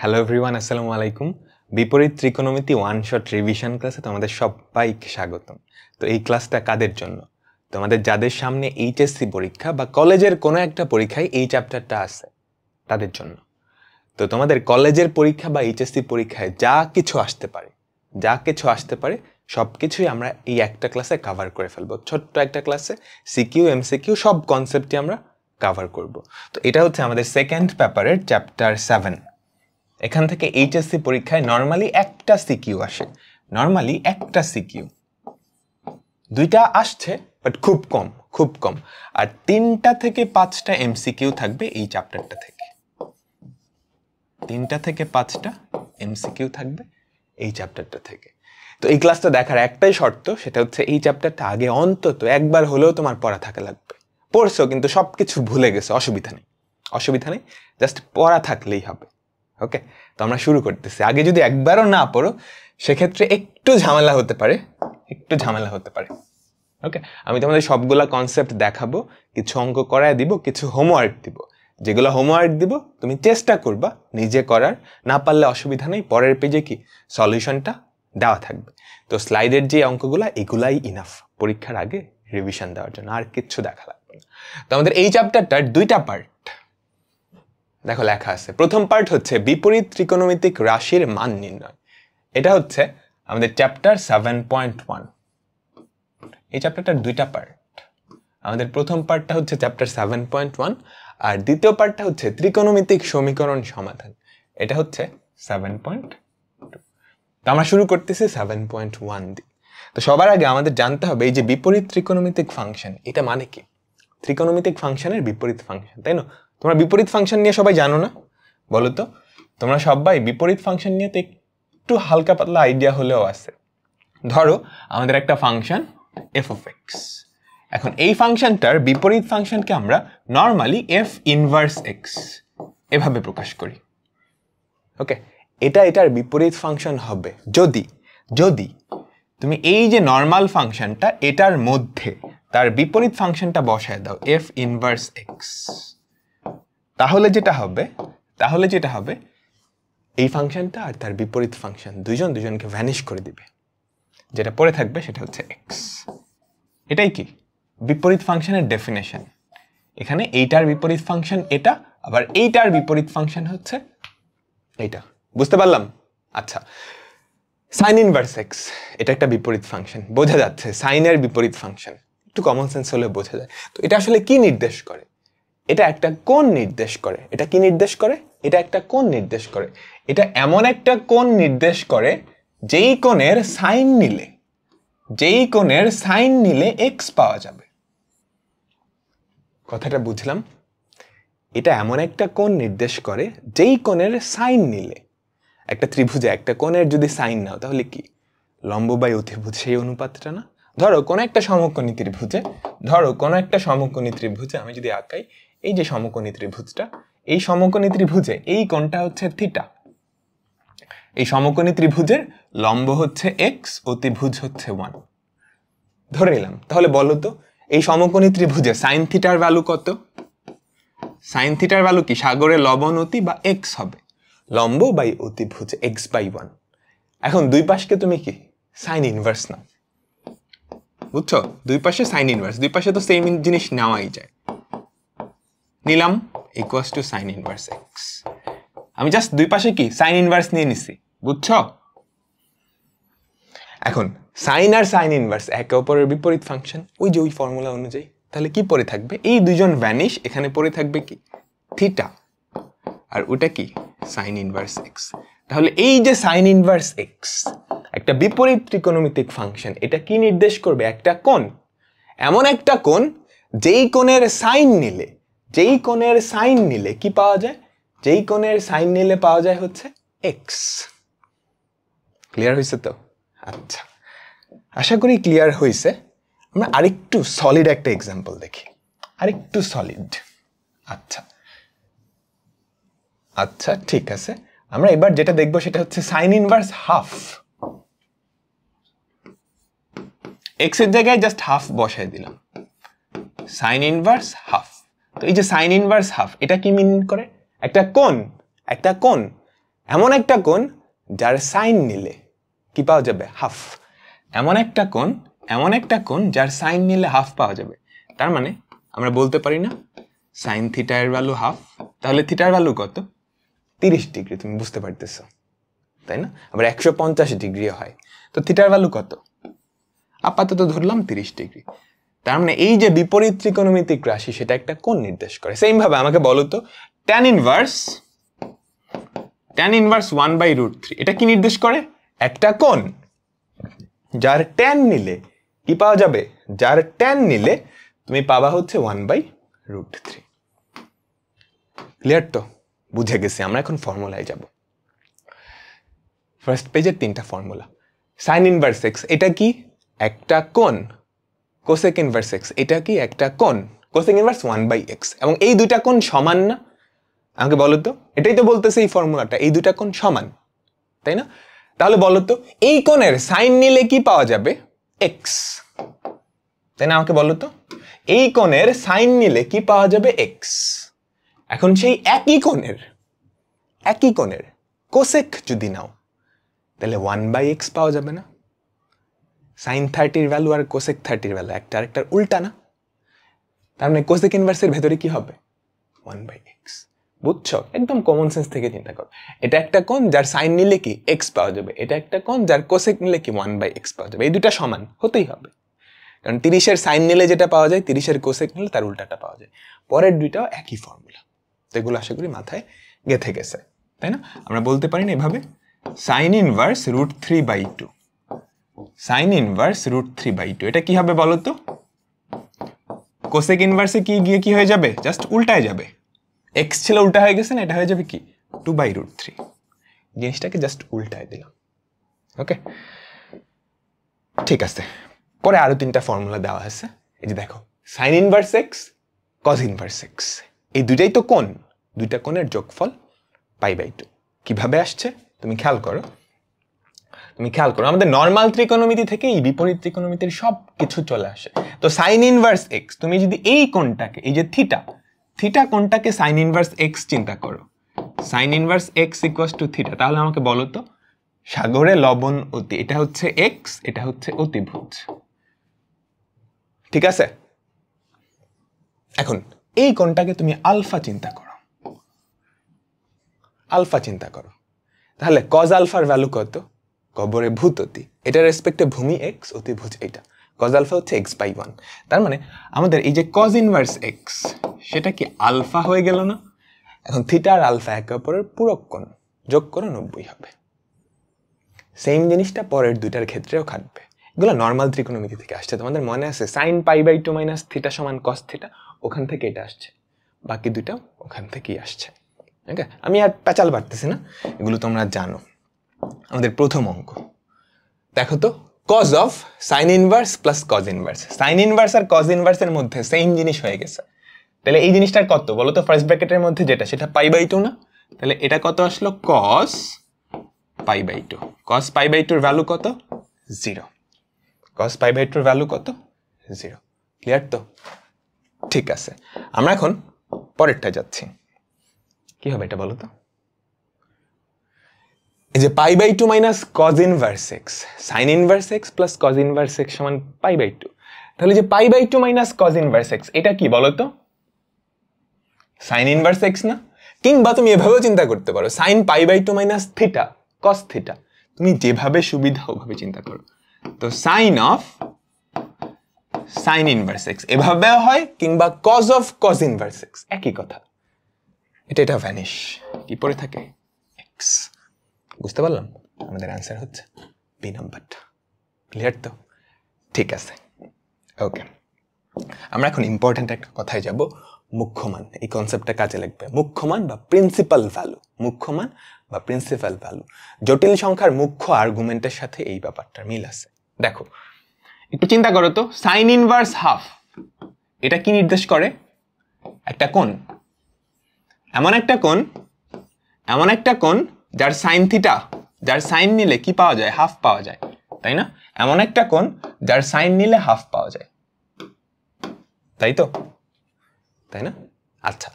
Hello everyone আসসালামু আলাইকুম বিপরীত ত্রিকোণমিতি ওয়ান শট রিভিশন ক্লাসে তোমাদের সবাইকে স্বাগতম তো এই ক্লাসটা কাদের জন্য তোমাদের যাদের সামনে এইচএসসি পরীক্ষা বা কলেজের কোনো একটা পরীক্ষায় এই চ্যাপ্টারটা আছে তাদের জন্য তো তোমাদের কলেজের পরীক্ষা বা এইচএসসি পরীক্ষায় যা কিছু আসতে পারে যা কিছু আসতে পারে সব কিছুই আমরা এই একটা ক্লাসে কাভার করে ফেলবো ছোট্ট একটা ক্লাসে সিকিউ এম সিকিউ সব কনসেপ্টই আমরা কাভার করব তো এটা হচ্ছে আমাদের সেকেন্ড পেপারের চ্যাপ্টার সেভেন এখান থেকে এইচএসসি পরীক্ষায় নর্মালি একটা সিকিউ আসে নর্মালি একটা সিকিউ দুইটা আসছে বাট খুব কম খুব কম আর তিনটা থেকে পাঁচটা এমসিকিউ থাকবে এই চ্যাপ্টারটা থেকে তিনটা থেকে পাঁচটা এমসিকিউ থাকবে এই চ্যাপ্টারটা থেকে তো এই ক্লাসটা দেখার একটাই শর্ত সেটা হচ্ছে এই চ্যাপ্টারটা আগে অন্তত একবার হলেও তোমার পড়া থাকা লাগবে পড়ছো কিন্তু সব কিছু ভুলে গেছো অসুবিধা নেই অসুবিধা নেই জাস্ট পড়া থাকলেই হবে ওকে তো আমরা শুরু করতেছি আগে যদি একবারও না পড়ো সেক্ষেত্রে একটু ঝামেলা হতে পারে একটু ঝামেলা হতে পারে ওকে আমি তোমাদের সবগুলা কনসেপ্ট দেখাবো কিছু অঙ্ক করায় দিব কিছু হোমওয়ার্ক দিব যেগুলো হোমওয়ার্ক দিব তুমি চেষ্টা করবা নিজে করার না পারলে অসুবিধা নেই পরের পেজে কি সলিউশনটা দেওয়া থাকবে তো স্লাইডের যে অঙ্কগুলো এগুলাই ইনাফ পরীক্ষার আগে রিভিশন দেওয়ার জন্য আর কিচ্ছু দেখা লাগবে না তো আমাদের এই চ্যাপ্টারটার দুইটা পার্ট দেখো লেখা আছে প্রথম পার্ট হচ্ছে বিপরীত ত্রিকোণমিতিক রাশির মান নির্ণয় এটা হচ্ছে আমাদের চ্যাপ্টার সেভেন পয়েন্ট ওয়ান এই চ্যাপ্টারটার দুইটা পার্ট আমাদের প্রথম পার্টটা হচ্ছে চ্যাপ্টার সেভেন পয়েন্ট ওয়ান আর দ্বিতীয় পার্টটা হচ্ছে ত্রিকোণমিতিক সমীকরণ সমাধান এটা হচ্ছে সেভেন পয়েন্ট টু তো আমরা শুরু করতেছি সেভেন পয়েন্ট ওয়ান দিয়ে তো সবার আগে আমাদের জানতে হবে এই যে বিপরীত ত্রিকোণমিতিক ফাংশন এটা মানে কি ত্রিকোণমিতিক ফাংশনের বিপরীত ফাংশন তাই না তোমরা বিপরীত ফাংশন নিয়ে সবাই জানো না বলো তো তোমরা সবাই বিপরীত ফাংশন নিয়ে তো একটু হালকা পাতলা আইডিয়া হলেও আছে ধরো আমাদের একটা ফাংশন এফ অফ এক্স এখন এই ফাংশনটার বিপরীত ফাংশনকে আমরা নর্মালি এফ ইনভার্স এক্স এভাবে প্রকাশ করি ওকে এটা এটার বিপরীত ফাংশন হবে যদি যদি তুমি এই যে নর্মাল ফাংশনটা এটার মধ্যে তার বিপরীত ফাংশনটা বসায় দাও এফ ইনভার্স এক্স তাহলে যেটা হবে তাহলে যেটা হবে এই ফাংশনটা আর তার বিপরীত ফাংশন দুজন দুজনকে ভ্যানিশ করে দিবে যেটা পড়ে থাকবে সেটা হচ্ছে এক্স এটাই কি বিপরীত ফাংশনের ডেফিনেশন এখানে এইটার বিপরীত ফাংশন এটা আবার এইটার বিপরীত ফাংশন হচ্ছে এইটা বুঝতে পারলাম আচ্ছা সাইন ইনভার্স এক্স এটা একটা বিপরীত ফাংশন বোঝা যাচ্ছে সাইনের বিপরীত ফাংশন একটু কমন সেন্স হলে বোঝা যায় তো এটা আসলে কি নির্দেশ করে এটা একটা কোন নির্দেশ করে এটা কি নির্দেশ করে এটা একটা কোন নির্দেশ করে এটা এমন একটা কোন নির্দেশ করে যেই কোণের সাইন নিলে যেই কোণের সাইন নিলে এক্স পাওয়া যাবে কথাটা বুঝলাম এটা এমন একটা কোন নির্দেশ করে যেই কোণের সাইন নিলে একটা ত্রিভুজে একটা কোণের যদি সাইন নাও তাহলে কি লম্ব বা অতিভুজ সেই অনুপাতটা না ধরো কোনো একটা সমকোণী ত্রিভুজে ধরো কোনো একটা সমকোণী ত্রিভুজে আমি যদি আঁকাই এই যে সমকোণী ত্রিভুজটা এই সমকোণী ত্রিভুজে এই কোণটা হচ্ছে থিটা এই সমকোণী ত্রিভুজের লম্ব হচ্ছে এক্স অতিভুজ হচ্ছে ওয়ান ধরে নিলাম তাহলে বলো তো এই সমকোণী ত্রিভুজে সাইন থিটার ভ্যালু কত সাইন থিটার ভ্যালু কি সাগরে লবণ অতি বা এক্স হবে লম্ব বাই অতিভুজ এক্স বাই ওয়ান এখন দুই পাশকে তুমি কি সাইন ইনভার্স নাও বুঝছো দুই পাশে সাইন ইনভার্স দুই পাশে তো সেম জিনিস নেওয়াই যায় নিলাম equals two sine inverse x আমি জাস্ট দুই পাশে কি সাইন ইনভার্স নিয়ে নিছি বুঝছ এখন সাইন আর সাইন ইনভার্স একে অপরের বিপরীত ফাংশন ওই যে ওই ফর্মুলা অনুযায়ী তাহলে কি পড়ে থাকবে এই দুজন ভ্যানিশ এখানে পড়ে থাকবে কি থিটা আর ওটা কি সাইন ইনভার্স এক্স তাহলে এই যে সাইন ইনভার্স এক্স একটা বিপরীত ত্রিকোণমিতিক ফাংশন এটা কি নির্দেশ করবে একটা কোণ এমন একটা কোণ যেই কোণের সাইন নিলে যেই কোণের সাইন নিলে কি পাওয়া যায় যেই কোণের সাইন নিলে পাওয়া যায় হচ্ছে এক্স ক্লিয়ার হয়েছে তো আচ্ছা আশা করি ক্লিয়ার হয়েছে আমরা আরেকটু সলিড একটা এক্সাম্পল দেখি আরেকটু সলিড আচ্ছা আচ্ছা ঠিক আছে আমরা এবার যেটা দেখব সেটা হচ্ছে সাইন ইনভার্স হাফ এক্সের জায়গায় জাস্ট হাফ বসাই দিলাম সাইন ইনভার্স হাফ তো এই যে সাইন ইনভার্স হাফ এটা কি মিন করে একটা কোন একটা কোন এমন একটা কোন যার সাইন নিলে কি পাওয়া যাবে হাফ এমন একটা কোন এমন একটা কোন যার সাইন নিলে হাফ পাওয়া যাবে তার মানে আমরা বলতে পারি না সাইন থিটার ভ্যালু হাফ তাহলে থিটার ভ্যালু কত তিরিশ ডিগ্রি তুমি বুঝতে পারতেছ তাই না আবার একশো পঞ্চাশ ডিগ্রিও হয় তো থিটার ভ্যালু কত আপাতত ধরলাম তিরিশ ডিগ্রি তার মানে এই যে বিপরীত ত্রিকোণমিতিক রাশি সেটা একটা কোন নির্দেশ করে ভাবে আমাকে বলো তো tan inverse tan inverse one by root three এটা কি নির্দেশ করে একটা কোন যার ট্যান নিলে কি পাওয়া যাবে যার ট্যান নিলে তুমি পাবা হচ্ছে one by root three clear তো বুঝে গেছি আমরা এখন ফর্মুলায় যাব ফার্স্ট পেজের তিনটা ফর্মুলা সাইন ইনভার্স এক্স এটা কি একটা কোন কোসেক ইনভার্স এক্স এটা কি একটা কোণ cosec inverse one by x এবং এই দুইটা কোণ সমান না আমাকে বলো তো এটাই তো বলতেছে এই ফর্মুলাটা এই দুইটা কোণ সমান তাই না তাহলে বলো তো এই কোণের সাইন নিলে কি পাওয়া যাবে এক্স তাই না আমাকে বলো তো এই কোণের সাইন নিলে কি পাওয়া যাবে এক্স এখন সেই একই কোণের একই কোণের কোসেক যদি নাও তাহলে ওয়ান বাই এক্স পাওয়া যাবে না সাইন থার্টির ভ্যালু আর কোসেক থার্টির ভ্যালু একটা আরেকটার উল্টা না তার মানে কোসেক ইনভার্সের ভেতরে কি হবে ওয়ান বাই এক্স বুঝছো একদম কমন সেন্স থেকে চিন্তা করো এটা একটা কোণ যার সাইন নিলে কি এক্স পাওয়া যাবে এটা একটা কোণ যার কোসেক নিলে কি ওয়ান বাই এক্স পাওয়া যাবে এই দুটা সমান হতেই হবে কারণ তিরিশের সাইন নিলে যেটা পাওয়া যায় তিরিশের কোসেক নিলে তার উল্টাটা পাওয়া যায় পরের দুইটাও একই ফর্মুলা তো এগুলো আশা করি মাথায় গেথে গেছে তাই না আমরা বলতে পারি না এভাবে sine inverse root three by two sine inverse root three by two এটা কী হবে বলো তো কোসেক ইনভার্সে কি গিয়ে কি হয়ে যাবে জাস্ট উল্টায় যাবে এক্স ছিল উল্টা হয়ে গেছে না এটা হয়ে যাবে কি টু বাই রুট থ্রি জিনিসটাকে জাস্ট উল্টায় দিলাম ওকে ঠিক আছে পরে আরও তিনটা ফর্মুলা দেওয়া আছে এই যে দেখো sine inverse x cos inverse x এই দুইটাই তো কোন দুইটা কোণের যোগফল পাই বাই টু কীভাবে আসছে তুমি খেয়াল করো তুমি খেয়াল করো আমাদের নর্মাল ত্রিকোণমিতি থেকে এই বিপরীত ত্রিকোণমিতির সব কিছু চলে আসে তো সাইন ইনভার্স এক্স তুমি যদি এই কোনটাকে এই যে থিটা থিটা কোনটাকে সাইন ইনভার্স এক্স চিন্তা করো sine inverse x equals two theta তাহলে আমাকে বলো তো সাগরে লবণ অতি এটা হচ্ছে এক্স এটা হচ্ছে অতিভুজ ঠিক আছে এখন এই কোনটাকে তুমি আলফা চিন্তা করো আলফা চিন্তা করো তাহলে কজ আলফার ভ্যালু কত কবরে ভূত অতি এটার রেসপেক্টে ভূমি এক্স অতিভুজ এটা কজ আলফা হচ্ছে এক্স বাই ওয়ান তার মানে আমাদের এই যে কজ ইনভার্স এক্স সেটা কি আলফা হয়ে গেল না এখন থিটা আর আলফা একে অপরের পূরক যোগ করে নব্বই হবে সেম জিনিসটা পরের দুইটার ক্ষেত্রেও খাটবে এগুলো নর্মাল ত্রিকোণমিতি থেকে আসছে তোমাদের মনে আছে sine pi by two minus theta সমান কস থিটা ওখান থেকে এটা আসছে বাকি দুইটা ওখান থেকেই আসছে ওকে আমি আর প্যাচাল বাড়তেছি না এগুলো তোমরা জানো আমাদের প্রথম অঙ্ক দেখো তো cos of sine inverse plus cos inverse sine inverse আর কজ ইনভার্সের মধ্যে সেম জিনিস হয়ে গেছে তাহলে এই জিনিসটার কত বলো তো ফার্স্ট ব্র্যাকেটের মধ্যে যেটা সেটা পাই বাই টু না তাহলে এটা কত আসলো cos pi by two cos pi by টুর ভ্যালু কত জিরো কস পাই বাই টুর ভ্যালু কত জিরো ক্লিয়ার তো ঠিক আছে আমরা এখন পরেরটা যাচ্ছি কি হবে এটা বলো তো এই যে pi by two minus cos inverse x sine inverse x plus cos inverse x সমান পাই বাই টু তাহলে যে pi by two minus cos inverse x এটা কি বলো তো সাইন ইনভার্স এক্স না কিংবা তুমি এভাবেও চিন্তা করতে পারো sine pi by two minus theta cos theta তুমি যেভাবে সুবিধা ওভাবে চিন্তা করো তো sine of sine inverse x এভাবেও হয় কিংবা cos of cos inverse x একই কথা এটা এটা ভ্যানিশ কি পড়ে থাকে এক্স বুঝতে পারলাম আমাদের অ্যান্সার হচ্ছে বি নাম্বারটা ক্লিয়ার তো ঠিক আছে ওকে আমরা এখন ইম্পর্ট্যান্ট একটা কথায় যাব মুখ্যমান এই কনসেপ্টটা কাজে লাগবে মুখ্যমান বা প্রিন্সিপাল ভ্যালু মুখ্যমান বা প্রিন্সিপাল ভ্যালু জটিল সংখ্যার মুখ্য আর্গুমেন্টের সাথে এই ব্যাপারটার মিল আছে দেখো একটু চিন্তা করো তো সাইন ইনভার্স হাফ এটা কি নির্দেশ করে একটা কোণ এমন একটা কোণ এমন একটা কোণ যার সাইন থিটা যার সাইন নিলে কি পাওয়া যায় হাফ পাওয়া যায় তাই না এমন একটা কোণ যার সাইন নিলে হাফ পাওয়া যায় তাই তো তাই না আচ্ছা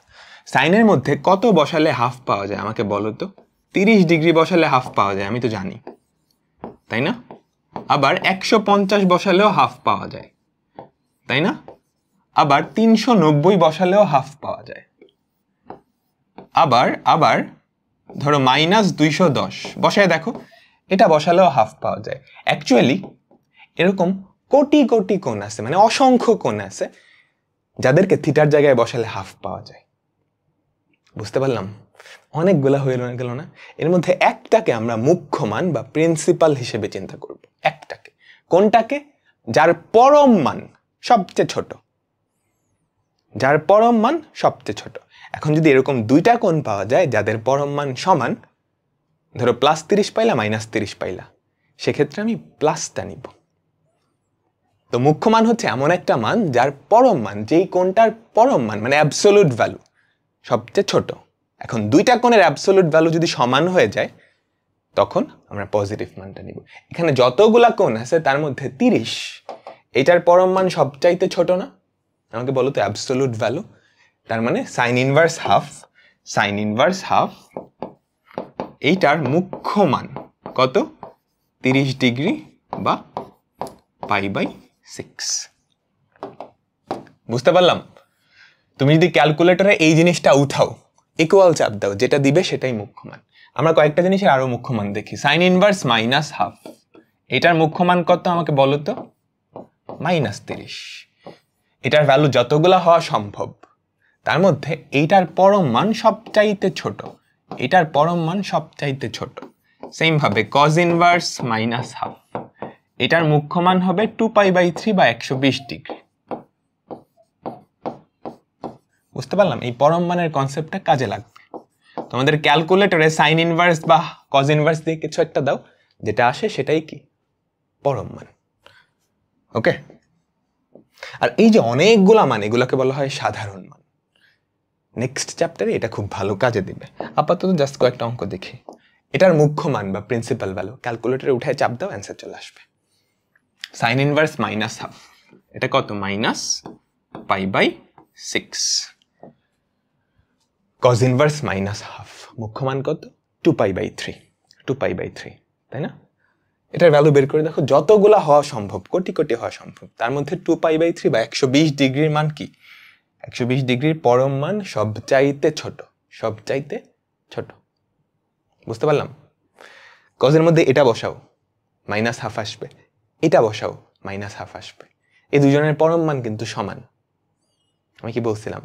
সাইনের মধ্যে কত বসালে হাফ পাওয়া যায় আমাকে বলো তো তিরিশ ডিগ্রি বসালে হাফ পাওয়া যায় আমি তো জানি তাই না আবার একশো পঞ্চাশ বসালেও হাফ পাওয়া যায় তাই না আবার তিনশো নব্বই বসালেও হাফ পাওয়া যায় আবার আবার ধরো মাইনাস দুইশো দশ বসায় দেখো এটা বসালেও হাফ পাওয়া যায় অ্যাকচুয়ালি এরকম কোটি কোটি কোণ আছে মানে অসংখ্য কোণ আছে যাদেরকে থিটার জায়গায় বসালে হাফ পাওয়া যায় বুঝতে পারলাম অনেকগুলা হয়ে গেল না এর মধ্যে একটাকে আমরা মুখ্য মান বা প্রিন্সিপাল হিসেবে চিন্তা করব একটাকে কোনটাকে যার পরম মান সবচেয়ে ছোট যার পরম মান সবচেয়ে ছোট এখন যদি এরকম দুইটা কোণ পাওয়া যায় যাদের পরম মান সমান ধরো প্লাস তিরিশ পাইলা মাইনাস তিরিশ পাইলা সেক্ষেত্রে আমি প্লাসটা নিব তো মুখ্য মান হচ্ছে এমন একটা মান যার পরম মান যেই কোণটার পরম মান মানে অ্যাবসোলুট ভ্যালু সবচেয়ে ছোট এখন দুইটা কোণের অ্যাবসোলুট ভ্যালু যদি সমান হয়ে যায় তখন আমরা পজিটিভ মানটা নিব এখানে যতগুলা কোণ আছে তার মধ্যে তিরিশ এটার পরম মান সবচাইতে ছোট না আমাকে বলো তো অ্যাবসোলুট ভ্যালু তার মানে sine inverse half sine inverse half এইটার মুখ্য মান কত তিরিশ ডিগ্রি বা পাই বাই সিক্স বুঝতে পারলাম তুমি যদি ক্যালকুলেটরে এই জিনিসটা উঠাও ইকুয়াল চাপ দাও যেটা দিবে সেটাই মুখ্য মান আমরা কয়েকটা জিনিসের আরও মুখ্য মান দেখি সাইন ইনভার্স মাইনাস হাফ এটার মুখ্য মান কত আমাকে বলো তো মাইনাস তিরিশ এটার ভ্যালু যতগুলো হওয়া সম্ভব তার মধ্যে এইটার পরম মান সবচাইতে ছোট এটার পরম মান সবচাইতে ছোট সেমভাবে কজ ইনভার্স মাইনাস হাফ এটার মুখ্য মান হবে টু পাই বাই থ্রি বা একশো বিশ ডিগ্রি বুঝতে পারলাম এই পরম মানের কনসেপ্টটা কাজে লাগবে তোমাদের ক্যালকুলেটরে সাইন ইনভার্স বা কজ ইনভার্স দিয়ে কিছু একটা দাও যেটা আসে সেটাই কি পরম মান ওকে আর এই যে অনেকগুলা মান এগুলোকে বলা হয় সাধারণ মান নেক্সট চ্যাপ্টারে এটা খুব ভালো কাজে দিবে আপাতত জাস্ট কয়েকটা অঙ্ক দেখি এটার মুখ্য মান বা প্রিন্সিপাল ভ্যালু ক্যালকুলেটারে উঠায় চাপ দাও অ্যান্সার চলে আসবে সাইন ইনভার্স মাইনাস হাফ এটা কত minus pi by six cos inverse minus half মুখ্য মান কত two pi by three two pi by three তাই না এটার ভ্যালু বের করে দেখো যতগুলো হওয়া সম্ভব কোটি কোটি হওয়া সম্ভব তার মধ্যে টু পাই বাই থ্রি বা একশো বিশ ডিগ্রির মান কি একশো বিশ ডিগ্রির পরম মান সবচাইতে ছোট সবচাইতে ছোট বুঝতে পারলাম কজের মধ্যে এটা বসাও মাইনাস হাফ আসবে এটা বসাও মাইনাস হাফ আসবে এই দুজনের পরম মান কিন্তু সমান আমি কি বলছিলাম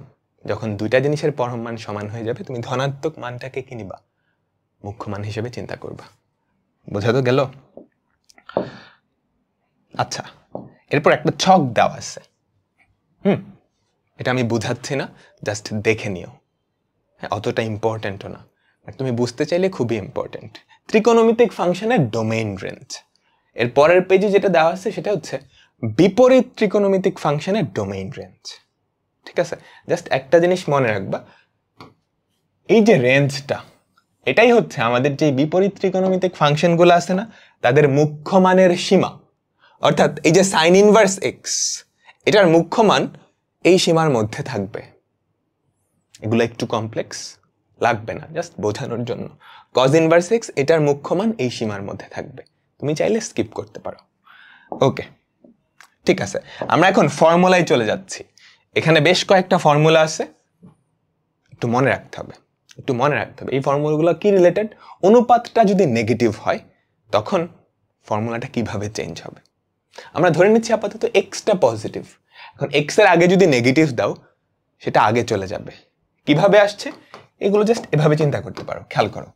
যখন দুইটা জিনিসের পরম মান সমান হয়ে যাবে তুমি ধনাত্মক মানটাকে কিনিবা মুখ্য মান হিসেবে চিন্তা করবা বোঝা তো গেল আচ্ছা এরপর একটা ছক দেওয়া আছে হুম এটা আমি বুঝাচ্ছি না জাস্ট দেখে নিও হ্যাঁ অতটা ইম্পর্ট্যান্টও না বাট তুমি বুঝতে চাইলে খুবই ইম্পর্ট্যান্ট ত্রিকোণমিতিক ফাংশনের ডোমেইন রেঞ্জ এর পরের পেজে যেটা দেওয়া আছে সেটা হচ্ছে বিপরীত ত্রিকোণমিতিক ফাংশনের ডোমেইন রেঞ্জ ঠিক আছে জাস্ট একটা জিনিস মনে রাখবা এই যে রেঞ্জটা এটাই হচ্ছে আমাদের যে বিপরীত ত্রিকোণমিতিক ফাংশনগুলো আছে না তাদের মুখ্য মানের সীমা অর্থাৎ এই যে সাইন ইনভার্স এক্স এটার মুখ্য মান এই সীমার মধ্যে থাকবে এগুলো একটু কমপ্লেক্স লাগবে না জাস্ট বোঝানোর জন্য কজ ইনভার্স এক্স এটার মুখ্য মান এই সীমার মধ্যে থাকবে তুমি চাইলে স্কিপ করতে পারো ওকে ঠিক আছে আমরা এখন ফর্মুলায় চলে যাচ্ছি এখানে বেশ কয়েকটা ফর্মুলা আছে একটু মনে রাখতে হবে একটু মনে রাখতে হবে এই ফর্মুলাগুলো কি রিলেটেড অনুপাতটা যদি নেগেটিভ হয় তখন ফর্মুলাটা কিভাবে চেঞ্জ হবে আমরা ধরে নিচ্ছি আপাতত এক্সটা পজিটিভ এখন এক্স এর আগে যদি নেগেটিভ দাও সেটা আগে চলে যাবে কিভাবে আসছে এগুলো জাস্ট এভাবে চিন্তা করতে পারো খেয়াল করো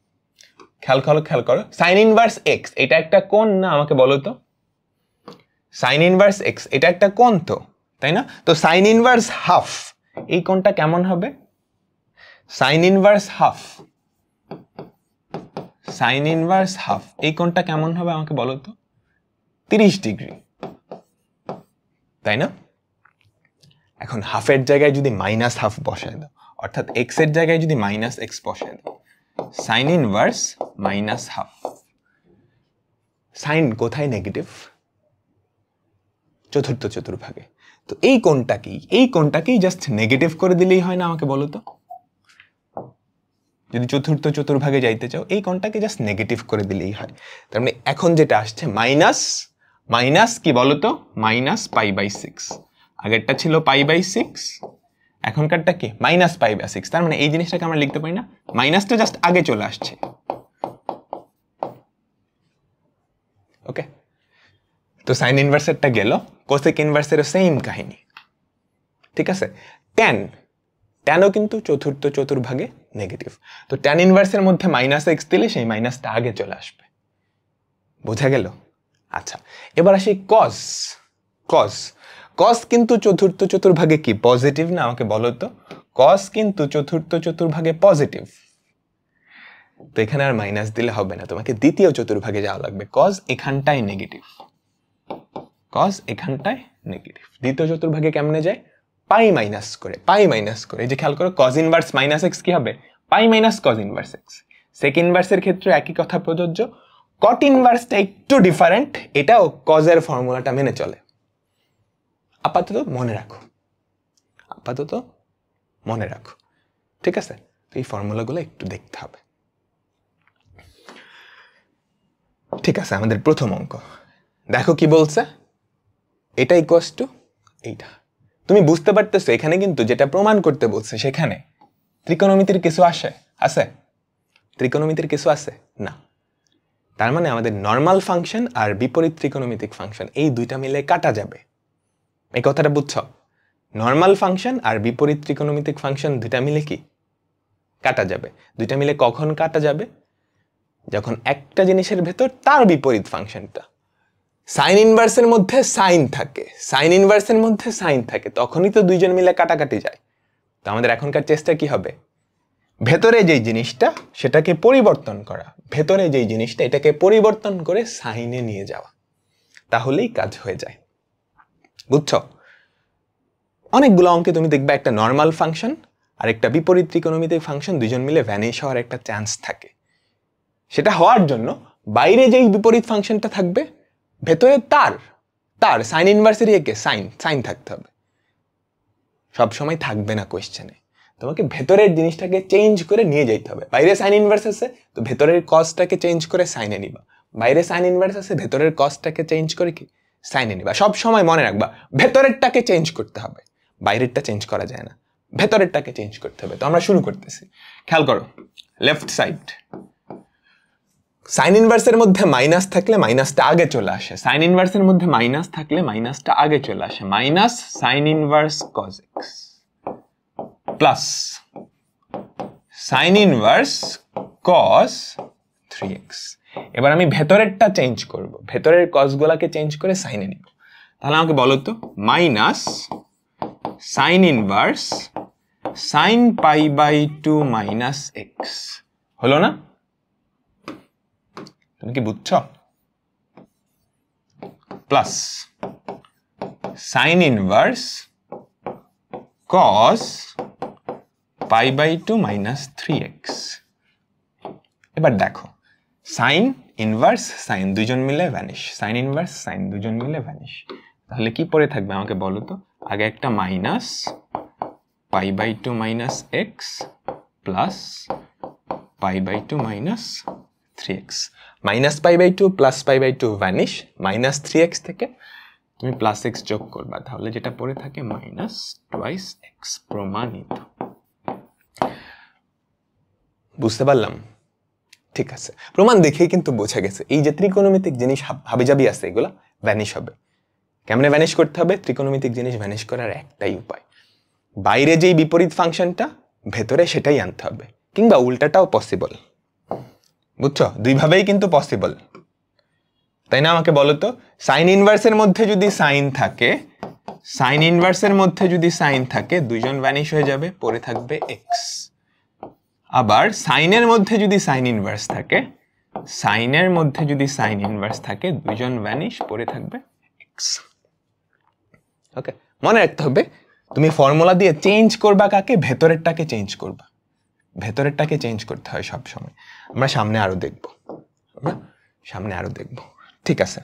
খেয়াল করো খেয়াল করো সাইন ইনভার্স এক্স এটা একটা কোন না আমাকে বলো তো সাইন ইনভার্স এক্স এটা একটা কোন তো তাই না তো সাইন ইনভার্স হাফ এই কোনটা কেমন হবে sine inverse half sine inverse half এই কোনটা কেমন হবে আমাকে বলো তো তিরিশ ডিগ্রি তাই না এখন হাফের জায়গায় যদি মাইনাস হাফ বসায় দাও অর্থাৎ এর জায়গায় যদি মাইনাস এক্স বসায় দাও sine inverse minus half sine কোথায় নেগেটিভ চতুর্থ চতুর্ভাগে তো এই কোণটাকেই এই কোনটাকেই জাস্ট নেগেটিভ করে দিলেই হয় না আমাকে বলো তো যদি চতুর্থ চতুর্ভাগে যাইতে চাও এই কোনটাকে জাস্ট নেগেটিভ করে দিলেই হয় তার মানে এখন যেটা আসছে মাইনাস মাইনাস কি বলো তো মাইনাস পাই বাই সিক্স আগেরটা ছিল পাই বাই সিক্স এখনকারটা কি মাইনাস পাই বাই সিক্স তার মানে এই জিনিসটাকে আমরা লিখতে পারি না মাইনাসটা জাস্ট আগে চলে আসছে ওকে তো সাইন ইনভার্সারটা গেল কোসেক ইনভার্সারও সেম কাহিনী ঠিক আছে ট্যান ট্যানও কিন্তু চতুর্থ চতুর্ভাগে নেগেটিভ তো ট্যান ইনভার্সের মধ্যে মাইনাস এক্স দিলে সেই মাইনাসটা আগে চলে আসবে বোঝা গেল আচ্ছা এবার আসি কজ কজ কস কিন্তু চতুর্থ চতুর্ভাগে কি পজিটিভ না আমাকে বলো তো কস কিন্তু চতুর্থ চতুর্ভাগে পজিটিভ তো এখানে আর মাইনাস দিলে হবে না তোমাকে দ্বিতীয় চতুর্ভাগে যাওয়া লাগবে কজ এখানটাই নেগেটিভ কজ এখানটায় নেগেটিভ দ্বিতীয় চতুর্ভাগে কেমনে যায় পাই মাইনাস করে পাই মাইনাস করে যে খেয়াল করো কজ ইনভার্স মাইনাস এক্স কি হবে pi minus cos inverse x second ইনভার্সের ক্ষেত্রে একই কথা প্রযোজ্য কট ইনভার্সটা একটু ডিফারেন্ট এটাও কজের ফর্মুলাটা মেনে চলে আপাতত মনে রাখো আপাতত মনে রাখো ঠিক আছে এই ফর্মুলাগুলো একটু দেখতে হবে ঠিক আছে আমাদের প্রথম অঙ্ক দেখো কি বলছে এটা ইকোয়াস টু এইটা তুমি বুঝতে পারতেছো এখানে কিন্তু যেটা প্রমাণ করতে বলছে সেখানে ত্রিকোণমিতির কিছু আসে আছে ত্রিকোণমিতির কিছু আছে না তার মানে আমাদের নর্মাল ফাংশন আর বিপরীত ত্রিকোণমিতিক ফাংশন এই দুইটা মিলে কাটা যাবে এই কথাটা বুঝছ নর্মাল ফাংশন আর বিপরীত ত্রিকোণমিতিক ফাংশন দুইটা মিলে কি কাটা যাবে দুইটা মিলে কখন কাটা যাবে যখন একটা জিনিসের ভেতর তার বিপরীত ফাংশনটা সাইন ইনভার্সের মধ্যে সাইন থাকে সাইন ইনভার্সের মধ্যে সাইন থাকে তখনই তো দুইজন মিলে কাটাকাটি যায় তো আমাদের এখনকার চেষ্টা কি হবে ভেতরে যেই জিনিসটা সেটাকে পরিবর্তন করা ভেতরে যেই জিনিসটা এটাকে পরিবর্তন করে সাইনে নিয়ে যাওয়া তাহলেই কাজ হয়ে যায় বুঝছো অনেকগুলো অঙ্কে তুমি দেখবে একটা নর্মাল ফাংশন আর একটা বিপরীত ত্রিকোণমিতিক ফাংশন দুজন মিলে ভ্যানিশ হওয়ার একটা চান্স থাকে সেটা হওয়ার জন্য বাইরে যেই বিপরীত ফাংশনটা থাকবে ভেতরে তার তার সাইন ইনভার্সারি একে সাইন সাইন থাকতে হবে সবসময় থাকবে না কোয়েশ্চেনে তোমাকে ভেতরের জিনিসটাকে চেঞ্জ করে নিয়ে যেতে হবে বাইরে সাইন ইনভার্স আছে তো ভেতরের কজটাকে চেঞ্জ করে সাইনে নিবা বাইরে সাইন ইনভার্স আছে ভেতরের কজটাকে চেঞ্জ করে কি সাইনে নিবা সব সময় মনে রাখবা ভেতরেরটাকে চেঞ্জ করতে হবে বাইরেরটা চেঞ্জ করা যায় না ভেতরেরটাকে চেঞ্জ করতে হবে তো আমরা শুরু করতেছি খেয়াল করো লেফট সাইড সাইন ইনভার্সের মধ্যে মাইনাস থাকলে মাইনাসটা আগে চলে আসে সাইন ইনভার্সের মধ্যে মাইনাস থাকলে মাইনাসটা আগে চলে আসে minus sine inverse cos x plus sine inverse cos three x এবার আমি ভেতরেরটা চেঞ্জ করব ভেতরের কসগুলাকে চেঞ্জ করে সাইনে নিব তাহলে আমাকে বলো তো minus sine inverse sine pi by two minus x হলো না তুমি কি বুঝছ plus sine inverse cos pi by two minus three x এবার দেখো সাইন ইনভার্স সাইন দুজন মিলে ভ্যানিশ সাইন ইনভার্স সাইন দুজন মিলে ভ্যানিশ তাহলে কি পরে থাকবে আমাকে বলো তো আগে একটা minus pi by two minus x plus pi by two minus three x minus pi by two plus pi by two vanish minus three x থেকে তুমি প্লাস এক্স যোগ করবা তাহলে যেটা পরে থাকে মাইনাস টোয়াইস এক্স প্রমাণিত বুঝতে পারলাম ঠিক আছে প্রমাণ দেখেই কিন্তু বোঝা গেছে এই যে ত্রিকোণমিতিক জিনিস হাবিজাবি আছে এগুলো ভ্যানিশ হবে কেমনে ভ্যানিশ করতে হবে ত্রিকোণমিতিক জিনিস ভ্যানিশ করার একটাই উপায় বাইরে যেই বিপরীত ফাংশনটা ভেতরে সেটাই আনতে হবে কিংবা উল্টাটাও পসিবল বুঝছো দুইভাবেই কিন্তু পসিবল তাই না আমাকে বলো তো সাইন ইনভার্সের মধ্যে যদি সাইন থাকে সাইন ইনভার্সের মধ্যে যদি সাইন থাকে দুজন ভ্যানিশ হয়ে যাবে পরে থাকবে এক্স আবার সাইনের মধ্যে যদি সাইন ইনভার্স থাকে সাইনের মধ্যে যদি সাইন ইনভার্স থাকে দুজন ভ্যানিশ পড়ে থাকবে এক্স ওকে মনে রাখতে হবে তুমি ফর্মুলা দিয়ে চেঞ্জ করবা কাকে ভেতরেরটাকে চেঞ্জ করবা ভেতরেরটাকে চেঞ্জ করতে হয় সব সময় আমরা সামনে আরও দেখব আমরা সামনে আরও দেখব ঠিক আছে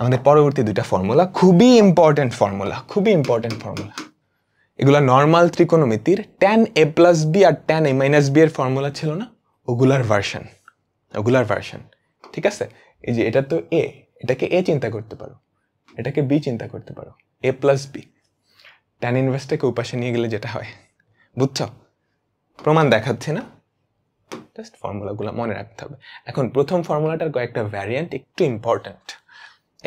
আমাদের পরবর্তী দুটা ফর্মুলা খুবই ইম্পর্ট্যান্ট ফর্মুলা খুবই ইম্পর্ট্যান্ট ফর্মুলা এগুলো নর্মাল ত্রিকোণমিতির ট্যান এ প্লাস বি আর ট্যান এ মাইনাস বি এর ফর্মুলা ছিল না ওগুলার ভার্সন ওগুলার ভার্সন ঠিক আছে এই যে এটা তো এ এটাকে এ চিন্তা করতে পারো এটাকে বি চিন্তা করতে পারো এ প্লাস বি ট্যান ইনভার্সটাকে উপাশে নিয়ে গেলে যেটা হয় বুঝছ প্রমাণ দেখাচ্ছে না জাস্ট ফর্মুলাগুলো মনে রাখতে হবে এখন প্রথম ফর্মুলাটার কয়েকটা ভ্যারিয়েন্ট একটু ইম্পর্ট্যান্ট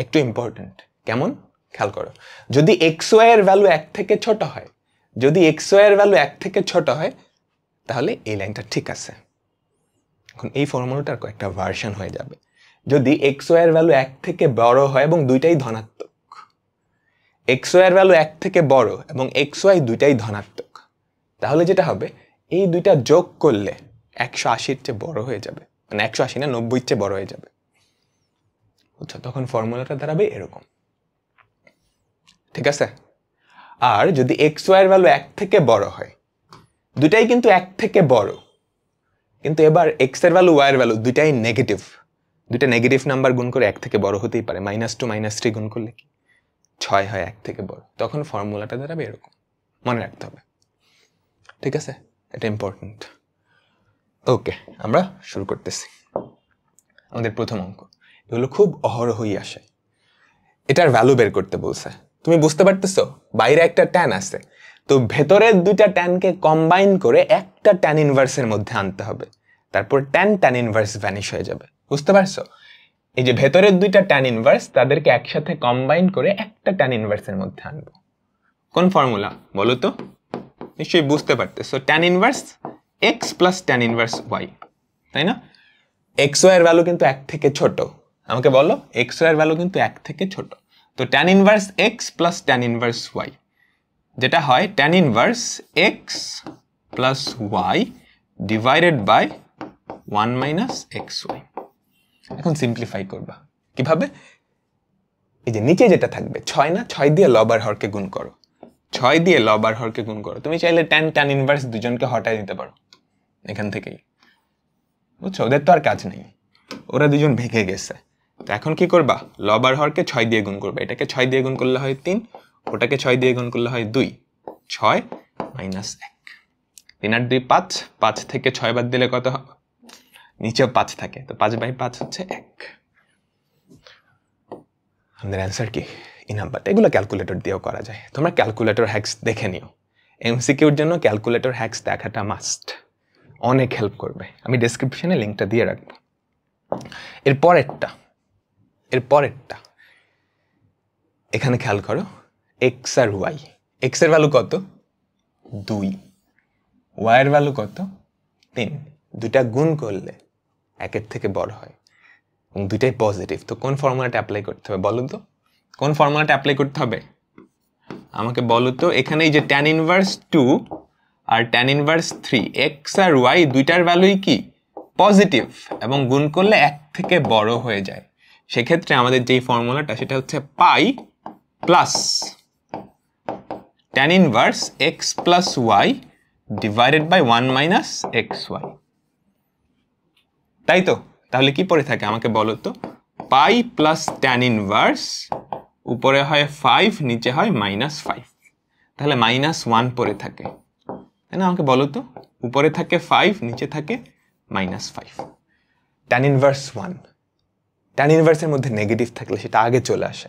একটু ইম্পর্ট্যান্ট কেমন খেয়াল করো যদি এক্স ওয়াই এর ভ্যালু এক থেকে ছোট হয় যদি এক্স এর ভ্যালু এক থেকে ছোট হয় তাহলে এই লাইনটা ঠিক আছে এখন এই ফর্মুলাটার কয়েকটা ভার্সন হয়ে যাবে যদি এক্স এর ভ্যালু এক থেকে বড় হয় এবং দুইটাই ধনাত্মক এক্স এর ভ্যালু এক থেকে বড় এবং এক্স ওয়াই দুইটাই ধনাত্মক তাহলে যেটা হবে এই দুইটা যোগ করলে একশো আশির চেয়ে বড় হয়ে যাবে মানে একশো আশি না নব্বই চেয়ে বড় হয়ে যাবে বুঝছো তখন ফর্মুলাটা দাঁড়াবে এরকম ঠিক আছে আর যদি এক্স ওয়াইয়ের ভ্যালু এক থেকে বড় হয় দুটাই কিন্তু এক থেকে বড় কিন্তু এবার এক্সের ভ্যালু ওয়াইয়ের ভ্যালু দুটাই নেগেটিভ দুটা নেগেটিভ নাম্বার গুণ করে এক থেকে বড় হতেই পারে মাইনাস টু মাইনাস থ্রি গুণ করলে কি ছয় হয় এক থেকে বড় তখন ফর্মুলাটা দাঁড়াবে এরকম মনে রাখতে হবে ঠিক আছে এটা ইম্পর্টেন্ট ওকে আমরা শুরু করতেছি আমাদের প্রথম অঙ্ক এগুলো খুব অহরহই আসে এটার ভ্যালু বের করতে বলছে তুমি বুঝতে পারতেছো বাইরে একটা ট্যান আছে তো ভেতরের দুইটা ট্যানকে কম্বাইন করে একটা ট্যান ইনভার্সের মধ্যে আনতে হবে তারপর ট্যান ট্যান ইনভার্স ভ্যানিশ হয়ে যাবে বুঝতে পারছো এই যে ভেতরের দুইটা ট্যান ইনভার্স তাদেরকে একসাথে কম্বাইন করে একটা ট্যান ইনভার্সের মধ্যে আনবো কোন ফর্মুলা বলো তো নিশ্চয়ই বুঝতে পারতেছো tan inverse x plus tan inverse y তাই না এক্স এর ভ্যালু কিন্তু এক থেকে ছোট আমাকে বলো এক্স এর ভ্যালু কিন্তু এক থেকে ছোট তো tan inverse x plus tan inverse y যেটা হয় tan inverse x plus y divided by one minus x y এখন সিম্পলিফাই করবা কিভাবে এই যে নিচে যেটা থাকবে ছয় না ছয় দিয়ে লবার হরকে গুণ করো ছয় দিয়ে লবার হরকে গুণ করো তুমি চাইলে ট্যান ট্যান ইনভার্স দুজনকে হটায় নিতে পারো এখান থেকেই বুঝছো ওদের তো আর কাজ নেই ওরা দুজন ভেঙে গেছে তো এখন কি করবা লবার হরকে ছয় দিয়ে গুণ করবা এটাকে ছয় দিয়ে গুণ করলে হয় তিন ওটাকে ছয় দিয়ে গুণ করলে হয় দুই ছয় মাইনাস এক তিন আর দুই পাঁচ পাঁচ থেকে ছয় বাদ দিলে কত নিচেও পাঁচ থাকে তো পাঁচ বাই পাঁচ হচ্ছে এক আমাদের অ্যান্সার কি এই নাম্বারটা এগুলো ক্যালকুলেটর দিয়েও করা যায় তোমরা ক্যালকুলেটর হ্যাক্স দেখে নিও এমসিকিউর জন্য ক্যালকুলেটর হ্যাক্স দেখাটা মাস্ট অনেক হেল্প করবে আমি ডেসক্রিপশনে লিঙ্কটা দিয়ে রাখবো এরপরেরটা এর পরেরটা এখানে খেয়াল করো এক্স আর ওয়াই এক্সের ভ্যালু কত দুই ওয়াইয়ের ভ্যালু কত তিন দুটা গুণ করলে একের থেকে বড় হয় এবং দুইটাই পজিটিভ তো কোন ফর্মুলাটা অ্যাপ্লাই করতে হবে বলো তো কোন ফর্মুলাটা অ্যাপ্লাই করতে হবে আমাকে বলো তো এখানে এই যে ট্যান ইনভার্স টু আর ট্যান ইনভার্স থ্রি এক্স আর ওয়াই দুইটার ভ্যালুই কি পজিটিভ এবং গুণ করলে এক থেকে বড় হয়ে যায় সেক্ষেত্রে আমাদের যেই ফর্মুলাটা সেটা হচ্ছে pi plus tan inverse x plus y divided by one minus x y তাই তো তাহলে কি পড়ে থাকে আমাকে বলো তো পাই প্লাস ট্যান ইনভার্স উপরে হয় ফাইভ নিচে হয় মাইনাস ফাইভ তাহলে মাইনাস ওয়ান পরে থাকে তাই না আমাকে বলো তো উপরে থাকে ফাইভ নিচে থাকে minus five tan inverse one tan ইনভার্সের মধ্যে নেগেটিভ থাকলে সেটা আগে চলে আসে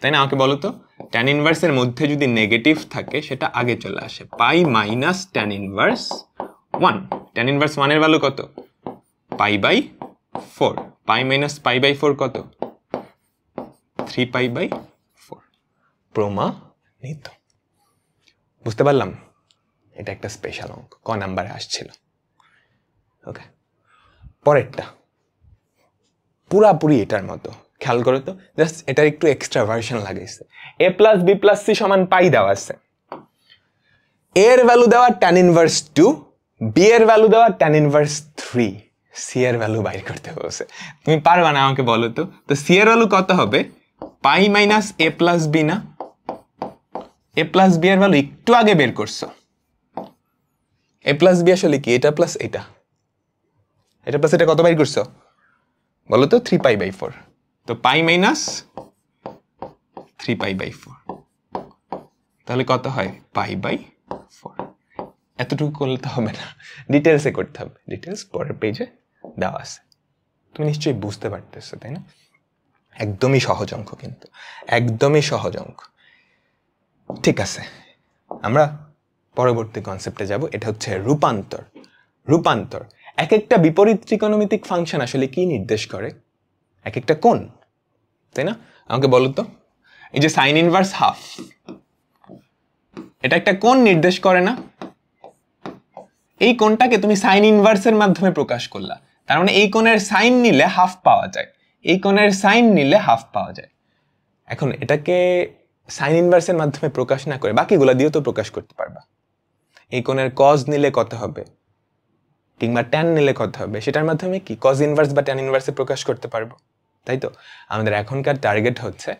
তাই না আমাকে বলো তো ট্যান ইনভার্সের মধ্যে যদি নেগেটিভ থাকে সেটা আগে চলে আসে pi minus tan inverse one tan inverse ওয়ানের ভ্যালু কত pi by four pi minus pi by four কত থ্রি পাই বাই ফোর প্রমাণিত বুঝতে পারলাম এটা একটা স্পেশাল অঙ্ক ক নাম্বারে আসছিল ওকে পরেরটা পুরাপুরি এটার মতো খেয়াল করে তো জাস্ট এটার একটু এক্সট্রা ভার্সন লাগাইছে A plus B plus C সমান পাই দেওয়া আছে এর ভ্যালু দেওয়া ট্যান ইনভার্স টু বি এর ভ্যালু দেওয়া ট্যান ইনভার্স থ্রি সি এর ভ্যালু বাইর করতে হবে তুমি পারবা না আমাকে বলো তো তো সি এর ভ্যালু কত হবে pi minus A plus B না এ প্লাস বি এর ভ্যালু একটু আগে বের করছো এ প্লাস বি আসলে কি এটা প্লাস এটা এটা প্লাস এটা কত বাইর করছো বলো তো থ্রি পাই বাই ফোর তো pi minus three pi by four তাহলে কত হয় পাই বাই ফোর এতটুকু করলে তো হবে না ডিটেলসে করতে হবে ডিটেলস পরের পেজে দেওয়া আছে তুমি নিশ্চয়ই বুঝতে পারতেছো তাই না একদমই সহজ অঙ্ক কিন্তু একদমই সহজ অঙ্ক ঠিক আছে আমরা পরবর্তী কনসেপ্টে যাব এটা হচ্ছে রূপান্তর রূপান্তর এক একটা বিপরীত ত্রিকোণমিতিক ফাংশন আসলে কি নির্দেশ করে এক একটা কোণ তাই না আমাকে বলো তো এই যে সাইন ইনভার্স হাফ এটা একটা কোন নির্দেশ করে না এই কোনটাকে তুমি সাইন ইনভার্সের মাধ্যমে প্রকাশ করলা তার মানে এই কোণের সাইন নিলে হাফ পাওয়া যায় এই কোণের সাইন নিলে হাফ পাওয়া যায় এখন এটাকে সাইন ইনভার্সের মাধ্যমে প্রকাশ না করে বাকিগুলা দিয়েও তো প্রকাশ করতে পারবা এই কোণের কজ নিলে কত হবে কিংবা ট্যান নিলে কত হবে সেটার মাধ্যমে কি কজ ইনভার্স বা ট্যান ইনভার্সে প্রকাশ করতে পারবো তাই তো আমাদের এখনকার টার্গেট হচ্ছে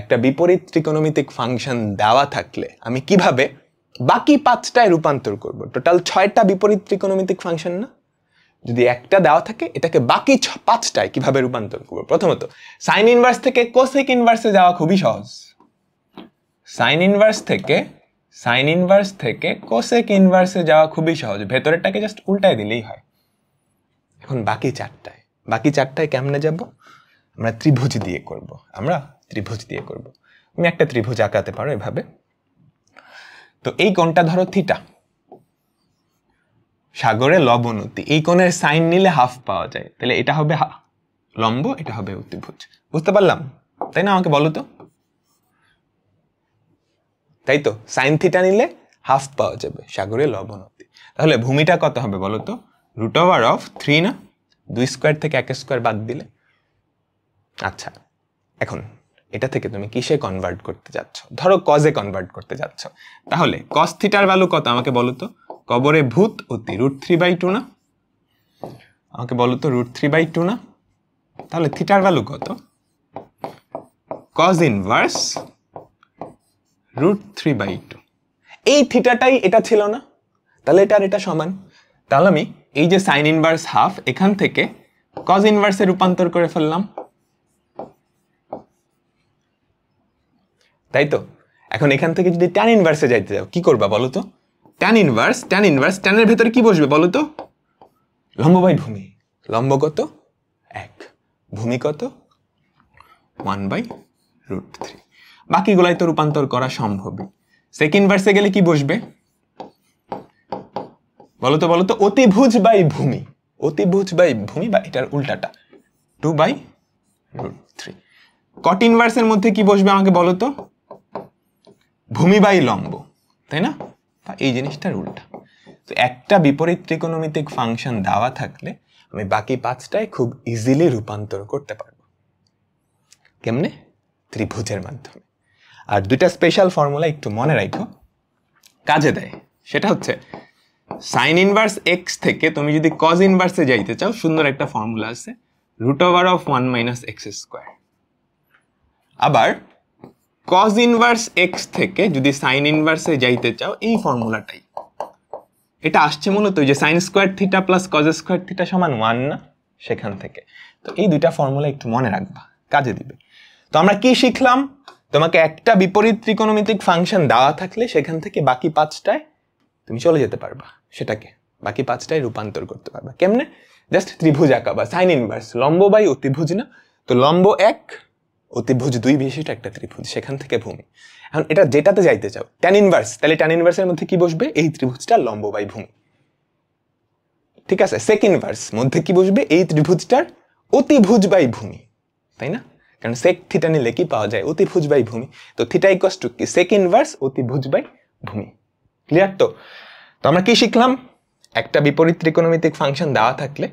একটা বিপরীত ত্রিকোণমিতিক ফাংশন দেওয়া থাকলে আমি কিভাবে বাকি পাঁচটায় রূপান্তর করব টোটাল ছয়টা বিপরীত ত্রিকোণমিতিক ফাংশন না যদি একটা দেওয়া থাকে এটাকে বাকি পাঁচটায় কিভাবে রূপান্তর করবো প্রথমত সাইন ইনভার্স থেকে কোসেক ইনভার্সে যাওয়া খুবই সহজ সাইন ইনভার্স থেকে সাইন ইনভার্স থেকে কোসেক ইনভার্সে যাওয়া খুবই সহজ ভেতরেরটাকে জাস্ট উল্টায় দিলেই হয় এখন বাকি চারটায় বাকি চারটায় কেমনে যাব আমরা ত্রিভুজ দিয়ে করব আমরা ত্রিভুজ দিয়ে করব তুমি একটা ত্রিভুজ আঁকাতে পারো এভাবে তো এই কোণটা ধরো থিটা সাগরে লবণতি এই কোণের সাইন নিলে হাফ পাওয়া যায় তাহলে এটা হবে লম্ব এটা হবে উত্তিভুজ বুঝতে পারলাম তাই না আমাকে বলো তো তাই তো সাইন থিটা নিলে হাফ পাওয়া যাবে সাগরে লবণতি তাহলে ভূমিটা কত হবে বলো তো রুট ওভার অফ থ্রি না দুই স্কোয়ার থেকে এক স্কোয়ার বাদ দিলে আচ্ছা এখন এটা থেকে তুমি কিসে কনভার্ট করতে যাচ্ছ ধরো কজে কনভার্ট করতে যাচ্ছ তাহলে কস থিটার ভ্যালু কত আমাকে বলো তো কবরে ভূত অতি রুট থ্রি বাই টু না আমাকে বলো তো রুট থ্রি বাই টু না তাহলে থিটার ভ্যালু কত cos inverse root three by two এই থিটাটাই এটা ছিল না তাহলে এটা আর এটা সমান তাহলে আমি এই যে সাইন ইনভার্স হাফ এখান থেকে কজ ইনভার্সে রূপান্তর করে ফেললাম তাই তো এখন এখান থেকে যদি ট্যান ইনভার্সে যাইতে যাও কি করবা বলো তো ট্যান ইনভার্স ট্যান ইনভার্স ট্যানের ভেতরে কি বসবে বলো তো লম্ব ভূমি লম্ব কত এক ভূমি কত ওয়ান বাই রুট থ্রি বাকিগুলাই তো রূপান্তর করা সম্ভব সেকেন্ড ভার্সে গেলে কি বসবে বলতো বলতো অতিভুজ বাই ভূমি অতিভুজ বাই ভূমি বা এটার উল্টাটা টু বাই থ্রি কট ইনভার্সের মধ্যে কি বসবে আমাকে বলতো ভূমি বাই লম্ব তাই না এই জিনিসটার উল্টা তো একটা বিপরীত ত্রিকোণমিতিক ফাংশন দেওয়া থাকলে আমি বাকি পাঁচটায় খুব ইজিলি রূপান্তর করতে পারবো কেমনে ত্রিভুজের মাধ্যমে আর দুইটা স্পেশাল ফর্মুলা একটু মনে রাখো কাজে দেয় সেটা হচ্ছে সাইন ইনভার্স এক্স থেকে তুমি যদি কজ ইনভার্সে যাইতে চাও সুন্দর একটা ফর্মুলা আছে root over of one minus x square আবার কজ ইনভার্স এক্স থেকে যদি সাইন ইনভার্সে যাইতে চাও এই ফর্মুলাটাই এটা আসছে মূলত যে sine square theta plus cos square theta সমান ওয়ান না সেখান থেকে তো এই দুইটা ফর্মুলা একটু মনে রাখবা কাজে দিবে তো আমরা কি শিখলাম তোমাকে একটা বিপরীত ত্রিকোণমিতিক ফাংশন দেওয়া থাকলে সেখান থেকে বাকি পাঁচটায় তুমি চলে যেতে পারবা সেটাকে বাকি পাঁচটায় রূপান্তর করতে পারবা কেমনে জাস্ট ত্রিভুজ আঁকা বা সাইন ইনভার্স লম্ব বাই অতিভুজ না তো লম্ব এক অতিভুজ দুই বিশিষ্ট একটা ত্রিভুজ সেখান থেকে ভূমি এখন এটা যেটাতে যাইতে চাও ট্যান ইনভার্স তাহলে ট্যান ইনভার্সের মধ্যে কি বসবে এই ত্রিভুজটা লম্ব বাই ভূমি ঠিক আছে সেকেন্ড ইনভার্স মধ্যে কি বসবে এই ত্রিভুজটার অতিভুজ বাই ভূমি তাই না কারণ সেক থিটা নিলে কি পাওয়া যায় অতিভুজ বাই ভূমি তো থিটা ইকস টু কি সেক ইনভার্স অতিভুজ বাই ভূমি ক্লিয়ার তো তো আমরা কি শিখলাম একটা বিপরীত ত্রিকোণমিতিক ফাংশন দেওয়া থাকলে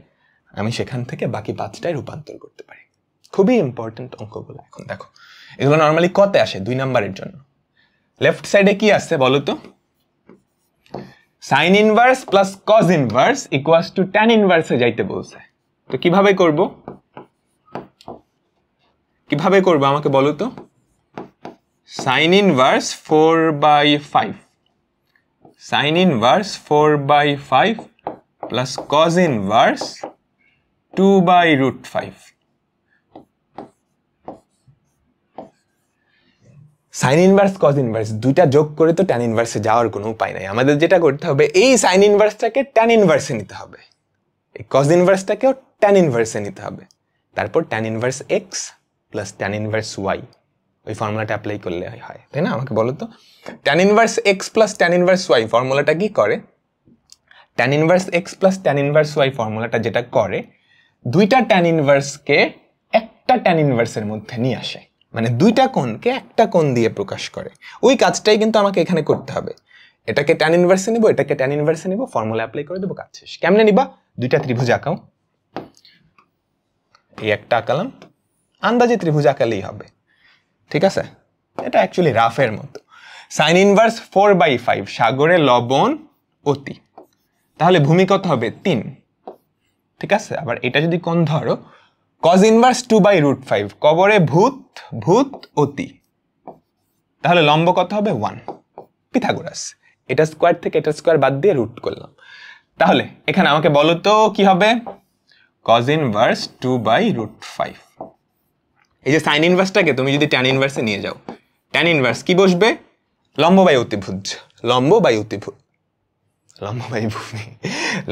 আমি সেখান থেকে বাকি পাঁচটায় রূপান্তর করতে পারি খুবই ইম্পর্টেন্ট অঙ্কগুলো এখন দেখো এগুলো নর্মালি কতে আসে দুই নাম্বারের জন্য লেফট সাইডে কি আসছে বলো তো sine inverse plus cos inverse equals to tan ইনভার্সে যাইতে বলছে তো কিভাবে করবো কিভাবে করবো আমাকে বলো তো sine inverse four by five sine inverse four by five plus cos inverse two by root five sine inverse cos inverse দুইটা যোগ করে তো ট্যান ইনভার্সে যাওয়ার কোনো উপায় নাই আমাদের যেটা করতে হবে এই সাইন ইনভার্সটাকে ট্যান ইনভার্সে নিতে হবে এই কজ ইনভার্সটাকেও ট্যান ইনভার্সে নিতে হবে তারপর tan inverse x plus tan inverse y ওই ফর্মুলাটা অ্যাপ্লাই করলে হয় তাই না আমাকে বলো তো tan inverse x plus tan inverse y ফর্মুলাটা কি করে tan inverse x plus tan inverse y ফর্মুলাটা যেটা করে দুইটা ট্যান ইনভার্সকে একটা ট্যান ইনভার্সের মধ্যে নিয়ে আসে মানে দুইটা কোণকে একটা কোণ দিয়ে প্রকাশ করে ওই কাজটাই কিন্তু আমাকে এখানে করতে হবে এটাকে ট্যান ইনভার্সে নিব এটাকে ট্যান ইনভার্সে নিব ফর্মুলা অ্যাপ্লাই করে দেবো কাজ শেষ কেমনে নিবা দুইটা ত্রিভুজ আঁকাও এই একটা আঁকালাম আন্দাজে ত্রিভুজ আঁকালেই হবে ঠিক আছে এটা অ্যাকচুয়ালি রাফের মতো sine inverse four by five সাগরে লবণ অতি তাহলে ভূমি কত হবে তিন ঠিক আছে আবার এটা যদি কোন ধরো cos inverse two by root five কবরে ভূত ভূত অতি তাহলে লম্ব কত হবে ওয়ান পিথাগোরাস এটা স্কোয়ার থেকে এটা স্কোয়ার বাদ দিয়ে রুট করলাম তাহলে এখানে আমাকে বলো তো কি হবে cos inverse two by root five এই যে সাইন ইনভার্সটাকে তুমি যদি ট্যান ইনভার্সে নিয়ে যাও ট্যান ইনভার্স কি বসবে লম্ব বাই অতিভুজ লম্ব বাই অতিভুজ লম্ব বাই ভূমি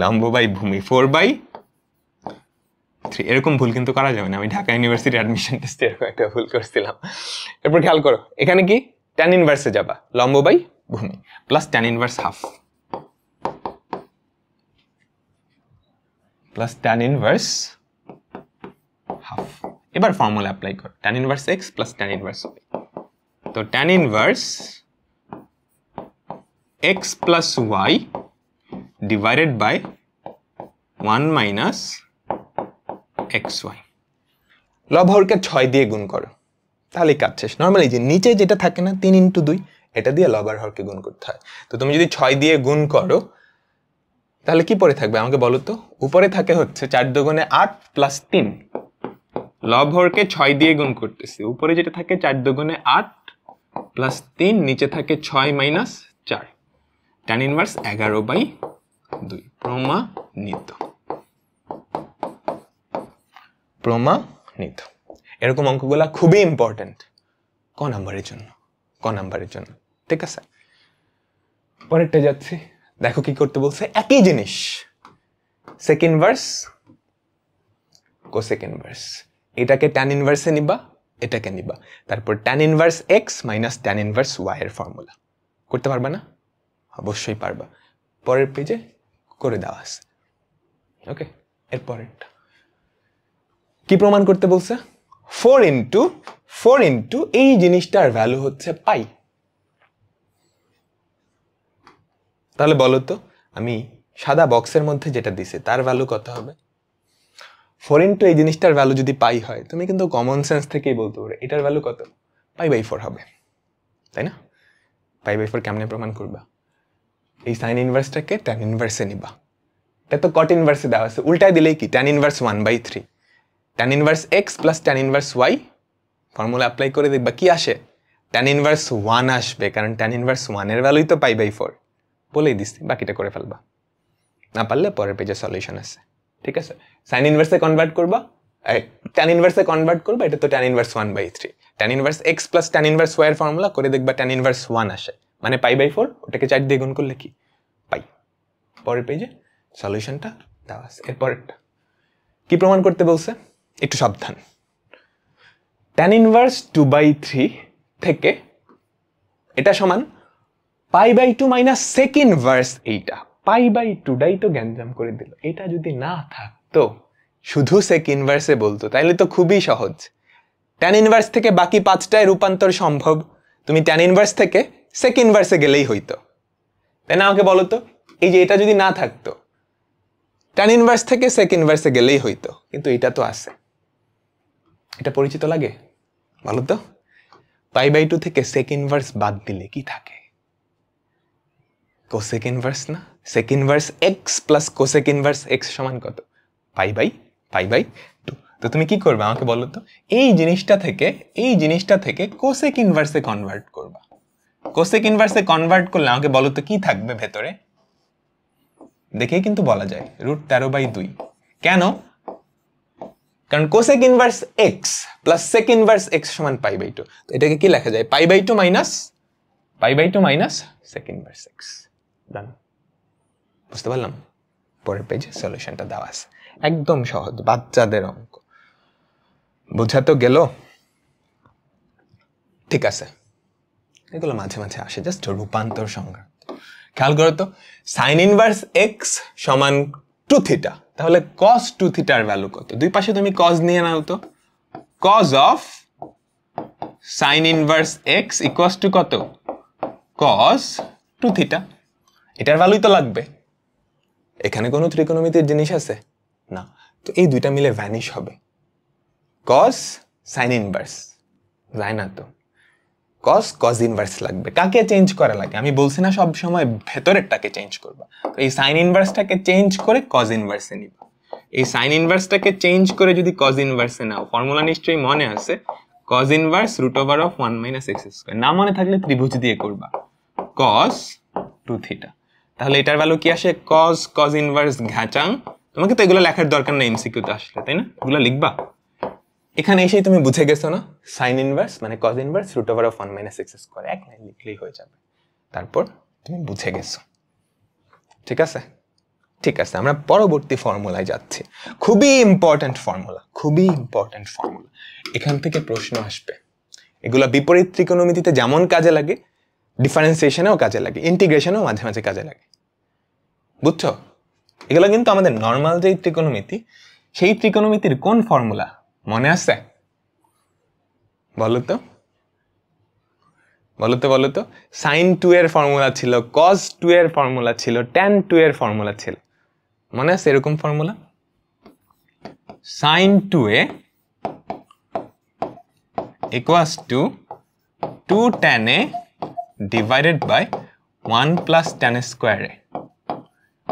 লম্ব বাই ভূমি ফোর বাই থ্রি এরকম ভুল কিন্তু করা যাবে না আমি ঢাকা ইউনিভার্সিটি অ্যাডমিশন টেস্টে এরকম একটা ভুল করছিলাম এরপর খেয়াল করো এখানে কি ট্যান ইনভার্সে যাবা লম্ব বাই ভূমি plus tan inverse half plus tan inverse half এবার ফর্মুলা অ্যাপ্লাই কর tan inverse x plus tan inverse তো tan inverse x plus y divided by one minus x y লভরকে ছয় দিয়ে গুণ করো তাহলে কাজ শেষ নর্মালি যে নিচে যেটা থাকে না তিন ইন্টু দুই এটা দিয়ে লবার হরকে গুণ করতে হয় তো তুমি যদি ছয় দিয়ে গুণ করো তাহলে কি পরে থাকবে আমাকে বলো তো উপরে থাকে হচ্ছে চার দুগুণে আট প্লাস তিন হরকে ছয় দিয়ে গুণ করতেছি উপরে যেটা থাকে চার দুগুণে আট প্লাস তিন নিচে থাকে ছয় মাইনাস চার ট্যান ইনভার্স এগারো বাই দুই প্রমাণিত প্রমাণিত এরকম অঙ্কগুলা খুবই ইম্পর্টেন্ট ক নাম্বারের জন্য ক নাম্বারের জন্য ঠিক আছে পরেরটা যাচ্ছি দেখো কি করতে বলছে একই জিনিস sec inverse cosec inverse এটাকে ট্যান ইনভার্সে নিবা এটাকে নিবা তারপর tan inverse x minus tan inverse ওয়াইয়ের ফর্মুলা করতে পারবা না অবশ্যই পারবা পরের পেজে করে দেওয়া আছে ওকে এরপরেরটা কি প্রমাণ করতে বলছে ফোর ইন্টু ফোর ইন্টু এই জিনিসটার ভ্যালু হচ্ছে পাই তাহলে বলো তো আমি সাদা বক্সের মধ্যে যেটা দিছে তার ভ্যালু কত হবে ফোরেন টু এই জিনিসটার ভ্যালু যদি পাই হয় তুমি কিন্তু কমন সেন্স থেকেই বলতে পারো এটার ভ্যালু কত পাই বাই ফোর হবে তাই না পাই বাই ফোর কেমনে প্রমাণ করবা এই সাইন ইনভার্সটাকে ট্যান ইনভার্সে নিবা এটা তো কট ইনভার্সে দেওয়া আছে উল্টায় দিলেই কি tan inverse one by three tan inverse x plus tan inverse y formula apply করে দেখবা কি আসে ট্যান ইনভার্স ওয়ান আসবে কারণ ট্যান ইনভার্স ওয়ানের ভ্যালুই তো পাই বাই ফোর বলেই দিস বাকিটা করে ফেলবা না পারলে পরের পেজে সলিউশন আছে ঠিক আছে সাইন ইনভার্সে কনভার্ট করবা ট্যান ইনভার্সে কনভার্ট করবা এটা তো tan inverse one by three tan inverse x plus tan inverse ওয়াইয়ের ফর্মুলা করে দেখবা ট্যান ইনভার্স ওয়ান আসে মানে পাই বাই ফোর ওটাকে চার দিয়ে গুণ করলে কি পাই পরের পেজে সলিউশনটা দেওয়া আছে এরপরেরটা কি প্রমাণ করতে বলছে একটু সাবধান tan inverse two by three থেকে এটা সমান pi by two minus sec inverse এইটা পাই বাই টুডাই তো গ্যাঞ্জাম করে দিল এটা যদি না থাকতো শুধু সেক ইনভার্সে বলতো তাইলে তো খুবই সহজ ট্যান ইনভার্স থেকে বাকি পাঁচটায় রূপান্তর সম্ভব তুমি ট্যান ইনভার্স থেকে সেক ইনভার্সে গেলেই হইতো তাই না আমাকে বলতো এই যে এটা যদি না থাকতো ট্যান ইনভার্স থেকে সেক ইনভার্সে গেলেই হইতো কিন্তু এটা তো আছে এটা পরিচিত লাগে বলো তো পাই বাই টু থেকে সেক ইনভার্স বাদ দিলে কি থাকে সেক ইনভার্স না sec inverse x plus cosec inverse x সমান কত pi by pi by two তো তুমি কি করবে আমাকে বলো তো এই জিনিসটা থেকে এই জিনিসটা থেকে কোসেক ইনভার্সে কনভার্ট করবা inverse ইনভার্সে কনভার্ট করলে আমাকে বলো তো কি থাকবে ভেতরে দেখে কিন্তু বলা যায় রুট তেরো বাই দুই কেন কারণ cosec inverse x plus sec inverse x সমান পাই বাই টু তো এটাকে কি লেখা যায় pi by two minus pi by two minus sec inverse x ডান বুঝতে পারলাম পরের পেজে সলিউশনটা দেওয়া আছে একদম সহজ বাচ্চাদের অঙ্ক বোঝা তো গেল ঠিক আছে এগুলো মাঝে মাঝে আসে জাস্ট রূপান্তর সংজ্ঞা খেয়াল করো তো সাইন ইনভার্স এক্স সমান টু থিটা তাহলে কস টু থিটার ভ্যালু কত দুই পাশে তুমি কস নিয়ে নাও তো cos of sine inverse x equals to কত কস টু থিটা এটার ভ্যালুই তো লাগবে এখানে কোনো ত্রিকোণমিতির জিনিস আছে না তো এই দুইটা মিলে ভ্যানিশ হবে কস সাইন ইনভার্স যায় না তো কস কস ইনভার্স লাগবে কাকে চেঞ্জ করা লাগে আমি বলছি না সব সময় ভেতরেরটাকে চেঞ্জ করবা তো এই সাইন ইনভার্সটাকে চেঞ্জ করে কস ইনভার্সে নিব এই সাইন ইনভার্সটাকে চেঞ্জ করে যদি কজ ইনভার্সে নাও ফর্মুলা নিশ্চয়ই মনে আছে cos inverse root over of one minus x square না মনে থাকলে ত্রিভুজ দিয়ে করবা কস টু থিটা তাহলে এটার ভ্যালু কি আসে কজ কজ ইনভার্স ঘাটাং তোমাকে তো এগুলো লেখার দরকার না এমসিকিউতে আসলে তাই না এগুলো লিখবা এখানে এসেই তুমি বুঝে গেছো না সাইন ইনভার্স মানে cos inverse root over of one minus x square এক লাইন লিখলেই হয়ে যাবে তারপর তুমি বুঝে গেছো ঠিক আছে ঠিক আছে আমরা পরবর্তী ফর্মুলায় যাচ্ছি খুবই ইম্পর্ট্যান্ট ফর্মুলা খুবই ইম্পর্ট্যান্ট ফর্মুলা এখান থেকে প্রশ্ন আসবে এগুলো বিপরীত ত্রিকোণমিতিতে যেমন কাজে লাগে ডিফারেন্সিয়েশনেও কাজে লাগে ইন্টিগ্রেশনেও মাঝে মাঝে কাজে লাগে বুঝছো এগুলো কিন্তু আমাদের নর্মাল যেই ত্রিকোণমিতি সেই ত্রিকোণমিতির কোন ফর্মুলা মনে আছে বলো তো বলতো বলতো সাইন টু এর ফর্মুলা ছিল কজ টু এর ফর্মুলা ছিল ট্যান টু এর ফর্মুলা ছিল মনে আছে এরকম formula sine two A equals to two tan A divided by one plus tan স্কোয়ারে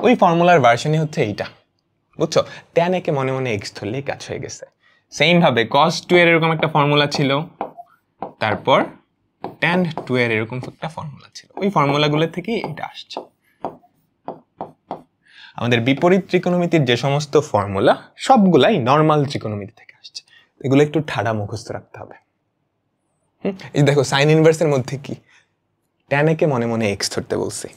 ওই ফর্মুলার ভার্সনই হচ্ছে এইটা বুঝছো ট্যান একে মনে মনে এক্স ধরলেই কাজ হয়ে গেছে সেমভাবে কস টু এর এরকম একটা ফর্মুলা ছিল তারপর ট্যান টু এর এরকম একটা ফর্মুলা ছিল ওই ফর্মুলাগুলো থেকেই এটা আসছে আমাদের বিপরীত ত্রিকোণমিতির যে সমস্ত ফর্মুলা সবগুলাই নর্মাল ত্রিকোণমিতি থেকে আসছে এগুলো একটু ঠাডা মুখস্থ রাখতে হবে এই দেখো সাইন ইনভার্সের মধ্যে কি টেন একে মনে মনে এক্স ধরতে বলছে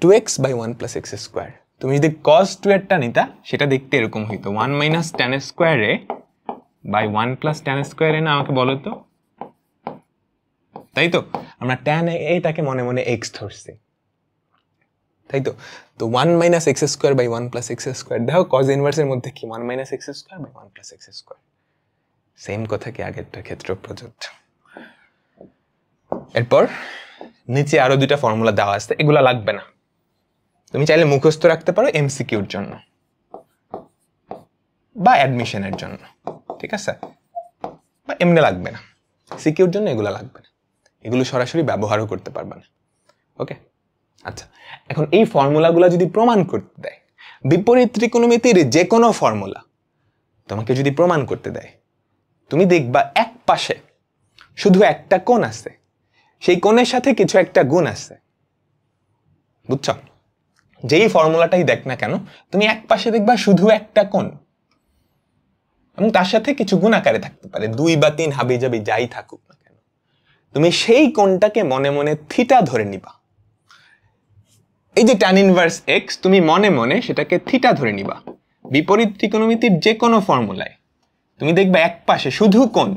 two x by one plus x square তুমি যদি কস টু নিতা সেটা দেখতে এরকম হইতো ওয়ান মাইনাস ট্যান স্কোয়ারে বাই ওয়ান প্লাস টেন স্কোয়ারে না আমাকে বলো তো তাই তো আমরা ট্যান এটাকে মনে মনে এক্স ধরছি তাই তো তো one minus x square by one plus x square দেখো কজ ইনভার্সের মধ্যে কি one minus x square by one plus x square same কথা কি আগেরটা ক্ষেত্রে প্রযোজ্য এরপর নিচে আরও দুইটা ফর্মুলা দেওয়া আছে এগুলো লাগবে না তুমি চাইলে মুখস্থ রাখতে পারো এমসিকিউর জন্য বা অ্যাডমিশনের জন্য ঠিক আছে বা এমনি লাগবে না সিকিউর জন্য এগুলো লাগবে না এগুলো সরাসরি ব্যবহারও করতে পারবে না ওকে আচ্ছা এখন এই ফর্মুলাগুলো যদি প্রমাণ করতে দেয় বিপরীত ত্রিকোণমিতির যে কোনো ফর্মুলা তোমাকে যদি প্রমাণ করতে দেয় তুমি দেখবা এক পাশে শুধু একটা কোণ আছে সেই কোণের সাথে কিছু একটা গুণ আছে বুঝছ যেই ফর্মুলাটাই দেখ না কেন তুমি এক পাশে দেখবা শুধু একটা কোণ এবং তার সাথে কিছু গুণ আকারে থাকতে পারে দুই বা তিন হাবি যাবি যাই থাকুক না কেন তুমি সেই কোণটাকে মনে মনে থিটা ধরে নিবা এই যে ট্যান ইনভার্স এক্স তুমি মনে মনে সেটাকে থিটা ধরে নিবা বিপরীত ত্রিকোণমিতির যে কোনো ফর্মুলায় তুমি দেখবে এক পাশে শুধু কোণ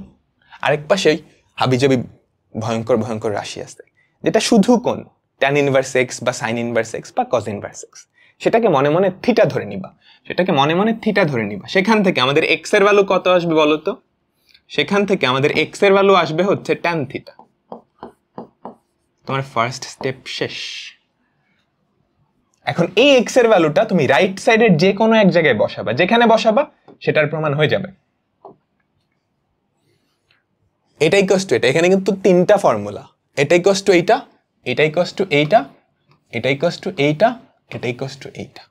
আরেক পাশে হাবিজাবি ভয়ঙ্কর ভয়ঙ্কর রাশি আছে যেটা শুধু কোন ট্যান ইনভার্স এক্স বা সাইন ইনভার্স এক্স বা কজ ইনভার্স এক্স সেটাকে মনে মনে থিটা ধরে নিবা সেটাকে মনে মনে থিটা ধরে নিবা সেখান থেকে আমাদের এক্স এর ভ্যালু কত আসবে বলো তো সেখান থেকে আমাদের এক্স এর ভ্যালু আসবে হচ্ছে ট্যান থিটা তোমার ফার্স্ট স্টেপ শেষ এখন এই এক্স এর ভ্যালুটা তুমি রাইট সাইডের যে কোনো এক জায়গায় বসাবা যেখানে বসাবা সেটার প্রমাণ হয়ে যাবে এটাই কষ্ট এটা এখানে কিন্তু তিনটা ফর্মুলা এটাই কষ্ট এইটা এটাই কষ্ট এইটা এটাই কষ্ট টু এইটা এটাই কষ্ট টু এইটা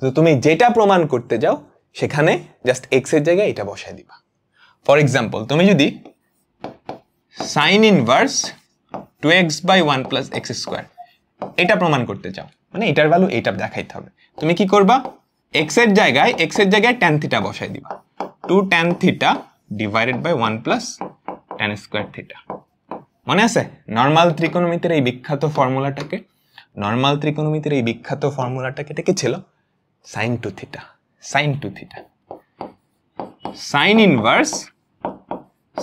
তো তুমি যেটা প্রমাণ করতে যাও সেখানে জাস্ট এক্সের জায়গায় এটা বসায় দিবা ফর এক্সাম্পল তুমি যদি sine inverse two x by one plus x square এটা প্রমাণ করতে চাও মানে এটার ভ্যালু এইটা দেখাইতে হবে তুমি কি করবা এক্সের জায়গায় এক্সের জায়গায় ট্যান থিটা বসায় দিবা two tan theta divided by one plus tan square theta মনে আছে নর্মাল ত্রিকোণমিতির এই বিখ্যাত ফর্মুলাটাকে নর্মাল ত্রিকোণমিতির এই বিখ্যাত ফর্মুলাটাকে এটা ছিল sine two theta sine two theta sine inverse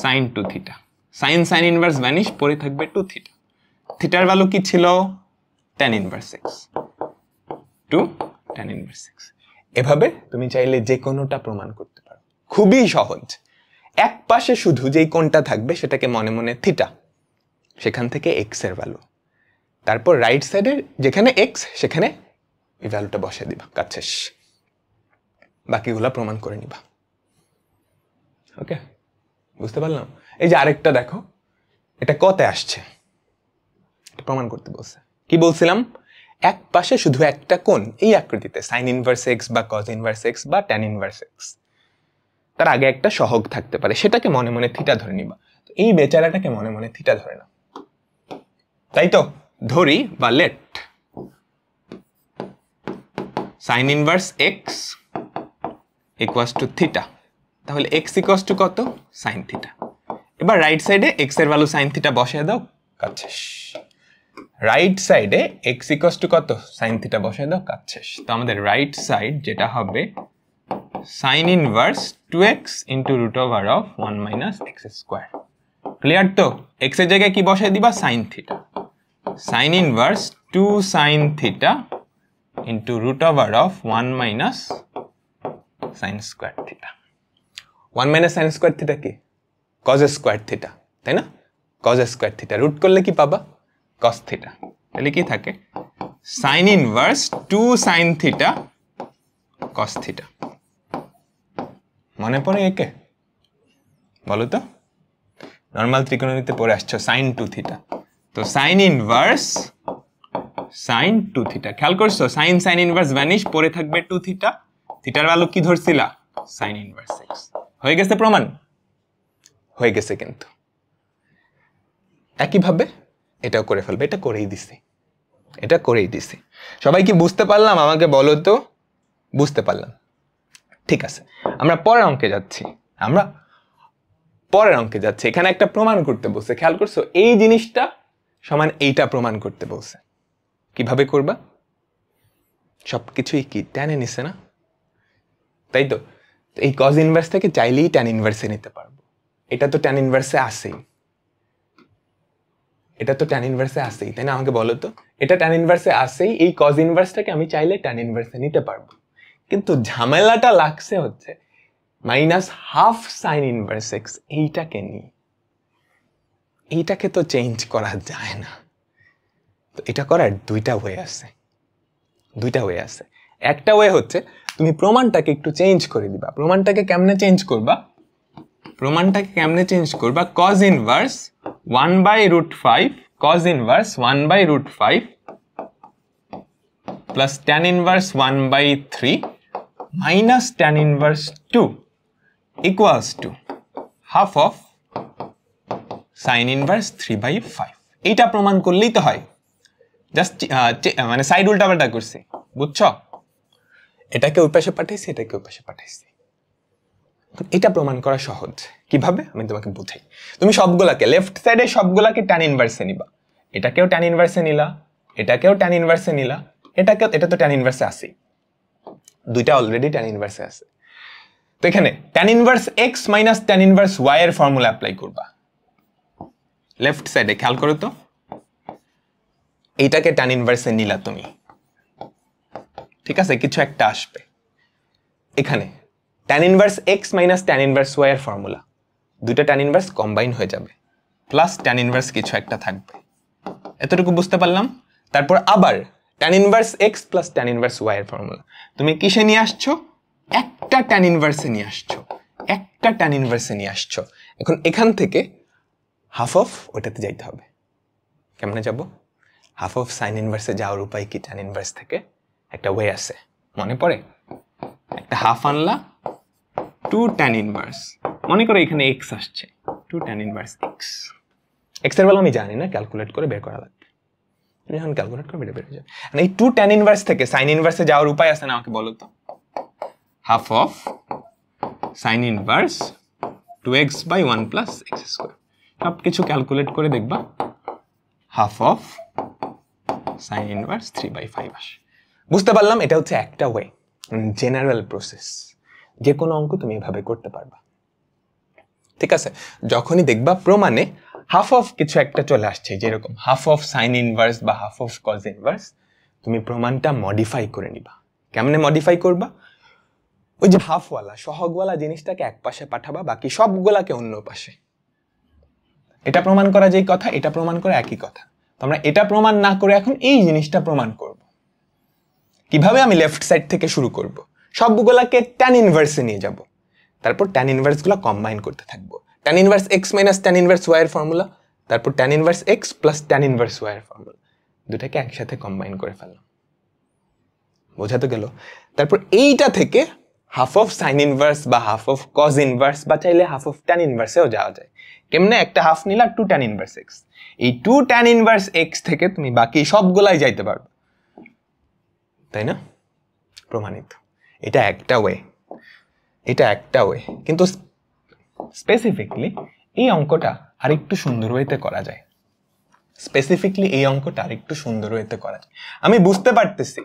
sine two theta sine sine inverse vanish পরে থাকবে টু থিটা থিটার ভ্যালু কি ছিল tan inverse x two tan inverse x এভাবে তুমি চাইলে যে কোনোটা প্রমাণ করতে পারো খুবই সহজ এক পাশে শুধু যেই কোণটা থাকবে সেটাকে মনে মনে থিটা সেখান থেকে এক্সের ভ্যালু তারপর রাইট সাইডের যেখানে এক্স সেখানে এই ভ্যালুটা বসে দিবা কাজ শেষ বাকিগুলো প্রমাণ করে নিবা ওকে বুঝতে পারলাম এই যে আরেকটা দেখো এটা কতে আসছে এটা প্রমাণ করতে বলছে কি বলছিলাম এক পাশে শুধু একটা কোণ এই আকৃতিতে সাইন ইনভার্স এক্স বা কজ ইনভার্স এক্স বা ট্যান ইনভার্স এক্স তার আগে একটা সহগ থাকতে পারে সেটাকে মনে মনে থিটা ধরে নিবা তো এই বেচারাটাকে মনে মনে থিটা ধরে না তাই তো ধরি বা let sine inverse x equals to theta তাহলে এক্স ইকুয়াস টু কত সাইন থিটা এবার রাইট সাইডে এক্স এর ভ্যালু সাইন থিটা বসিয়ে দাও কাজ রাইট সাইডে এক্স ইকুয়াস টু কত সাইন থিটা বসাই দাও কাজ তো আমাদের রাইট সাইড যেটা হবে sine inverse two x into root over of one minus x square clear তো এক্স এর জায়গায় কি বসাই দিবা sine theta sine inverse two sine theta into root over of one minus sine square theta one minus sine square theta কি cos square theta তাই না cause square theta root করলে কি পাবা কস থিটা তাহলে কি থাকে sine inverse two sine theta cos theta মনে পড়ে একে বলো তো নর্মাল ত্রিকোণমিতিতে পড়ে আসছো সাইন টু থিটা তো sine inverse sine two theta খেয়াল করছো সাইন সাইন ইনভার্স ভ্যানিস পড়ে থাকবে টু থিটা থিটার ভ্যালু কি ধরছিলা সাইন ইনভার্স হয়ে গেছে প্রমাণ হয়ে গেছে কিন্তু একইভাবে এটাও করে ফেলবে এটা করেই দিছি এটা করেই দিছে সবাই কি বুঝতে পারলাম আমাকে বলো তো বুঝতে পারলাম ঠিক আছে আমরা পরের অঙ্কে যাচ্ছি আমরা পরের অঙ্কে যাচ্ছি এখানে একটা প্রমাণ করতে বলছে খেয়াল করছো এই জিনিসটা সমান এইটা প্রমাণ করতে বলছে কিভাবে করবা সব কিছুই কি ট্যানে নিছে না তাই তো এই কজ ইনভার্স থেকে চাইলেই ট্যান ইনভার্সে নিতে পারবো এটা তো ট্যান ইনভার্সে আসেই এটা তো ট্যান ইনভার্সে আসেই তাই না আমাকে বলো তো এটা ট্যান ইনভার্সে আসেই এই কজ ইনভার্সটাকে আমি চাইলে ট্যান ইনভার্সে নিতে পারবো কিন্তু ঝামেলাটা লাগছে হচ্ছে minus half sine inverse x এইটাকে নিয়ে এইটাকে তো চেঞ্জ করা যায় না তো এটা করার দুইটা ওয়ে আছে দুইটা ওয়ে আছে একটা ওয়ে হচ্ছে তুমি প্রমাণটাকে একটু চেঞ্জ করে দিবা প্রমাণটাকে কেমনে চেঞ্জ করবা প্রমাণটাকে কেমনে চেঞ্জ করবা cos inverse one by root five cos inverse one by root five plus tan inverse one by three minus tan inverse 2 equals to half of sin inverse 3 by 5 এটা প্রমাণ করলেই তো হয় জাস্ট uh, uh, মানে side উল্টাপাল্টা করছি বুঝছ এটাকে ওই পাশে পাঠাইছি এটাকে ওই পাশে পাঠাইছি এটা প্রমাণ করা সহজ কিভাবে আমি তোমাকে বুঝাই তুমি সবগুলাকে লেফট সাইডে সবগুলাকে ট্যান ইনভার্সে নিবা এটাকেও ট্যান ইনভার্সে নিলা এটাকেও ট্যান ইনভার্সে নিলা এটাকেও এটা তো ট্যান ইনভার্সে আসেই দুইটা অলরেডি ট্যান ইনভার্সে আছে তো এখানে tan inverse x minus tan inverse y এর ফর্মুলা অ্যাপ্লাই করবা লেফট সাইডে খেয়াল করো তো এইটাকে ট্যান ইনভার্সে নিলা তুমি ঠিক আছে কিছু একটা আসবে এখানে tan inverse x minus tan inverse y এর ফর্মুলা দুইটা ট্যান ইনভার্স কম্বাইন হয়ে যাবে প্লাস ট্যান ইনভার্স কিছু একটা থাকবে এতটুকু বুঝতে পারলাম তারপর আবার tan inverse x plus tan inverse y এর ফর্মুলা তুমি কিসে নিয়ে আসছো একটা ট্যান ইনভার্সে নিয়ে আসছো একটা ট্যান ইনভার্সে নিয়ে আসছো এখন এখান থেকে হাফ অফ ওটাতে যাইতে হবে কেমনে যাব হাফ অফ সাইন ইনভার্সে যাওয়ার উপায় কি ট্যান ইনভার্স থেকে একটা ওয়ে আছে মনে পড়ে একটা হাফ আনলা টু ট্যান ইনভার্স মনে করো এখানে এক্স আসছে টু ট্যান ইনভার্স এক্স এক্সের বেলা আমি জানি না ক্যালকুলেট করে বের করা লাগবে যখন ক্যালকুলেট করবে বেরিয়ে বেড়ে মানে এই টু ট্যান ইনভার্স থেকে সাইন ইনভার্সে যাওয়ার উপায় আছে না আমাকে বলো তো half of sine inverse two x by one plus x square সব কিছু ক্যালকুলেট করে দেখবা half of sine inverse three by five আসে বুঝতে পারলাম এটা হচ্ছে একটা ওয়ে জেনারেল প্রসেস যে কোনো অঙ্ক তুমি এভাবে করতে পারবা ঠিক আছে যখনই দেখবা প্রমাণে হাফ অফ কিছু একটা চলে আসছে যেরকম হাফ অফ সাইন ইনভার্স বা হাফ অফ কজ ইনভার্স তুমি প্রমাণটা মডিফাই করে নিবা কেমনে মডিফাই করবা ওই যে হাফওয়ালা সহগওয়ালা জিনিসটাকে এক পাশে পাঠাবা বাকি সবগুলাকে অন্য পাশে এটা প্রমাণ করা যেই কথা এটা প্রমাণ করা একই কথা তোমরা এটা প্রমাণ না করে এখন এই জিনিসটা প্রমাণ করব কিভাবে আমি লেফট সাইড থেকে শুরু করব সবগুলাকে ট্যান ইনভার্সে নিয়ে যাব তারপর ট্যান ইনভার্সগুলো কম্বাইন করতে থাকবো tan inverse x minus tan inverse ওয়াইয়ের ফর্মুলা তারপর tan inverse x plus tan inverse ওয়াইয়ের ফর্মুলা দুটাকে একসাথে কম্বাইন করে ফেললাম বোঝা তো গেল তারপর এইটা থেকে হাফ অফ সাইন ইনভার্স বা হাফ অফ কজ ইনভার্স বা চাইলে হাফ অফ ট্যান ইনভার্সেও যাওয়া যায় কেমনে একটা হাফ নিলা টু ট্যান ইনভার্স এক্স এই টু ট্যান ইনভার্স এক্স থেকে তুমি বাকি সবগুলাই যাইতে পারবে তাই না প্রমাণিত এটা একটা ওয়ে এটা একটা ওয়ে কিন্তু স্পেসিফিকলি এই অঙ্কটা আরেকটু সুন্দর হইতে করা যায় স্পেসিফিকলি এই অঙ্কটা আরেকটু সুন্দর হইতে করা যায় আমি বুঝতে পারতেছি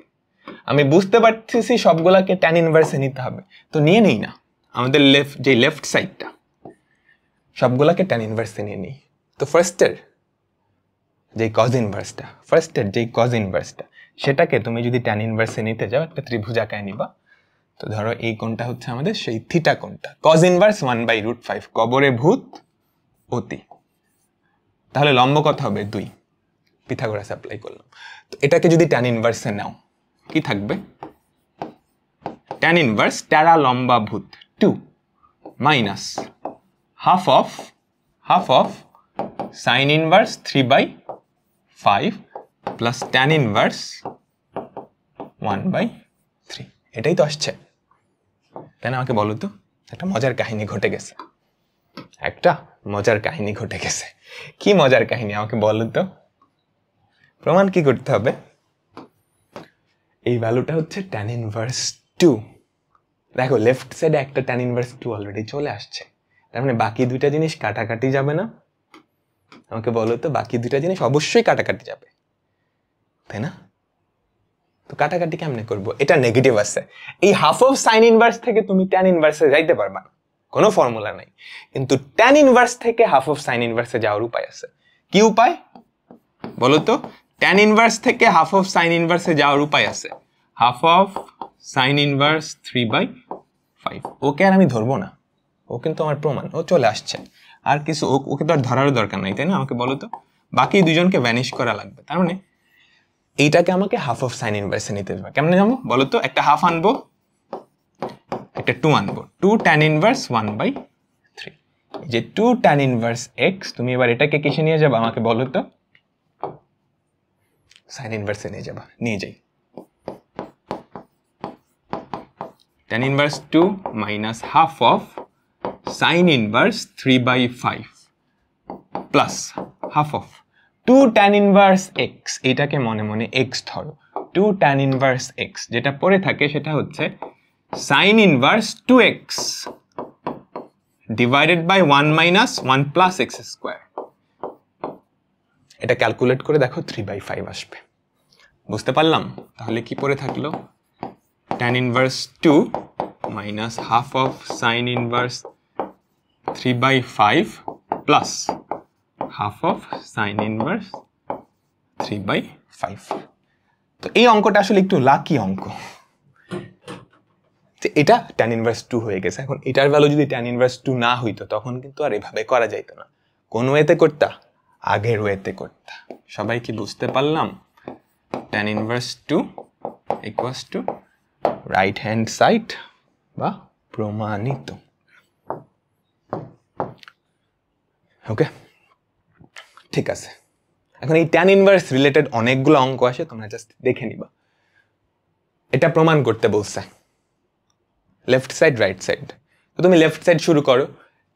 আমি বুঝতে পারতেছি সবগুলাকে ট্যান ইনভার্সে নিতে হবে তো নিয়ে নেই না আমাদের লেফট যে লেফট সাইডটা সবগুলাকে ট্যান ইনভার্সে নিয়ে নিই তো ফার্স্টের যে কজ ইনভার্সটা ফার্স্টের যে কজ ইনভার্সটা সেটাকে তুমি যদি ট্যান ইনভার্সে নিতে যাও একটা ত্রিভুজাকায় নিবা তো ধরো এই কোণটা হচ্ছে আমাদের সেই থিটা কোণটা cos inverse one by root five কবরে ভূত অতি তাহলে লম্ব কথা হবে দুই পিথাগোরাস অ্যাপ্লাই করলাম তো এটাকে যদি ট্যান ইনভার্সে নাও কি থাকবে ট্যান ইনভার্স ট্যারা লম্বা ভূত two minus half of half of sine inverse three by five plus tan inverse one by three এটাই তো আসছে তাই না আমাকে বলো তো একটা মজার কাহিনী ঘটে গেছে একটা মজার কাহিনী ঘটে গেছে কি মজার কাহিনী আমাকে বলো তো প্রমাণ কি করতে হবে এই ভ্যালুটা হচ্ছে ট্যান ইনভার্স টু দেখো লেফট সাইডে একটা ট্যান ইনভার্স টু অলরেডি চলে আসছে তার মানে বাকি দুইটা জিনিস কাটাকাটি যাবে না আমাকে বলো তো বাকি দুইটা জিনিস অবশ্যই কাটাকাটি যাবে তাই না তো কাটাকাটি কেমনে করব এটা নেগেটিভ আছে এই হাফ অফ সাইন ইনভার্স থেকে তুমি ট্যান ইনভার্সে যাইতে পারবা না কোনো ফর্মুলা নাই কিন্তু ট্যান ইনভার্স থেকে হাফ অফ সাইন ইনভার্সে যাওয়ার উপায় আছে কি উপায় বলো তো ট্যান ইনভার্স থেকে হাফ অফ সাইন ইনভার্সে যাওয়ার উপায় আছে half of sine inverse three by five okay আর আমি ধরবো না ও কিন্তু আমার প্রমাণ ও চলে আসছে আর কিছু ওকে তো আর ধরার দরকার নাই তাই না আমাকে বলো তো বাকি দুজনকে ভ্যানিশ করা লাগবে তার মানে এইটাকে আমাকে হাফ অফ সাইন ইনভার্সে নিতে হবে কেমন জানো বলো তো একটা হাফ আনবো একটা টু আনবো two tan inverse one by three যে টু ট্যান ইনভার্স এক্স তুমি এবার এটাকে কিসে নিয়ে যাবা আমাকে বলো তো সাইন ইনভার্সে নিয়ে যাবা নিয়ে যাই tan inverse two minus half of sine inverse three by five plus half of two tan inverse x এটাকে মনে মনে এক্স ধরো টু ট্যান ইনভার্স এক্স যেটা পড়ে থাকে সেটা হচ্ছে sine inverse two x divided by one minus one plus x square এটা ক্যালকুলেট করে দেখো থ্রি বাই ফাইভ আসবে বুঝতে পারলাম তাহলে কি পড়ে থাকলো tan inverse two minus half of sine inverse three by five plus half of sine inverse three by five তো এই অঙ্কটা আসলে একটু লাকি অঙ্ক যে এটা ট্যান ইনভার্স টু হয়ে গেছে এখন এটার ভ্যালু যদি ট্যান ইনভার্স টু না হইতো তখন কিন্তু আর এভাবে করা যাইতো না কোন ওয়েতে করতা আগের ওয়েতে করতা সবাই কি বুঝতে পারলাম tan inverse two equals to right hand side বা প্রমাণিত ওকে ঠিক আছে এখন এই ট্যান ইনভার্স রিলেটেড অনেকগুলো অঙ্ক আসে তোমরা জাস্ট দেখে নিবা এটা প্রমাণ করতে বলছে লেফট সাইড রাইট সাইড তো তুমি লেফট সাইড শুরু করো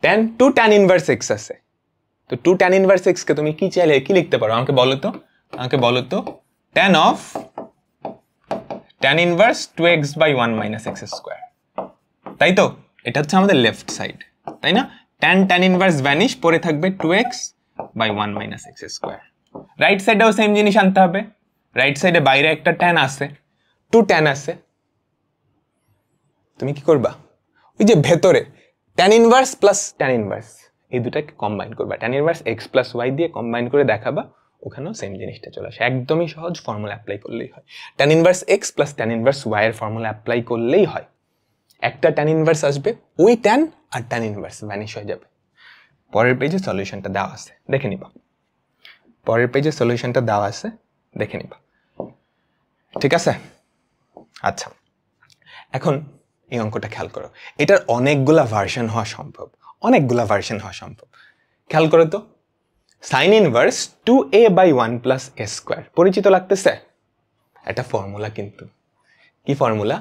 tan two tan inverse x আছে তো টু ট্যান ইনভার্স এক্সকে তুমি কি চাইলে কি লিখতে পারো আমাকে বলো তো আমাকে বলো তো tan of tan inverse two x by one minus x square তাই তো এটা হচ্ছে আমাদের লেফট সাইড তাই না ট্যান ট্যান ইনভার্স ভ্যানিশ পরে থাকবে two x by one minus x square right সাইডেও সেম জিনিস আনতে হবে রাইট সাইডে বাইরে একটা ট্যান আছে টু ট্যান আছে তুমি কি করবা ওই যে ভেতরে tan inverse plus tan inverse এই দুটাকে কম্বাইন করবা tan inverse x plus y দিয়ে কম্বাইন করে দেখাবা ওখানেও সেম জিনিসটা চলে আসে একদমই সহজ ফর্মুলা অ্যাপ্লাই করলেই হয় tan inverse x plus tan inverse ওয়াইয়ের ফর্মুলা অ্যাপ্লাই করলেই হয় একটা ট্যান ইনভার্স আসবে ওই ট্যান আর ট্যান ইনভার্স ভ্যানিশ হয়ে যাবে পরের পেজে সলিউশনটা দেওয়া আছে দেখে নিবা পরের পেজে সলিউশনটা দেওয়া আছে দেখে নিবা ঠিক আছে আচ্ছা এখন এই অঙ্কটা খেয়াল করো এটার অনেকগুলা ভার্সন হওয়া সম্ভব অনেকগুলা ভার্সন হওয়া সম্ভব খেয়াল করো তো sine inverse two a by one plus a square পরিচিত লাগতেছে একটা ফর্মুলা কিন্তু কি ফর্মুলা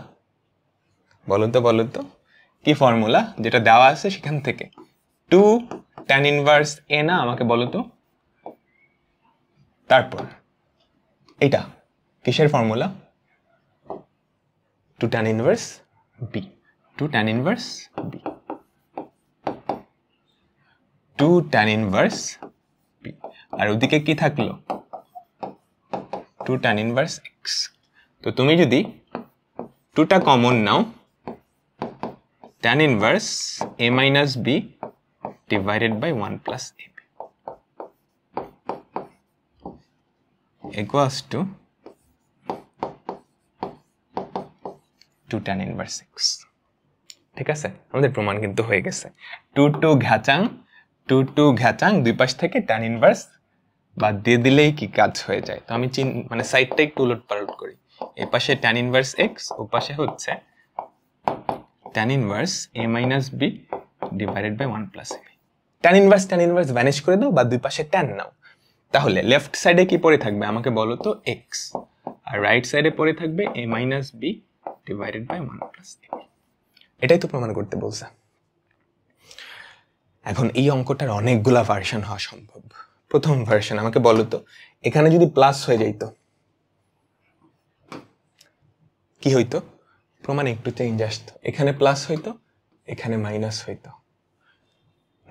বলুন তো বলুন তো কি ফর্মুলা যেটা দেওয়া আছে সেখান থেকে টু ট্যান ইনভার্স এ না আমাকে বলো তো তারপর এটা কিসের formula two tan inverse b two tan inverse b two tan inverse b আর ওদিকে কি থাকলো টু ট্যান ইনভার্স এক্স তো তুমি যদি টুটা কমন নাও tan inverse a minus b divided by 1 plus ab equals to 2 tan inverse x ঠিক আছে আমাদের প্রমাণ কিন্তু হয়ে গেছে টু টু ঘ্যাচাং টু টু ঘ্যাচাং দুই পাশ থেকে ট্যান ইনভার্স বা দিয়ে দিলেই কি কাজ হয়ে যায় তো আমি চিন মানে সাইডটা একটু উলট পালট করি এ পাশে ট্যান ইনভার্স এক্স ও পাশে হচ্ছে tan inverse a minus b divided by one plus a tan inverse tan inverse vanish করে দাও বা দুই পাশে ট্যান নাও তাহলে লেফট সাইডে কি পড়ে থাকবে আমাকে বলো তো এক্স আর রাইট সাইডে পড়ে থাকবে a minus b divided by one plus এটাই তো প্রমাণ করতে বলছে এখন এই অঙ্কটার অনেকগুলা ভার্সন হওয়া সম্ভব প্রথম ভার্সন আমাকে বলো তো এখানে যদি প্লাস হয়ে যাইত কি হইতো প্রমাণে একটু চেঞ্জ আসতো এখানে প্লাস হইতো এখানে মাইনাস হইতো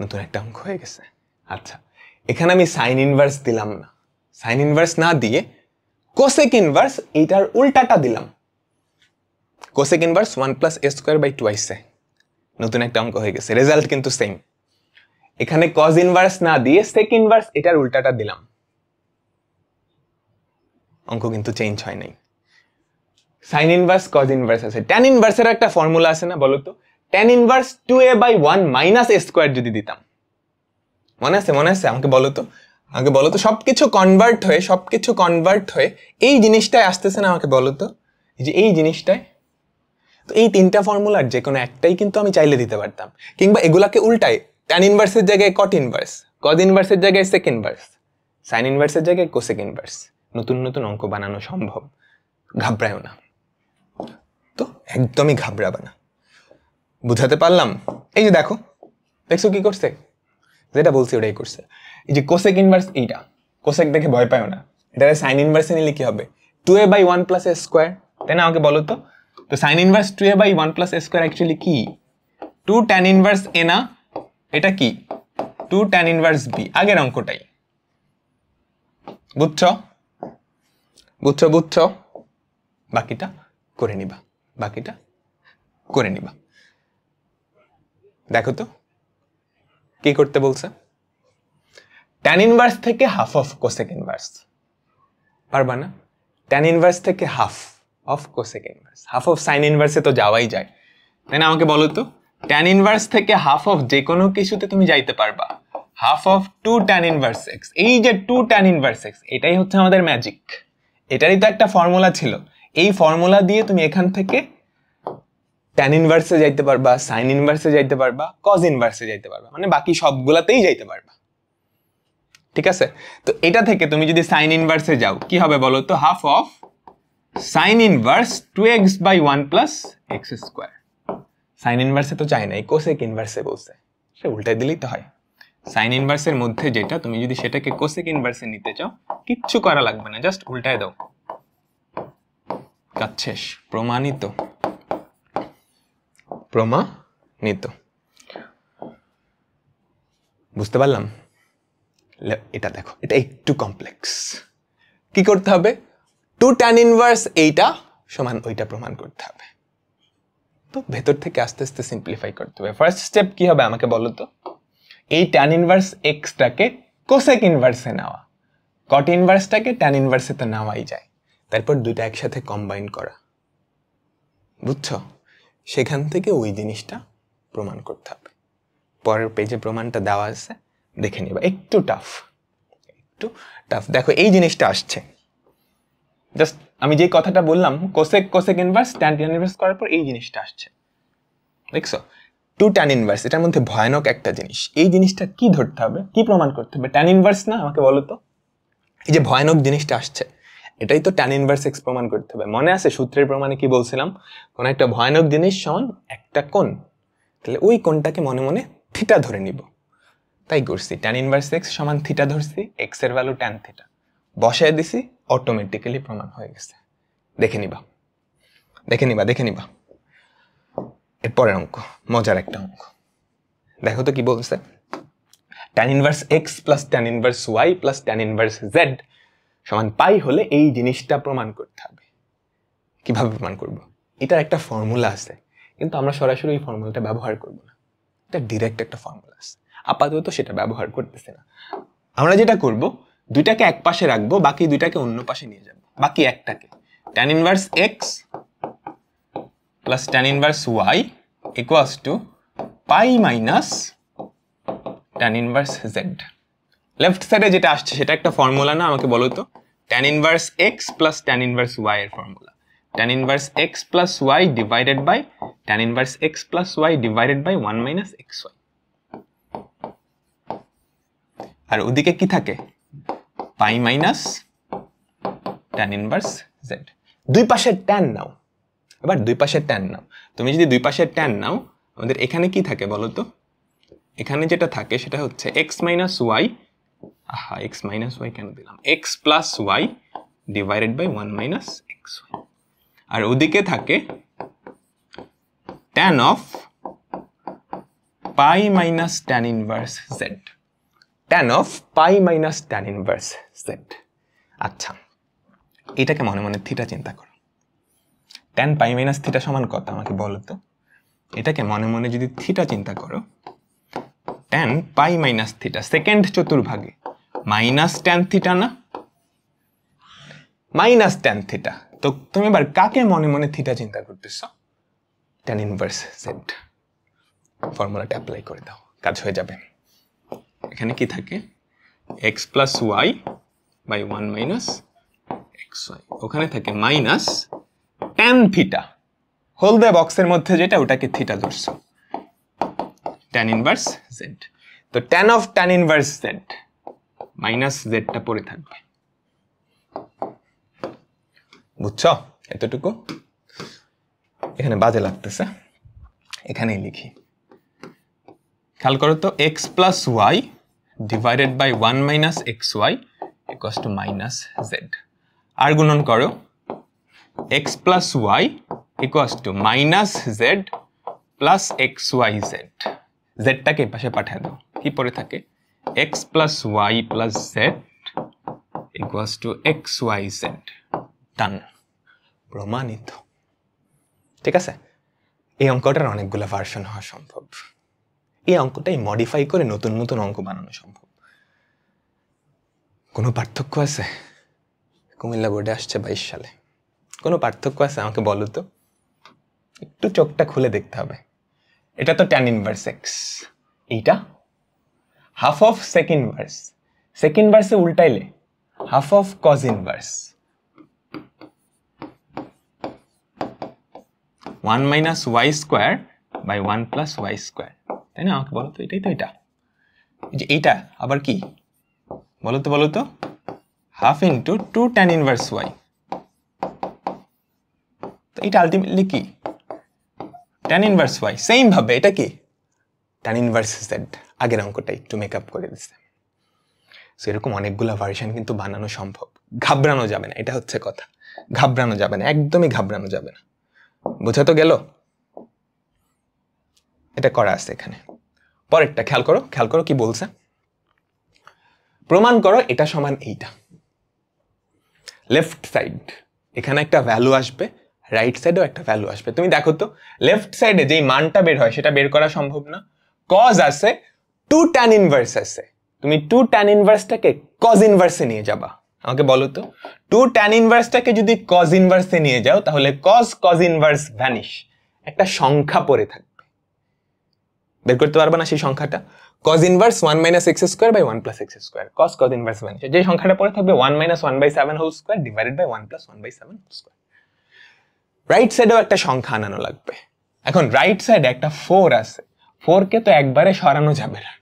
নতুন একটা অঙ্ক হয়ে গেছে আচ্ছা এখানে আমি সাইন ইনভার্স দিলাম না সাইন ইনভার্স না দিয়ে কোসেক ইনভার্স এইটার উল্টাটা দিলাম cosec inverse one plus a square by আইসে নতুন একটা অঙ্ক হয়ে গেছে রেজাল্ট কিন্তু সেম এখানে কজ ইনভার্স না দিয়ে সেক ইনভার্স এটার উল্টাটা দিলাম অঙ্ক কিন্তু চেঞ্জ হয় নাই সাইন ইনভার্স কজ ইনভার্স আছে ট্যান ইনভার্সের একটা ফর্মুলা আছে না বলো তো tan inverse two a by one minus a square যদি দিতাম মনে আছে মনে আছে আমাকে বলো তো আমাকে বলো তো সব কিছু কনভার্ট হয়ে সব কিছু কনভার্ট হয়ে এই জিনিসটায় আসতেছে না আমাকে বলো তো যে এই জিনিসটায় তো এই তিনটা ফর্মুলার যে কোনো একটাই কিন্তু আমি চাইলে দিতে পারতাম কিংবা এগুলাকে উল্টাই টেন ইনভার্সের জায়গায় কট ইনভার্স কদ ইনভার্সের জায়গায় সেক ইনভার্স সাইন ইনভার্সের জায়গায় কোসেক ইনভার্স নতুন নতুন অঙ্ক বানানো সম্ভব ঘাবড়ায়ও না তো একদমই ঘাবড়াবে না বুঝাতে পারলাম এই যে দেখো দেখছো কি করছে যেটা বলছি ওটাই করছে এই যে কোসেক ইনভার্স এইটা কোসেক দেখে ভয় পায় না এটা সাইন ইনভার্সে নিলে কি হবে two a by one plus a square তাই না আমাকে বলো তো তো sine inverse two a by one plus a square actually কি টু ট্যান ইনভার্স এ না এটা কি টু ট্যান ইনভার্স বি আগের অঙ্কটাই বুঝছ বুঝছ বুঝছ বাকিটা করে নিবা বাকিটা করে নিবা দেখো তো কি করতে বলছে ট্যান ইনভার্স থেকে হাফ অফ কোসেক ইনভার্স পারবা না ট্যান ইনভার্স থেকে half of cosec inverse half of sine ইনভার্সে তো যাওয়াই যায় তাই না আমাকে বলো তো ট্যান ইনভার্স থেকে হাফ অফ যে কোনো কিছুতে তুমি যাইতে পারবা half of two tan inverse x এই যে টু ট্যান ইনভার্স এক্স এটাই হচ্ছে আমাদের ম্যাজিক এটারই তো একটা ফর্মুলা ছিল এই ফর্মুলা দিয়ে তুমি এখান থেকে ট্যান ইনভার্সে যাইতে পারবা সাইন ইনভার্সে যাইতে পারবা কজ ইনভার্সে যাইতে পারবা মানে বাকি সবগুলাতেই যাইতে পারবা ঠিক আছে তো এটা থেকে তুমি যদি সাইন ইনভার্সে যাও কি হবে বলো তো half of sine inverse two x by one plus x square sine ইনভার্সে তো চাই না এই কোসেক ইনভার্সে বলছে সে উল্টাই দিলেই তো হয় সাইন ইনভার্সের মধ্যে যেটা তুমি যদি সেটাকে কোসেক ইনভার্সে নিতে চাও কিচ্ছু করা লাগবে না জাস্ট উল্টায় দাও কাজ শেষ প্রমাণিত প্রমাণিত বুঝতে পারলাম এটা দেখো এটা একটু কমপ্লেক্স কি করতে হবে টু ট্যান ইনভার্স এইটা সমান ওইটা প্রমাণ করতে হবে তো ভেতর থেকে আস্তে আস্তে সিম্পলিফাই করতে হবে ফার্স্ট স্টেপ কি হবে আমাকে বলো তো এই ট্যান ইনভার্স এক্সটাকে কোসেক ইনভার্সে নেওয়া কট ইনভার্সটাকে ট্যান ইনভার্সে তো নেওয়াই যায় তারপর দুইটা একসাথে কম্বাইন করা বুঝছো সেখান থেকে ওই জিনিসটা প্রমাণ করতে হবে পরের পেজে প্রমাণটা দেওয়া আছে দেখে নিবা একটু টাফ একটু টাফ দেখো এই জিনিসটা আসছে জাস্ট আমি যে কথাটা বললাম cosec cosec inverse tan tan inverse করার পর এই জিনিসটা আসছে দেখছো টু ট্যান ইনভার্স এটার মধ্যে ভয়ানক একটা জিনিস এই জিনিসটা কি ধরতে হবে কি প্রমাণ করতে হবে ট্যান ইনভার্স না আমাকে বলো তো এই যে ভয়ানক জিনিসটা আসছে এটাই তো ট্যান ইনভার্স এক্স প্রমাণ করতে হবে মনে আছে সূত্রের প্রমাণে কি বলছিলাম কোনো একটা ভয়ানক জিনিস সমান একটা কোণ তাহলে ওই কোনটাকে মনে মনে থিটা ধরে নিব তাই করছি ট্যান ইনভার্স এক্স সমান থিটা ধরছি এক্সের ভ্যালু ট্যান থিটা বসায় দিছি অটোমেটিক্যালি প্রমাণ হয়ে গেছে দেখে নিবা দেখে নিবা দেখে নিবা এরপরের অঙ্ক মজার একটা অঙ্ক দেখো তো কি বলছে tan inverse x plus tan inverse y plus tan inverse z সমান পাই হলে এই জিনিসটা প্রমাণ করতে হবে কিভাবে প্রমাণ করব। এটার একটা ফর্মুলা আছে কিন্তু আমরা সরাসরি এই ফর্মুলাটা ব্যবহার করব না এটা ডিরেক্ট একটা ফর্মুলা আছে আপাতত সেটা ব্যবহার করতেছে না আমরা যেটা করব দুইটাকে এক পাশে রাখবো বাকি দুইটাকে অন্য পাশে নিয়ে যাব বাকি একটাকে tan inverse x plus tan inverse y equals to pi minus tan inverse z left সাইডে যেটা আসছে সেটা একটা ফর্মুলা না আমাকে বলো তো tan inverse x plus tan inverse y এর formula tan inverse x plus y divided by tan inverse x plus y divided by one minus x y আর ওদিকে কি থাকে pi minus tan inverse z দুই পাশের tan নাও এবার দুই পাশের ট্যান নাও তুমি যদি দুই পাশের ট্যান নাও আমাদের এখানে কি থাকে বলো তো এখানে যেটা থাকে সেটা হচ্ছে এক্স মাইনাস ওয়াই হা এক্স মাইনাস ওয়াই কেন দিলাম x plus y divided by one minus x y আর ওদিকে থাকে tan of pi minus tan inverse z tan of pi minus tan inverse z আচ্ছা এটাকে মনে মনে থিটা চিন্তা করো ট্যান পাই মাইনাস থিটা সমান কত আমাকে বলো তো এটাকে মনে মনে যদি থিটা চিন্তা করো tan pi minus theta second চতুর্ভাগে মাইনাস ট্যান থিটা না মাইনাস ট্যান থিটা তো তুমি এবার কাকে মনে মনে থিটা চিন্তা করতেছ ট্যান ইনভার্স সেট ফর্মুলাটা অ্যাপ্লাই করে দাও কাজ হয়ে যাবে এখানে কি থাকে x plus y by one minus x y ওখানে থাকে মাইনাস ট্যান থিটা হলদে বক্সের মধ্যে যেটা ওটাকে থিটা ধরছো ট্যান ইনভার্স জেড তো tan of tan inverse z minus জেডটা পড়ে থাকবে বুঝছ এতটুকু এখানে বাজে লাগতেছে এখানেই লিখি খেয়াল করো তো x plus y divided by one minus x y equals to minus z আর গুণন করো x plus y equals to minus z plus x y z জেডটাকে পাশে পাঠিয়ে দাও কি পরে থাকে x plus y plus z equals to x y z ডান প্রমাণিত ঠিক আছে এই অঙ্কটার অনেকগুলো ভার্সন হওয়া সম্ভব এই অঙ্কটাই মডিফাই করে নতুন নতুন অঙ্ক বানানো সম্ভব কোনো পার্থক্য আছে কুমিল্লা বোর্ডে আসছে বাইশ সালে কোনো পার্থক্য আছে আমাকে বলো তো একটু চোখটা খুলে দেখতে হবে এটা তো ট্যান ইনভার্স এক্স এইটা हाफ ऑफ सेकेंड वर्स सेकेंड वर्स से उल्टा ही ले half of cos inverse one minus y square by one plus y square তাই না আমাকে বলো তো এটাই তো এটা যে এইটা আবার কি বলো তো বলো তো half into two tan inverse y তো এটা আলটিমেটলি কি ট্যান ইনভার্স ওয়াই সেমভাবে এটা কি টান ইনভার্স সেট আগের অঙ্কটাই একটু মেক আপ করে দিচ্ছে সো এরকম অনেকগুলো ভার্সন কিন্তু বানানো সম্ভব ঘাবড়ানো যাবে না এটা হচ্ছে কথা ঘাবড়ানো যাবে না একদমই ঘাবড়ানো যাবে না বোঝা তো গেল এটা করা আছে এখানে পরেরটা খেয়াল করো খেয়াল করো কি বলছে প্রমাণ করো এটা সমান এইটা লেফট সাইড এখানে একটা ভ্যালু আসবে রাইট সাইডেও একটা ভ্যালু আসবে তুমি দেখো তো লেফট সাইডে যেই মানটা বের হয় সেটা বের করা সম্ভব না কজ আছে টু ট্যান ইনভার্স আছে তুমি টু ট্যান ইনভার্সটাকে কজ ইনভার্সে নিয়ে যাবা আমাকে বলো তো টু ট্যান ইনভার্সটাকে যদি কজ ইনভার্সে নিয়ে যাও তাহলে কজ কজ ইনভার্স ভ্যানিশ একটা সংখ্যা পড়ে থাকবে বের করতে পারবে না সেই সংখ্যাটা cos inverse one minus x square by one plus x square cos cos inverse vanish যে সংখ্যাটা পড়ে থাকবে one minus one by seven whole square divided by one plus one by seven whole square right সাইডেও একটা সংখ্যা আনানো লাগবে এখন রাইট সাইডে একটা ফোর আছে ফোরকে তো একবারে সরানো যাবে না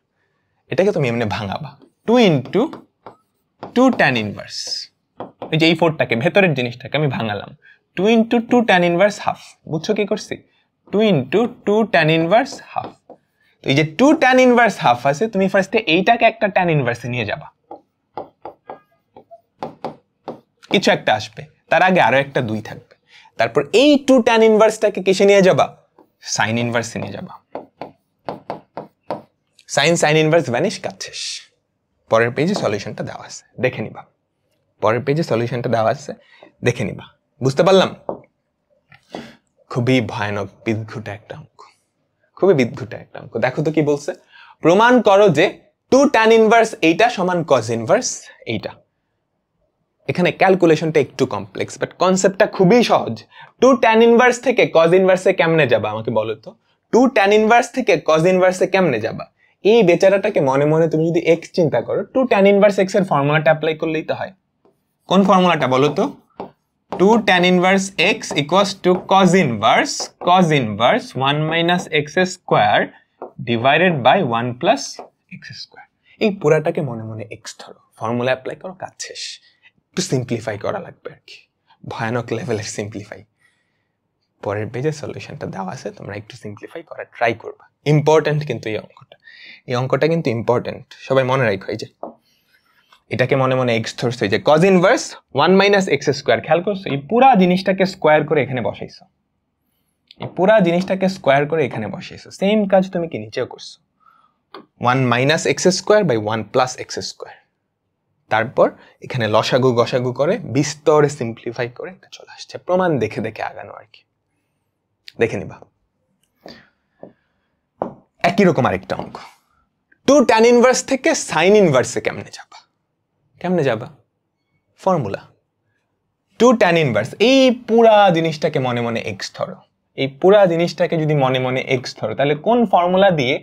এটাকে তুমি এমনি ভাঙাবা two into two tan inverse ওই যে এই ফোরটাকে ভেতরের জিনিসটাকে আমি ভাঙালাম two into two tan inverse half বুঝছো কি করছি two into two tan inverse half তো এই যে টু ট্যান ইনভার্স হাফ আছে তুমি ফার্স্টে এইটাকে একটা ট্যান ইনভার্সে নিয়ে যাবা কিছু একটা আসবে তার আগে আরো একটা দুই থাকবে তারপর এই টু ট্যান ইনভার্সটাকে কিসে নিয়ে যাবা সাইন ইনভার্সে নিয়ে যাবা সাইন সাইন ইনভার্স ভ্যানিশ কাজ পরের পেজে সলিউশনটা দেওয়া আছে দেখে নিবা পরের পেজে সলিউশনটা দেওয়া আছে দেখে নিবা বুঝতে পারলাম খুবই ভয়ানক বিদ্ঘুটা একটা অঙ্ক খুবই বিদ্ঘুটা একটা অঙ্ক দেখো তো কি বলছে প্রমাণ করো যে টু ট্যান ইনভার্স এইটা সমান কজ ইনভার্স এইটা এখানে ক্যালকুলেশনটা একটু কমপ্লেক্স বাট কনসেপ্টটা খুবই সহজ টু ট্যান ইনভার্স থেকে কজ ইনভার্সে কেমনে যাবা আমাকে বলো তো টু ট্যান ইনভার্স থেকে কজ ইনভার্সে কেমনে যাবা এই বেচারাটাকে মনে মনে তুমি যদি এক্স চিন্তা করো টু ট্যান ইনভার্স এক্স এর ফর্মুলাটা অ্যাপ্লাই করলেই তো হয় কোন ফর্মুলাটা বলো তো two tan inverse x equals to cos inverse cos inverse one minus x square divided by one plus x square এই পুরাটাকে মনে মনে এক্স ধরো ফর্মুলা অ্যাপ্লাই করো কাজ শেষ একটু সিম্পলিফাই করা লাগবে আর কি ভয়ানক লেভেলের সিম্পলিফাই পরের পেজে সলিউশনটা দেওয়া আছে তোমরা একটু সিম্পলিফাই করা ট্রাই করবা ইম্পর্ট্যান্ট কিন্তু এই অঙ্কটা এই অঙ্কটা কিন্তু ইম্পর্টেন্ট সবাই মনে রাখো এই যে এটাকে মনে মনে এক্স থোর্স হয়ে যে cos inverse one minus x square খেয়াল করছো এই পুরা জিনিসটাকে স্কোয়ার করে এখানে বসাইছো এই পুরা জিনিসটাকে স্কোয়ার করে এখানে বসাইছো সেম কাজ তুমি কি নিচেও করছো one minus x square by one plus x square তারপর এখানে লসাগু গসাগু করে বিস্তরে সিম্পলিফাই করে এটা চলে আসছে প্রমাণ দেখে দেখে আগানো আর কি দেখে নিবা একই রকম আরেকটা অঙ্ক টু ট্যান ইনভার্স থেকে সাইন ইনভার্সে কেমনে যাবা কেমনে যাবা ফর্মুলা টু ট্যান ইনভার্স এই পুরা জিনিসটাকে মনে মনে এক্স ধরো এই পুরা জিনিসটাকে যদি মনে মনে এক্স ধরো তাহলে কোন ফর্মুলা দিয়ে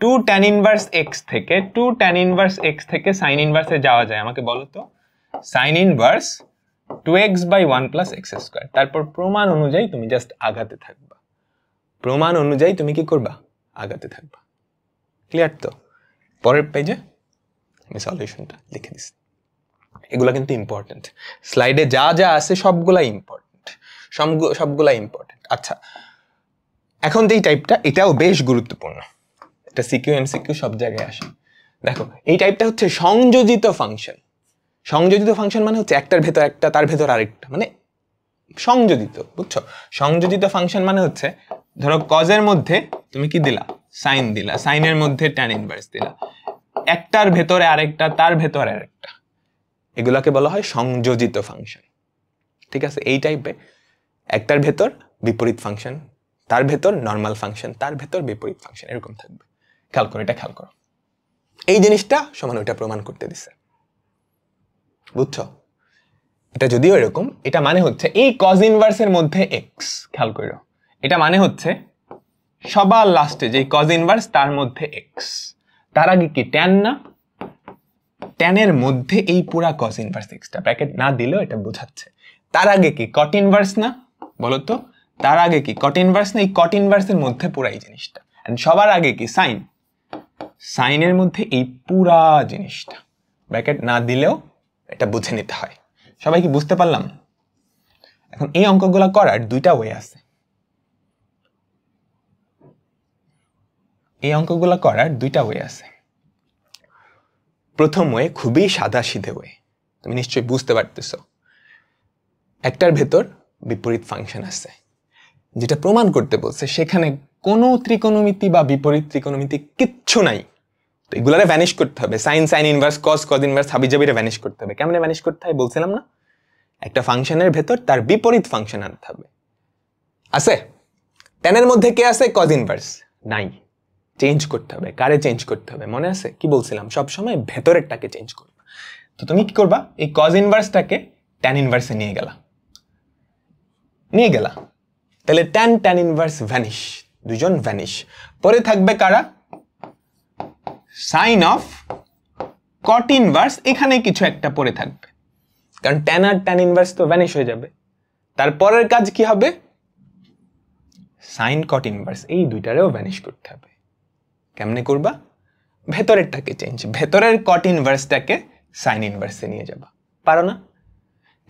টু ট্যান ইনভার্স এক্স থেকে টু ট্যান ইনভার্স এক্স থেকে সাইন ইনভার্সে যাওয়া যায় আমাকে বলো তো sine inverse two x by one plus x square তারপর প্রমাণ অনুযায়ী তুমি জাস্ট আগাতে থাকবা প্রমাণ অনুযায়ী তুমি কি করবা আগাতে থাকবা ক্লিয়ার তো পরের পেজে আমি সলিউশনটা লিখে দিছি এগুলো কিন্তু ইম্পর্টেন্ট স্লাইডে যা যা আছে সবগুলাই ইম্পর্টেন্ট সবগুলা ইম্পর্টেন্ট আচ্ছা এখন এই টাইপটা এটাও বেশ গুরুত্বপূর্ণ এটা সিকিউ এমসিকিউ সব জায়গায় আসে দেখো এই টাইপটা হচ্ছে সংযোজিত ফাংশন সংযোজিত ফাংশন মানে হচ্ছে একটার ভেতর একটা তার ভেতর আরেকটা মানে সংযোজিত বুঝছো সংযোজিত ফাংশন মানে হচ্ছে ধরো কজের মধ্যে তুমি কি দিলা সাইন দিলা সাইনের মধ্যে ট্যান ইনভার্স দিলা একটার ভেতরে আরেকটা তার ভেতরে আরেকটা এগুলাকে বলা হয় সংযোজিত ফাংশন ঠিক আছে এই টাইপে একটার ভেতর বিপরীত ফাংশন তার ভেতর নর্মাল ফাংশন তার ভেতর বিপরীত ফাংশন এরকম থাকবে খেয়াল করো এটা খেয়াল করো এই জিনিসটা সমান ওইটা প্রমাণ করতে দিছে বুঝছ এটা যদিও এরকম এটা মানে হচ্ছে এই কজ ইনভার্সের মধ্যে এক্স খেয়াল করো এটা মানে হচ্ছে সবার লাস্টে যে কজ ইনভার্স তার মধ্যে এক্স তার আগে কি ট্যান না ট্যানের মধ্যে এই পুরা কজ ইনভার্স এক্সটা প্যাকেট না দিলেও এটা বোঝাচ্ছে তার আগে কি কট ইনভার্স না বলো তো তার আগে কি কট ইনভার্স না এই কট ইনভার্সের মধ্যে পুরা এই জিনিসটা অ্যান্ড সবার আগে কি সাইন সাইনের মধ্যে এই পুরা জিনিসটা ব্র্যাকেট না দিলেও এটা বুঝে নিতে হয় সবাই কি বুঝতে পারলাম এখন এই অঙ্কগুলো করার দুইটা ওয়ে আছে এই অঙ্কগুলো করার দুইটা ওয়ে আছে প্রথম ওয়ে খুবই সাদা সিধে ওয়ে তুমি নিশ্চয়ই বুঝতে পারতেছ একটার ভেতর বিপরীত ফাংশন আছে যেটা প্রমাণ করতে বলছে সেখানে কোনো ত্রিকোণমিতি বা বিপরীত ত্রিকোণমিতি কিচ্ছু নাই তো এগুলারে ভ্যানিশ করতে হবে sine sine inverse cos cos inverse হাবিজাবিরে ভ্যানিশ করতে হবে কেমনে ভ্যানিশ করতে হয় বলছিলাম না একটা ফাংশনের ভেতর তার বিপরীত ফাংশন আনতে হবে আছে টেনের মধ্যে কে আছে কজ ইনভার্স নাই চেঞ্জ করতে হবে কারে চেঞ্জ করতে হবে মনে আছে কি বলছিলাম সবসময় ভেতরেরটাকে চেঞ্জ করবে তো তুমি কি করবা এই কজ ইনভার্সটাকে ট্যান ইনভার্সে নিয়ে গেলা নিয়ে গেলা তাহলে ট্যান ট্যান ইনভার্স ভ্যানিশ দুজন ভ্যানিশ পরে থাকবে কারা সাইন অফ কট ইনভার্স এখানে কিছু একটা পরে থাকবে কারণ ট্যান আর ট্যান ইনভার্স তো ভ্যানিশ হয়ে যাবে তারপরের কাজ কি হবে সাইন কট ইনভার্স এই দুইটারেও ভ্যানিশ করতে হবে কেমনে করবা ভেতরেরটাকে চেঞ্জ ভেতরের কট ইনভার্সটাকে সাইন ইনভার্সে নিয়ে যাবা পারো না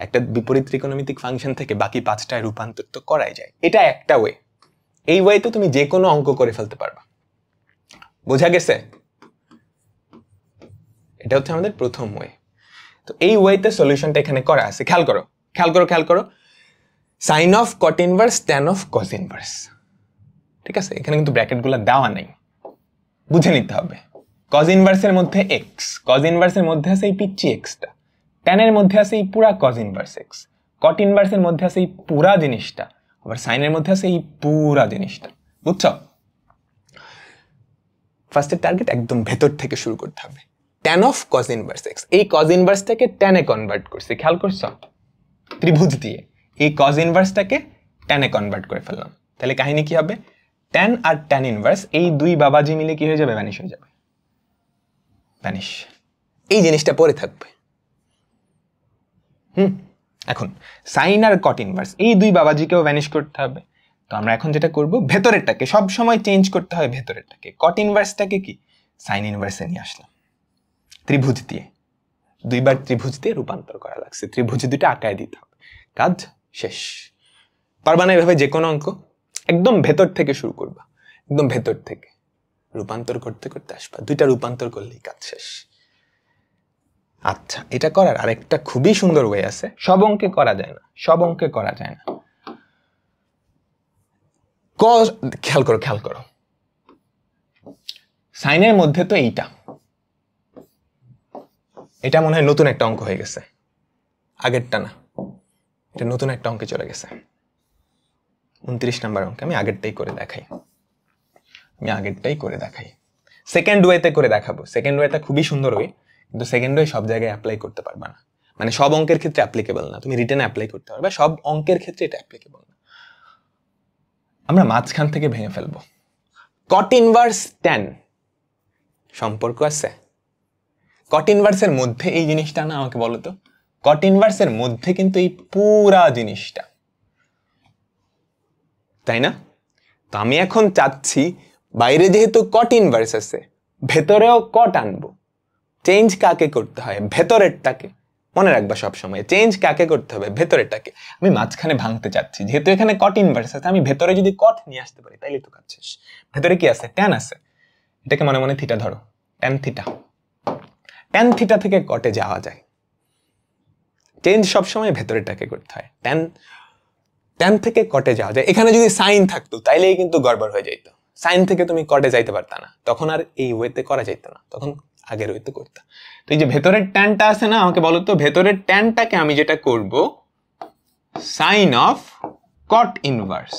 একটা বিপরীত ত্রিকোণমিতিক ফাংশন থেকে বাকি পাঁচটায় রূপান্তর তো করাই যায় এটা একটা ওয়ে এই ওয়েতে তুমি যে কোনো অঙ্ক করে ফেলতে পারবা বোঝা গেছে এটা হচ্ছে আমাদের প্রথম ওয়ে তো এই ওয়েতে সলিউশনটা এখানে করা আছে খেয়াল করো খেয়াল করো খেয়াল করো sine of cot inverse tan of cos inverse ঠিক আছে এখানে কিন্তু ব্র্যাকেটগুলো দেওয়া নেই বুঝে নিতে হবে কজ ইনভার্সের মধ্যে এক্স কজ ইনভার্সের মধ্যে আছে এই পিচ্ছি এক্সটা ট্যানের মধ্যে আছে এই পুরা কজ ইনভার্স এক্স কট ইনভার্সের মধ্যে আছে এই পুরা জিনিসটা আবার সাইনের মধ্যে আছে এই পুরা জিনিসটা বুঝছ ফার্স্টের টার্গেট একদম ভেতর থেকে শুরু করতে হবে tan of cos inverse x এই কজ ইনভার্সটাকে ট্যানে কনভার্ট করছি খেয়াল করছ ত্রিভুজ দিয়ে এই কজ ইনভার্সটাকে ট্যানে কনভার্ট করে ফেললাম তাহলে কাহিনী কি হবে টেন আর টেন ইনভার্স এই দুই বাবাজি মিলে কি হয়ে যাবে ভ্যানিশ হয়ে যাবে ভ্যানিশ এই জিনিসটা পরে থাকবে হুম এখন সাইন আর কট ইনভার্স এই দুই বাবাজিকেও ভ্যানিশ করতে হবে তো আমরা এখন যেটা করব ভেতরেরটাকে সব সময় চেঞ্জ করতে হয় ভেতরেরটাকে কট ইনভার্সটাকে কি সাইন ইনভার্সে নিয়ে আসলাম ত্রিভুজ দিয়ে দুইবার ত্রিভুজ দিয়ে রূপান্তর করা লাগছে ত্রিভুজ দুটো আঁকায় দিতে হবে কাজ শেষ পারবা না এভাবে যে কোনো অঙ্ক একদম ভেতর থেকে শুরু করবা একদম ভেতর থেকে রূপান্তর করতে করতে আসবা দুইটা রূপান্তর করলেই কাজ শেষ আচ্ছা এটা করার আরেকটা খুবই সুন্দর ওয়ে আছে সব অঙ্কে করা যায় না সব অঙ্কে করা যায় না ক খেয়াল করো খেয়াল করো সাইনের মধ্যে তো এইটা এটা মনে হয় নতুন একটা অঙ্ক হয়ে গেছে আগেরটা না এটা নতুন একটা অঙ্কে চলে গেছে উনত্রিশ নাম্বার অঙ্কে আমি আগেরটাই করে দেখাই আমি আগেরটাই করে দেখাই সেকেন্ড ওয়েতে করে দেখাবো সেকেন্ড ওয়েটা খুবই সুন্দর ওয়ে কিন্তু সেকেন্ড ওয়ে সব জায়গায় অ্যাপ্লাই করতে পারবে না মানে সব অঙ্কের ক্ষেত্রে অ্যাপ্লিকেবল না তুমি রিটার্ন অ্যাপ্লাই করতে পারবে সব অঙ্কের ক্ষেত্রে এটা অ্যাপ্লিকেবল না আমরা মাঝখান থেকে ভেঙে ফেলবো কট ইনভার্স টেন সম্পর্ক আছে কট ইনভার্সের মধ্যে এই জিনিসটা না আমাকে বলো তো কট ইনভার্সের মধ্যে কিন্তু এই পুরা জিনিসটা তাই না তো আমি এখন চাচ্ছি বাইরে যেহেতু কট ইনভার্স আছে ভেতরেও কট আনবো চেঞ্জ কাকে করতে হয় ভেতরেরটাকে মনে রাখবা সবসময় চেঞ্জ কাকে করতে হবে ভেতরেরটাকে আমি মাঝখানে ভাঙতে চাচ্ছি যেহেতু এখানে কট ইনভার্স আছে আমি ভেতরে যদি কট নিয়ে আসতে পারি তাইলে তো কাজ শেষ ভেতরে কি আছে ট্যান আছে এটাকে মনে মনে থিটা ধরো ট্যান থিটা ট্যান থিটা থেকে কটে যাওয়া যায় চেঞ্জ সবসময় ভেতরেরটাকে করতে হয় ট্যান টেন থেকে কটে যাওয়া যায় এখানে যদি সাইন থাকতো তাইলেই কিন্তু গড়বড় হয়ে যাইতো সাইন থেকে তুমি কটে যাইতে পারত না তখন আর এই ওয়েতে করা যাইতো না তখন আগের ওয়েতে করতে তো এই যে ভেতরের ট্যানটা আছে না আমাকে বলো তো ভেতরের ট্যানটাকে আমি যেটা করব সাইন অফ কট ইনভার্স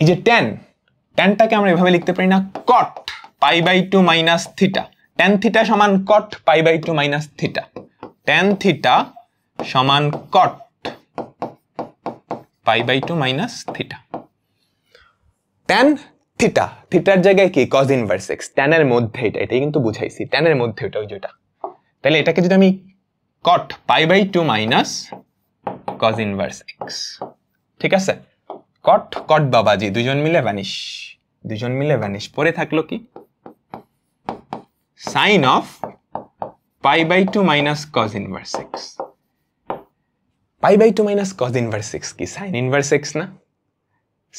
এই যে ট্যান ট্যানটাকে আমরা এভাবে লিখতে পারি না cot pi by two minus theta tan theta সমান cot pi by two minus theta tan theta সমান cot pi by two minus theta tan theta থিটার জায়গায় কি কজ ইনভার্স এক্স ট্যানের মধ্যে এটা এটাই কিন্তু বুঝাইছি ট্যানের মধ্যে ওটা ওই যেটা তাহলে এটাকে যদি আমি cot pi by two minus cos inverse x ঠিক আছে কট কট বাবাজি দুজন মিলে ভ্যানিশ দুজন মিলে ভ্যানিশ পরে থাকলো কি sine of pi by two minus cos inverse x pi by two minus cos inverse x কি সাইন ইনভার্স এক্স না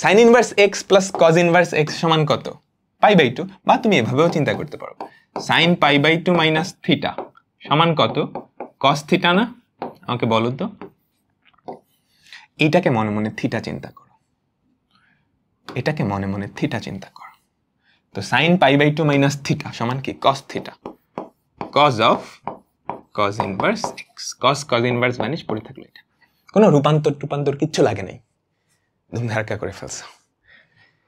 sine inverse x plus cos inverse x সমান কত পাই বাই টু বা তুমি এভাবেও চিন্তা করতে পারো sine pi by two minus theta সমান কত কস থিটা না আমাকে বলো তো এটাকে মনে মনে থিটা চিন্তা করো এটাকে মনে মনে থিটা চিন্তা করো তো sine pi by two minus theta সমান কি cos theta cos of cos inverse x cos cos inverse vanish পড়ে থাকলো এটা কোনো রূপান্তর টুপান্তর কিচ্ছু লাগে নেই ধুমধারকা করে ফেলছ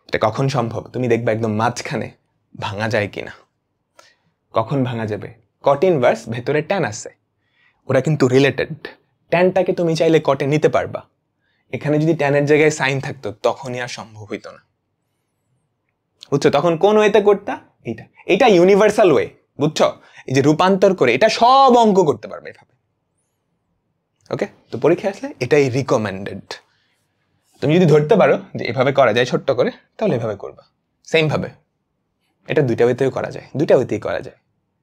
এটা কখন সম্ভব তুমি দেখবে একদম মাঝখানে ভাঙা যায় কি না কখন ভাঙা যাবে কটিন ভার্স ভেতরে ট্যান আছে ওরা কিন্তু রিলেটেড ট্যানটাকে তুমি চাইলে কটে নিতে পারবা এখানে যদি ট্যানের জায়গায় সাইন থাকতো তখনই আর সম্ভব হইতো না বুঝছো তখন কোন ওয়েতে করতা এইটা এটা ইউনিভার্সাল ওয়ে বুঝছো এই যে রূপান্তর করে এটা সব অঙ্ক করতে পারবে এভাবে ওকে তো পরীক্ষায় আসলে এটাই রিকমেন্ডেড তুমি যদি ধরতে পারো যে এভাবে করা যায় ছোট্ট করে তাহলে এভাবে করবা সেমভাবে এটা দুইটা ওয়েতেও করা যায় দুইটা ওইতেই করা যায়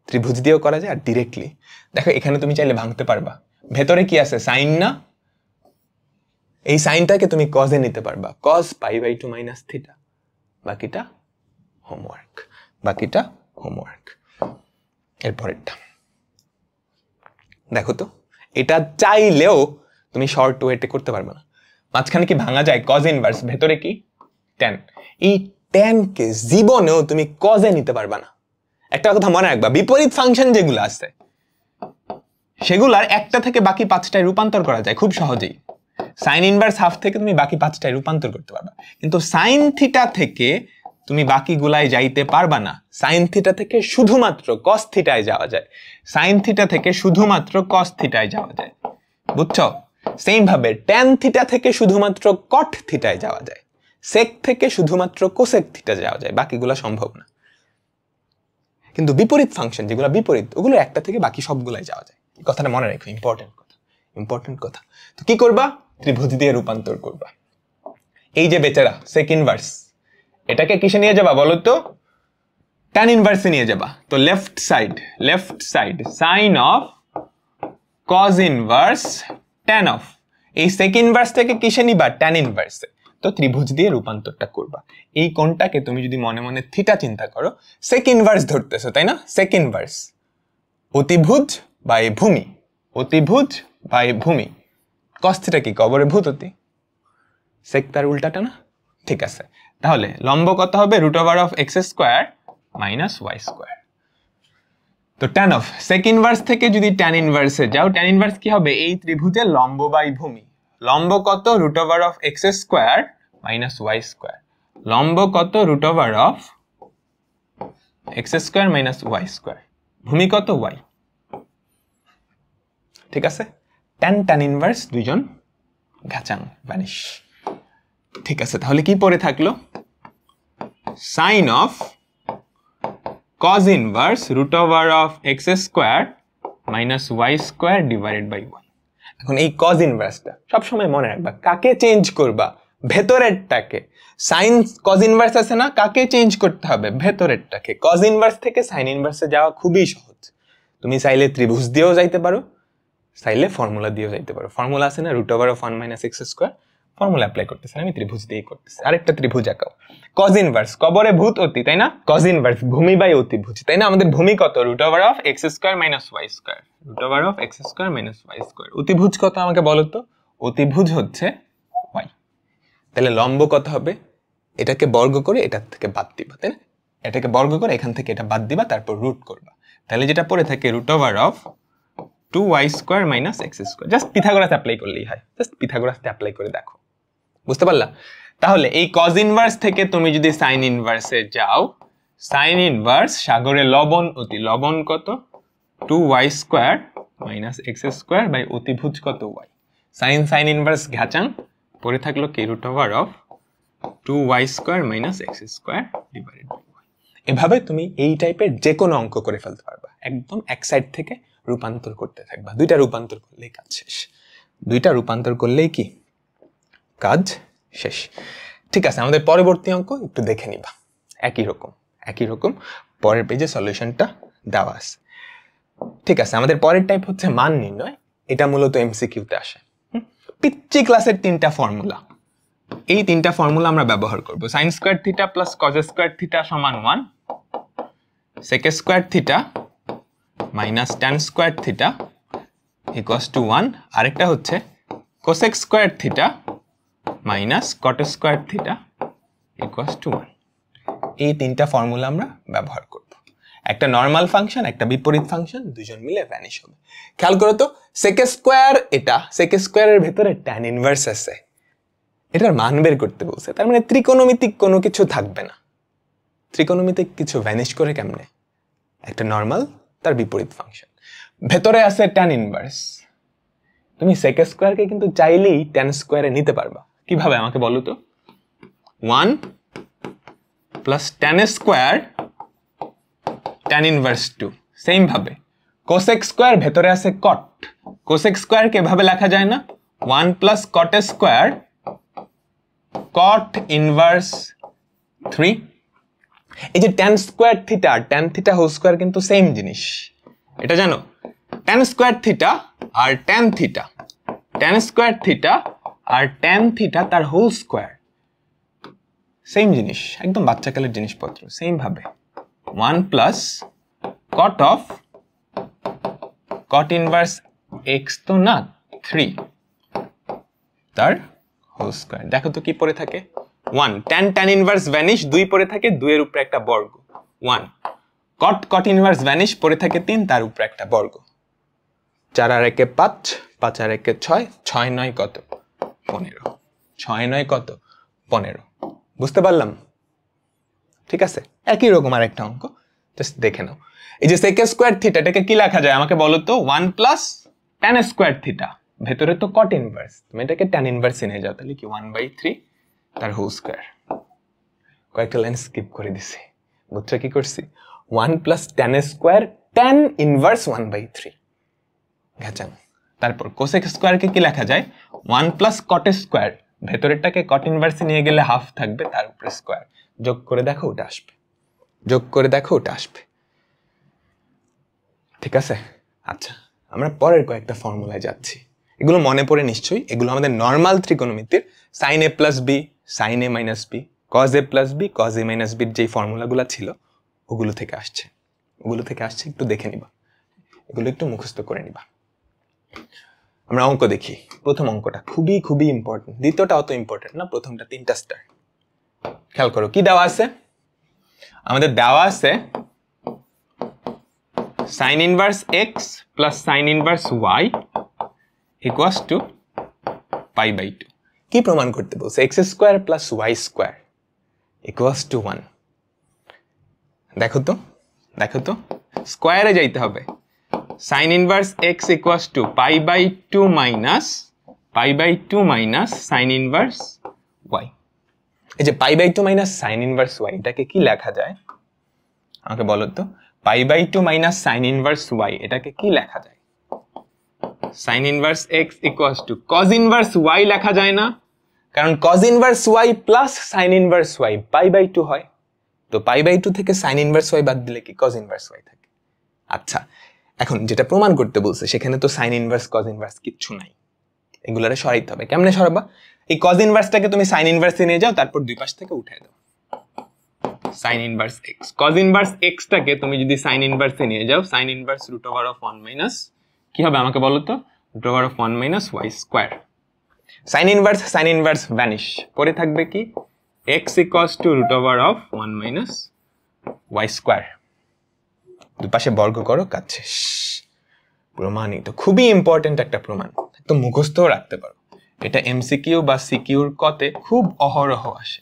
ত্রিভুজ দিয়েও করা যায় আর ডিরেক্টলি দেখো এখানে তুমি চাইলে ভাঙতে পারবা ভেতরে কি আছে সাইন না এই সাইনটাকে তুমি কজে নিতে পারবা cos pi by two minus theta বাকিটা হোমওয়ার্ক বাকিটা হোমওয়ার্ক এরপরেরটা দেখো তো এটা চাইলেও তুমি শর্ট ওয়েটে করতে পারবে না মাঝখানে কি ভাঙা যায় কজ ইনভার্স ভেতরে কি টেন এই টেনকে জীবনেও তুমি কজে নিতে পারবে না একটা কথা মনে রাখবা বিপরীত ফাংশন যেগুলো আছে সেগুলার একটা থেকে বাকি পাঁচটায় রূপান্তর করা যায় খুব সহজেই সাইন ইনভার্স হাফ থেকে তুমি বাকি পাঁচটায় রূপান্তর করতে পারবা কিন্তু সাইন থিটা থেকে তুমি বাকিগুলায় যাইতে পারবা না সাইন থিটা থেকে শুধুমাত্র কস থিটায় যাওয়া যায় সাইন থিটা থেকে শুধুমাত্র কস থিটায় যাওয়া যায় বুঝছো সেমভাবে ট্যান থিটা থেকে শুধুমাত্র কট থিটায় যাওয়া যায় সেক থেকে শুধুমাত্র কোসেক থিটা যাওয়া যায় বাকিগুলো সম্ভব না কিন্তু বিপরীত ফাংশন যেগুলো বিপরীত ওগুলো একটা থেকে বাকি সবগুলাই যাওয়া যায় এই কথাটা মনে রাখো ইম্পর্টেন্ট কথা ইম্পর্টেন্ট কথা তো কি করবা ত্রিভুজ দিয়ে রূপান্তর করবা এই যে বেচারা সেক ইনভার্স এটাকে কিসে নিয়ে যাবা বলো তো ট্যান ইনভার্সে নিয়ে যাবা তো left side left side sine of cos inverse tan of এই সেকেন্ড ভার্স থেকে কিসে নিবা ট্যান ইনভার্সে তো ত্রিভুজ দিয়ে রূপান্তরটা করবা এই কোনটাকে তুমি যদি মনে মনে থিটা চিন্তা করো সেকেন্ড ইনভার্স ধরতেছো তাই না সেকেন্ড ইনভার্স অতিভুজ বা এ ভূমি অতিভুজ বা এ ভূমি কস্থিটা কি কবরে ভূত অতি সেক তার উল্টাটা না ঠিক আছে তাহলে লম্ব কত হবে root over of x square minus y square তো ট্যান অফ সেকেন্ড ভার্স থেকে যদি ট্যান ইনভার্সে যাও ট্যান ইনভার্স কি হবে এই ত্রিভুজে লম্ব বাই ভূমি লম্ব কত root over of x square minus y square লম্ব কত root over of x square minus y square ভূমি কত ওয়াই ঠিক আছে ট্যান ট্যান ইনভার্স দুজন ঘাচাং বানিশ ঠিক আছে তাহলে কি পরে থাকলো sine of cos inverse root over of x square minus y square divided by one এখন এই কজ ইনভার্সটা সবসময় মনে রাখবা কাকে চেঞ্জ করবা ভেতরেরটাকে সাইন কজ ইনভার্স আছে না কাকে চেঞ্জ করতে হবে ভেতরেরটাকে কজ ইনভার্স থেকে সাইন ইনভার্সে যাওয়া খুবই সহজ তুমি চাইলে ত্রিভুজ দিয়েও যাইতে পারো চাইলে ফর্মুলা দিয়েও যাইতে পারো ফর্মুলা আছে না root over of one minus x square formula apply করতেছেন আমি ত্রিভুজ দিয়ে করতেছি আরেকটা ত্রিভুজ আঁকাও কজ ইনভার্স কবরে ভূত অতি তাই না কজ ইনভার্স ভূমি বাই অতিভুজ তাই না আমাদের ভূমি কত root over of x square minus y square root over of x square minus y square অতিভুজ কত আমাকে বলো তো অতিভুজ হচ্ছে ওয়াই তাহলে লম্ব কত হবে এটাকে বর্গ করে এটার থেকে বাদ দিবা তাই না এটাকে বর্গ করে এখান থেকে এটা বাদ দিবা তারপর রুট করবা তাহলে যেটা পড়ে থাকে root over of two y square minus x square just Pythagoras apply করলেই হয় জাস্ট পিথাগোরাসতে অ্যাপ্লাই করে দেখো বুঝতে পারলা তাহলে এই কজ ইনভার্স থেকে তুমি যদি সাইন ইনভার্সে যাও সাইন ইনভার্স সাগরে লবণ অতি লবণ কত two y square minus x square by অতিভুজ কত ওয়াই সাইন সাইন ইনভার্স ঘাচাং পরে থাকলো কে root over of two y square minus x square divided by y এভাবে তুমি এই টাইপের যে কোনো অঙ্ক করে ফেলতে পারবা একদম এক সাইড থেকে রূপান্তর করতে থাকবা দুইটা রূপান্তর করলেই কাজ শেষ দুইটা রূপান্তর করলেই কি কাজ শেষ ঠিক আছে আমাদের পরবর্তী অঙ্ক একটু দেখে নিবা একই রকম একই রকম পরের পেজে সলিউশনটা দেওয়া আছে ঠিক আছে আমাদের পরের টাইপ হচ্ছে মান নির্ণয় এটা মূলত এমসিকিউতে আসে পিচ্চি ক্লাসের তিনটা ফর্মুলা এই তিনটা ফর্মুলা আমরা ব্যবহার করব sine square theta plus cos square theta সমান one sec square theta minus tan square theta equals to one আরেকটা হচ্ছে cosec square theta minus cot square theta equals to one এই তিনটা ফর্মুলা আমরা ব্যবহার করব একটা নর্মাল ফাংশন একটা বিপরীত ফাংশন দুজন মিলে ভ্যানিশ হবে খেয়াল করো তো সেকে স্কোয়ার এটা সেকে স্কোয়ারের ভেতরে ট্যান ইনভার্স আছে এটার মান বের করতে বলছে তার মানে ত্রিকোণমিতিক কোনো কিছু থাকবে না ত্রিকোণমিতিক কিছু ভ্যানিশ করে কেমনে একটা নর্মাল তার বিপরীত ফাংশন ভেতরে আছে ট্যান ইনভার্স তুমি সেকে স্কোয়ারকে কিন্তু চাইলেই ট্যান স্কোয়ারে নিতে পারবা কিভাবে আমাকে বলো তো one plus tan square tan inverse two সেমভাবে কোসেক স্কোয়ার ভেতরে আছে কট কোসেক স্কোয়ার কেভাবে লেখা যায় না one plus cot square cot inverse three এই যে tan square theta tan theta whole square কিন্তু সেম জিনিস এটা জানো ট্যান স্কোয়ার থিটা আর tan theta tan square theta আর ট্যান থিটা তার হোল স্কোয়ার সেম জিনিস একদম বাচ্চাকালের জিনিসপত্র সেমভাবে one plus cot of cot inverse x তো না থ্রি তার হোল স্কোয়ার দেখো তো কি পরে থাকে one tan tan inverse vanish দুই পরে থাকে দুইয়ের উপরে একটা বর্গ one cot cot inverse vanish পরে থাকে তিন তার উপরে একটা বর্গ চার আর একে পাঁচ পাঁচ আর একে ছয় ছয় নয় কত পনেরো ছয় নয় কত পনেরো বুঝতে পারলাম ঠিক আছে একই রকম আর একটা অঙ্ক জাস্ট দেখে নাও এই যে সেকেন্ড স্কোয়ার থিটা এটাকে কি লেখা যায় আমাকে বলো তো one plus tan square theta ভেতরে তো কট ইনভার্স তুমি এটাকে ট্যান ইনভার্স এনে যাও তাহলে কি ওয়ান বাই থ্রি তার হোল স্কোয়ার কয়েকটা লাইন স্কিপ করে দিছি বুঝছো কি করছি one plus tan square tan inverse one by three গেছে ঘাচান তারপর কোসেক স্কোয়ারকে কি লেখা যায় ওয়ান প্লাস কট স্কোয়ার ভেতরেরটাকে কট ইনভার্সে নিয়ে গেলে হাফ থাকবে তার উপরে স্কোয়ার যোগ করে দেখো ওটা আসবে যোগ করে দেখো ওটা আসবে ঠিক আছে আচ্ছা আমরা পরের কয়েকটা ফর্মুলায় যাচ্ছি এগুলো মনে পড়ে নিশ্চয়ই এগুলো আমাদের নর্মাল ত্রিকোণমিতির sine A plus B sine A minus B cos A plus B cos A minus বির যেই ফর্মুলাগুলো ছিল ওগুলো থেকে আসছে ওগুলো থেকে আসছে একটু দেখে নিবা এগুলো একটু মুখস্থ করে নিবা আমরা অঙ্ক দেখি প্রথম অঙ্কটা খুবই খুবই ইম্পর্টেন্ট দ্বিতীয়টা অত ইম্পর্টেন্ট না প্রথমটা তিনটা স্টার খেয়াল করো কি দেওয়া আছে আমাদের দেওয়া আছে sine inverse x plus sine inverse y equals to pi by two কি প্রমাণ করতে বলছে x square plus y square equals to one দেখো তো দেখো তো স্কোয়ারে যাইতে হবে sine inverse x equals to pi by two minus pi by two minus sine inverse y এই যে pi by two minus sine inverse y এটাকে কি লেখা যায় আমাকে বলো তো pi by two minus sine inverse y এটাকে কি লেখা যায় sine inverse x equals to cos inverse y লেখা যায় না কারণ cos inverse y plus sine inverse y pi by two হয় তো পাই বাই টু থেকে সাইন ইনভার্স ওয়াই বাদ দিলে কি কজ ইনভার্স ওয়াই থাকে আচ্ছা এখন যেটা প্রমাণ করতে বলছে সেখানে তো সাইন ইনভার্স কজ ইনভার্স কিচ্ছু নাই এগুলো সরাইতে হবে কেমনে সরাবা এই কজ ইনভার্সটাকে তুমি সাইন ইনভার্সে নিয়ে যাও তারপর দুই পাশ থেকে উঠে দাও sine inverse x cos inverse এক্সটাকে তুমি যদি সাইন ইনভার্সে নিয়ে যাও sine inverse root over of one minus কি হবে আমাকে বলো তো root over of one minus y square sine inverse sine inverse vanish পরে থাকবে কি x equals to root over of one minus y square দুপাশে বর্গ করো কাজ শেষ প্রমাণিত খুবই ইম্পর্টেন্ট একটা প্রমাণ তো মুখস্থও রাখতে পারো এটা এমসিকিউ বা সিকিউর কতে খুব অহরহ আসে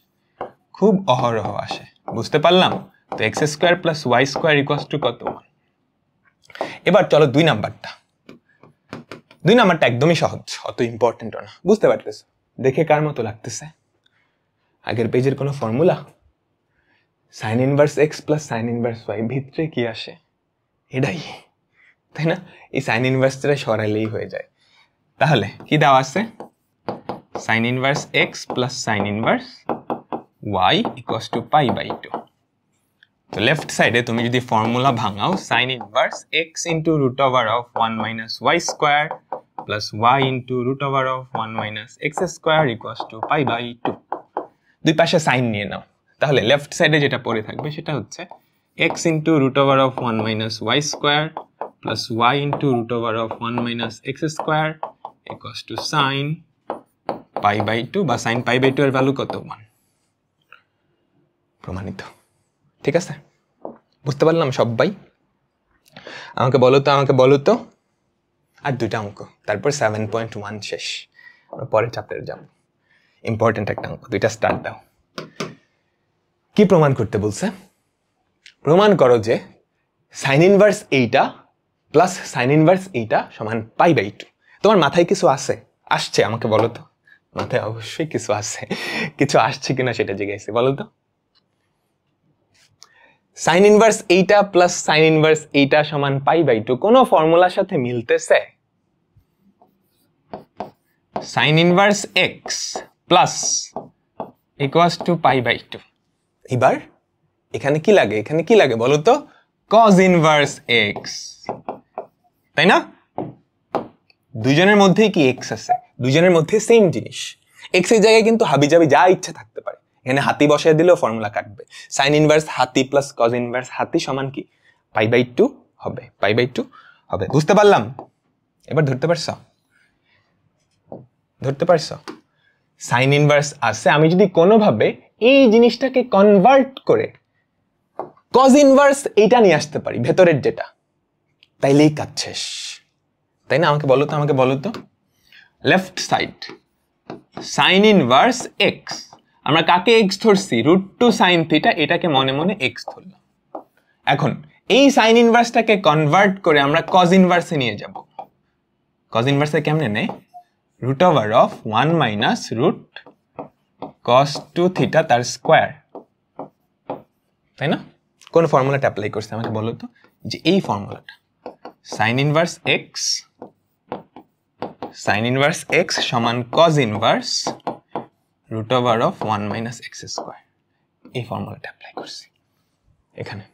খুব অহরহ আসে বুঝতে পারলাম তো x square plus y square equals to কত ওয়ান এবার চলো দুই নাম্বারটা দুই নাম্বারটা একদমই সহজ অত ইম্পর্টেন্টও না বুঝতে পারতেছ দেখে কার মতো লাগতেছে আগের পেজের কোনো formula sine inverse x plus sine inverse y ভিতরে কি আসে এটাই তাই না এই সাইন ইনভার্সটা সরালেই হয়ে যায় তাহলে কি দেওয়া আছে sine inverse x plus sine inverse y equals to pi by two তো লেফট সাইডে তুমি যদি ফর্মুলা ভাঙাও sine inverse x into root over of one minus y square plus y into root over of one minus x square equals to pi by two দুই পাশে sign নিয়ে নাও তাহলে left সাইডে যেটা পড়ে থাকবে সেটা হচ্ছে x into root over of 1 minus y square plus y into root over of 1 minus x square equals to sine pi by 2 বা sin pi by 2 এর ভ্যালু কত 1 প্রমাণিত ঠিক আছে বুঝতে পারলাম সবাই আমাকে বলো তো আমাকে বলো তো আর দুটা অঙ্ক তারপর সেভেন পয়েন্ট ওয়ান শেষ আমরা পরের চ্যাপ্টারে যাব ইম্পর্টেন্ট একটা অঙ্ক দুইটা স্টার দাও কি প্রমাণ করতে বলছে প্রমাণ করো যে সাইন ইনভার্স এইটা প্লাস সাইন ইনভার্স এইটা সমান পাই বাই টু তোমার মাথায় কিছু আছে আসছে আমাকে বলো তো মাথায় অবশ্যই কিছু আছে কিছু আসছে কিনা সেটা জিজ্ঞাসি বলো তো সাইন ইনভার্স এইটা প্লাস সাইন ইনভার্স এইটা সমান পাই বাই টু কোনো ফর্মুলার সাথে মিলতেছে sine inverse x plus equals to pi by two এবার এখানে কি লাগে এখানে কি লাগে বলো তো কজ ইনভার্স এক্স তাই না দুজনের মধ্যেই কি এক্স আছে দুজনের মধ্যে সেম জিনিস এক্স এর জায়গায় কিন্তু হাবিজাবি যা ইচ্ছা থাকতে পারে এখানে হাতি বসায় দিলেও ফর্মুলা কাটবে সাইন ইনভার্স হাতি প্লাস কজ ইনভার্স হাতি সমান কি পাই বাই টু হবে পাই বাই টু হবে বুঝতে পারলাম এবার ধরতে পারছ ধরতে পারছ সাইন ইনভার্স আছে আমি যদি কোনোভাবে এই জিনিসটাকে কনভার্ট করে কজ ইনভার্স এইটা নিয়ে আসতে পারি ভেতরের ডেটা তাইলেই কাজ শেষ তাই না আমাকে বলো তো আমাকে বলো তো left side sine inverse x আমরা কাকে এক্স ধরছি রুট টু সাইন থিটা এটাকে মনে মনে এক্স ধরলাম এখন এই সাইন ইনভার্সটাকে কনভার্ট করে আমরা কজ ইনভার্সে নিয়ে যাব কজ ইনভার্সে কেমনে নেই root over of one minus root cos two theta তার স্কোয়ার তাই না কোন ফর্মুলাটা অ্যাপ্লাই করছে আমাকে বলো তো যে এই ফর্মুলাটা sine inverse x sine inverse x সমান cos inverse root over of one minus x square এই ফর্মুলাটা অ্যাপ্লাই করছি এখানে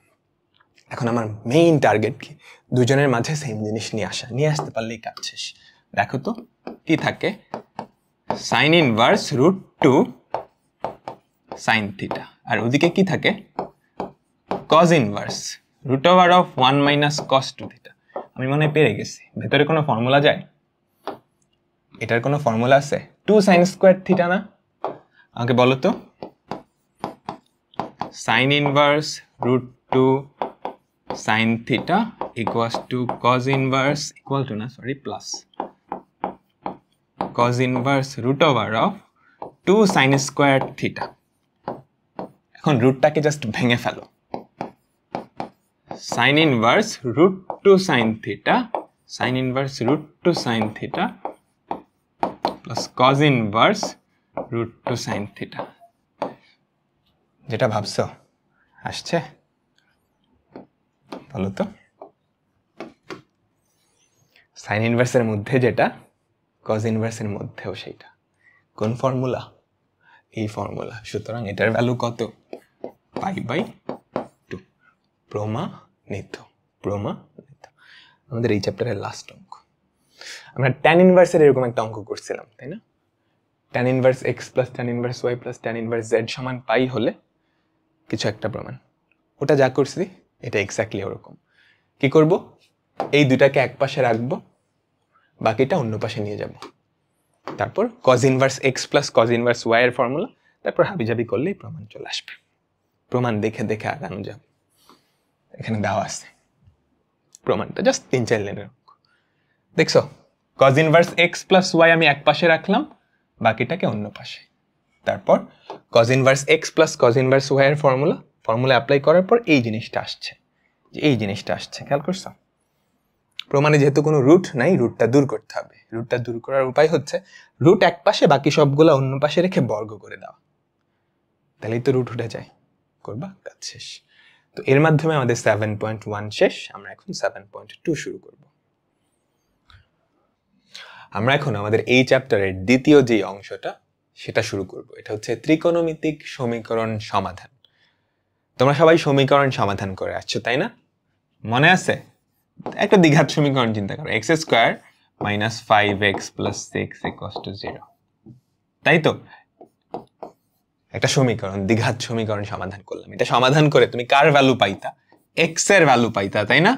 এখন আমার মেইন টার্গেট কি দুজনের মাঝে সেম জিনিস নিয়ে আসা নিয়ে আসতে পারলেই কাজ শেষ দেখো তো কি থাকে sine inverse root two sine theta আর ওদিকে কি থাকে cos inverse root over of 1 minus cos 2 theta আমি মনে পেরে গেছি ভেতরে কোনো ফর্মুলা যায় এটার কোনো ফর্মুলা আছে টু সাইন স্কোয়ার থিটা না আমাকে বলো তো sine inverse root two sine theta equals to cos inverse equal to না sorry plus cos inverse root over of two sine square theta এখন রুটটাকে জাস্ট ভেঙে ফেলো sin inverse root 2 sin theta sin inverse root 2 sin theta plus cos inverse root 2 sin theta যেটা ভাবছো আসছে বলো তো sign ইনভার্সের মধ্যে যেটা কজ ইনভার্সের মধ্যেও সেইটা কোন ফর্মুলা এই ফর্মুলা সুতরাং এটার ভ্যালু কত পাই বাই প্রমাণিত প্রমাণিত আমাদের এই চ্যাপ্টারের লাস্ট অঙ্ক আমরা ট্যান ইনভার্সের এরকম একটা অঙ্ক করছিলাম তাই না tan inverse x plus tan inverse y plus tan inverse z সমান পাই হলে কিছু একটা প্রমাণ ওটা যা করছি এটা এক্স্যাক্টলি ওরকম কি করব এই দুটাকে এক পাশে রাখবো বাকিটা অন্য পাশে নিয়ে যাব তারপর cos inverse x plus cos inverse y এর ফর্মুলা তারপর হাবিজাবি করলেই প্রমাণ চলে আসবে প্রমাণ দেখে দেখে আগানো যাবে এখানে দেওয়া আছে প্রমাণটা জাস্ট তিন চার লাইনের দেখছো cos inverse x plus y আমি এক পাশে রাখলাম বাকিটাকে অন্য পাশে তারপর cos inverse x plus cos inverse ওয়াইয়ের ফর্মুলা ফর্মুলা অ্যাপ্লাই করার পর এই জিনিসটা আসছে যে এই জিনিসটা আসছে খেয়াল করছো প্রমাণে যেহেতু কোনো রুট নাই রুটটা দূর করতে হবে রুটটা দূর করার উপায় হচ্ছে রুট এক পাশে বাকি সবগুলো অন্য পাশে রেখে বর্গ করে দেওয়া তাহলেই তো রুট উঠে যায় করবা কাজ শেষ তো এর মাধ্যমে আমাদের সেভেন পয়েন্ট ওয়ান শেষ আমরা এখন সেভেন পয়েন্ট টু শুরু করব আমরা এখন আমাদের এই চ্যাপ্টারের দ্বিতীয় যে অংশটা সেটা শুরু করব এটা হচ্ছে ত্রিকোণমিতিক সমীকরণ সমাধান তোমরা সবাই সমীকরণ সমাধান করে আসছো তাই না মনে আছে একটা দ্বিঘাত সমীকরণ চিন্তা করো x square minus five x plus six equals to zero তাই তো একটা সমীকরণ দীঘাত সমীকরণ সমাধান করলাম এটা সমাধান করে তুমি কার ভ্যালু পাইতা এক্স এর ভ্যালু পাইতা তাই না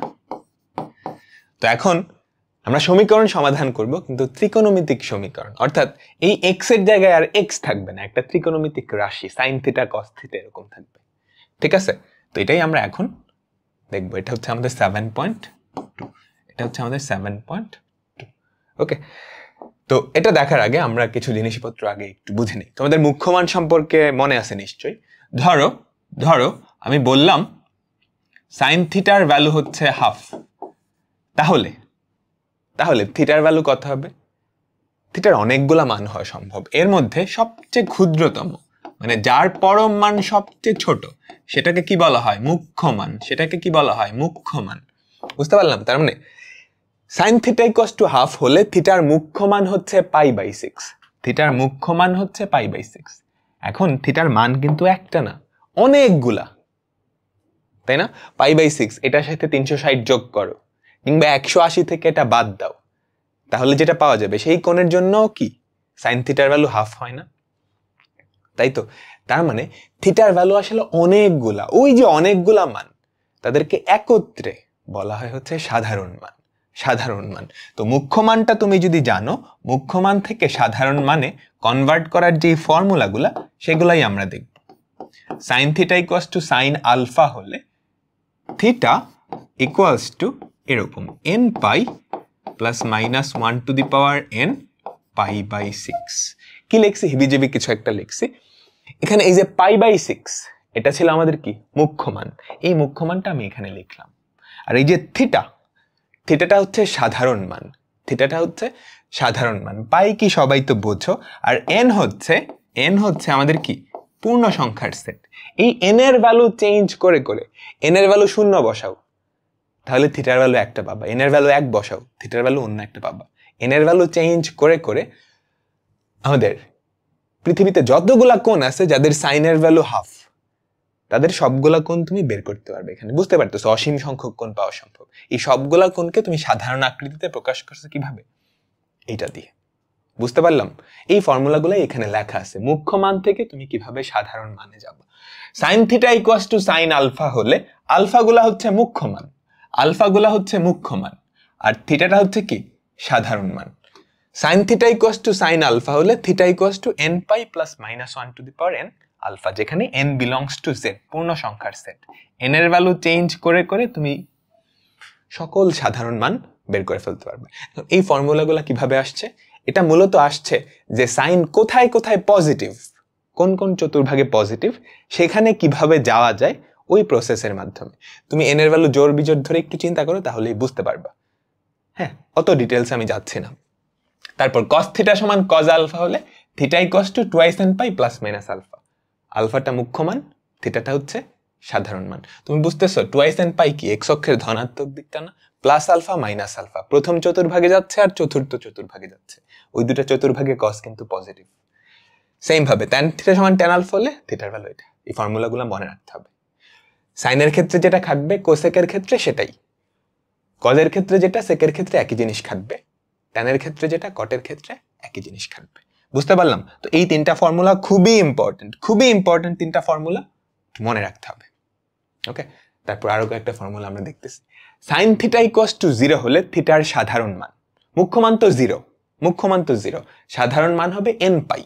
তো এখন আমরা সমীকরণ সমাধান করব কিন্তু ত্রিকোণমিতিক সমীকরণ অর্থাৎ এই এক্স এর জায়গায় আর এক্স থাকবে না একটা ত্রিকোণমিতিক রাশি সাইন থিটা কস থিটা এরকম থাকবে ঠিক আছে তো এটাই আমরা এখন দেখবো এটা হচ্ছে আমাদের সেভেন পয়েন্ট টু এটা হচ্ছে আমাদের সেভেন পয়েন্ট টু ওকে তো এটা দেখার আগে আমরা কিছু জিনিসপত্র আগে একটু বুঝে নিই তোমাদের মুখ্যমান সম্পর্কে মনে আছে নিশ্চয়ই ধরো ধরো আমি বললাম সাইন থিটার ভ্যালু হচ্ছে হাফ তাহলে তাহলে থিটার ভ্যালু কত হবে থিটার অনেকগুলা মান হওয়া সম্ভব এর মধ্যে সবচেয়ে ক্ষুদ্রতম মানে যার পরম মান সবচেয়ে ছোট সেটাকে কি বলা হয় মুখ্যমান সেটাকে কি বলা হয় মুখ্য মান বুঝতে পারলাম তার মানে sine theta equals to half হলে থিটার মুখ্য মান হচ্ছে পাই বাই সিক্স থিটার মুখ্য মান হচ্ছে পাই বাই সিক্স এখন থিটার মান কিন্তু একটা না অনেকগুলা তাই না পাই বাই সিক্স এটার সাথে তিনশো ষাট যোগ করো কিংবা একশো আশি থেকে এটা বাদ দাও তাহলে যেটা পাওয়া যাবে সেই কোণের জন্য কি সাইন থিটার ভ্যালু হাফ হয় না তাই তো তার মানে থিটার ভ্যালু আসলে অনেকগুলা ওই যে অনেকগুলা মান তাদেরকে একত্রে বলা হয় হচ্ছে সাধারণ মান সাধারণ মান তো মুখ্য মানটা তুমি যদি জানো মুখ্য মান থেকে সাধারণ মানে কনভার্ট করার যে ফর্মুলাগুলা সেগুলাই আমরা দেখব sine theta equals to sine alpha হলে থিটা ইকুয়ালস টু এরকম n pi plus minus one to the power n pi by six কি লিখছি হিবিজেবি কিছু একটা লিখছি এখানে এই যে পাই বাই সিক্স এটা ছিল আমাদের কি মুখ্যমান এই মুখ্যমানটা আমি এখানে লিখলাম আর এই যে থিটা থিটাটা হচ্ছে সাধারণ মান থিটাটা হচ্ছে সাধারণ মান পাই কি সবাই তো বোঝো আর এন হচ্ছে এন হচ্ছে আমাদের কি পূর্ণ সংখ্যার সেট এই এনের ভ্যালু চেঞ্জ করে করে এনের ভ্যালু শূন্য বসাও তাহলে থিটার ভ্যালু একটা পাবা এন এর ভ্যালু এক বসাও থিটার ভ্যালু অন্য একটা পাবা এন এর ভ্যালু চেঞ্জ করে করে আমাদের পৃথিবীতে যতগুলা কোণ আছে যাদের সাইনের ভ্যালু হাফ তাদের সবগুলা কোণ তুমি বের করতে পারবে এখানে বুঝতে পারতেছো অসীম সংখ্যক কোণ পাওয়া সম্ভব এই সবগুলা কোণকে তুমি সাধারণ আকৃতিতে প্রকাশ করছো কিভাবে এইটা দিয়ে বুঝতে পারলাম এই ফর্মুলাগুলো এখানে লেখা আছে মুখ্য মান থেকে তুমি কিভাবে সাধারণ মানে যাবো sine theta equals two sine alpha হলে আলফাগুলা হচ্ছে মুখ্য মান আলফাগুলা হচ্ছে মুখ্য মান আর থিটাটা হচ্ছে কি সাধারণ মান sine theta equals two sine alpha হলে theta equals to n pi plus minus one to the power n alpha যেখানে এন বিলংস টু সেট পূর্ণ সংখ্যার সেট এন এর ভ্যালু চেঞ্জ করে করে তুমি সকল সাধারণ মান বের করে ফেলতে পারবে এই ফর্মুলাগুলো কিভাবে আসছে এটা মূলত আসছে যে সাইন কোথায় কোথায় পজিটিভ কোন কোন চতুর্ভাগে পজিটিভ সেখানে কিভাবে যাওয়া যায় ওই প্রসেসের মাধ্যমে তুমি এনের ভ্যালু জোর বিজোর ধরে একটু চিন্তা করো তাহলেই বুঝতে পারবা হ্যাঁ অত ডিটেলস আমি যাচ্ছি না তারপর কস থিটা সমান কজ আলফা হলে থিটাই cos to twice n pi plus minus alpha আলফাটা মুখ্য মান থিটাটা হচ্ছে সাধারণ মান তুমি বুঝতেছ টুয়াইস অ্যান্ড পাই কি এক্স অক্ষের ধনাত্মক দিকটা না প্লাস আলফা মাইনাস আলফা প্রথম চতুর্ভাগে যাচ্ছে আর চতুর্থ চতুর্ভাগে যাচ্ছে ওই দুটা চতুর্ভাগে কস কিন্তু পজিটিভ সেমভাবে ট্যান থিটা সমান ট্যান আলফা হলে থিটার ভ্যালু এটা এই ফর্মুলাগুলো মনে রাখতে হবে সাইনের ক্ষেত্রে যেটা খাটবে কোসেকের ক্ষেত্রে সেটাই কজের ক্ষেত্রে যেটা সেকের ক্ষেত্রে একই জিনিস খাটবে ট্যানের ক্ষেত্রে যেটা কটের ক্ষেত্রে একই জিনিস খাটবে বুঝতে পারলাম তো এই তিনটা ফর্মুলা খুবই ইম্পর্টেন্ট খুবই ইম্পর্টেন্ট তিনটা ফর্মুলা মনে রাখতে হবে ওকে তারপর আরও একটা ফর্মুলা আমরা দেখতেছি sine theta equals to zero হলে থিটার সাধারণ মান মুখ্য মান তো জিরো মুখ্য মান তো জিরো সাধারণ মান হবে এন পাই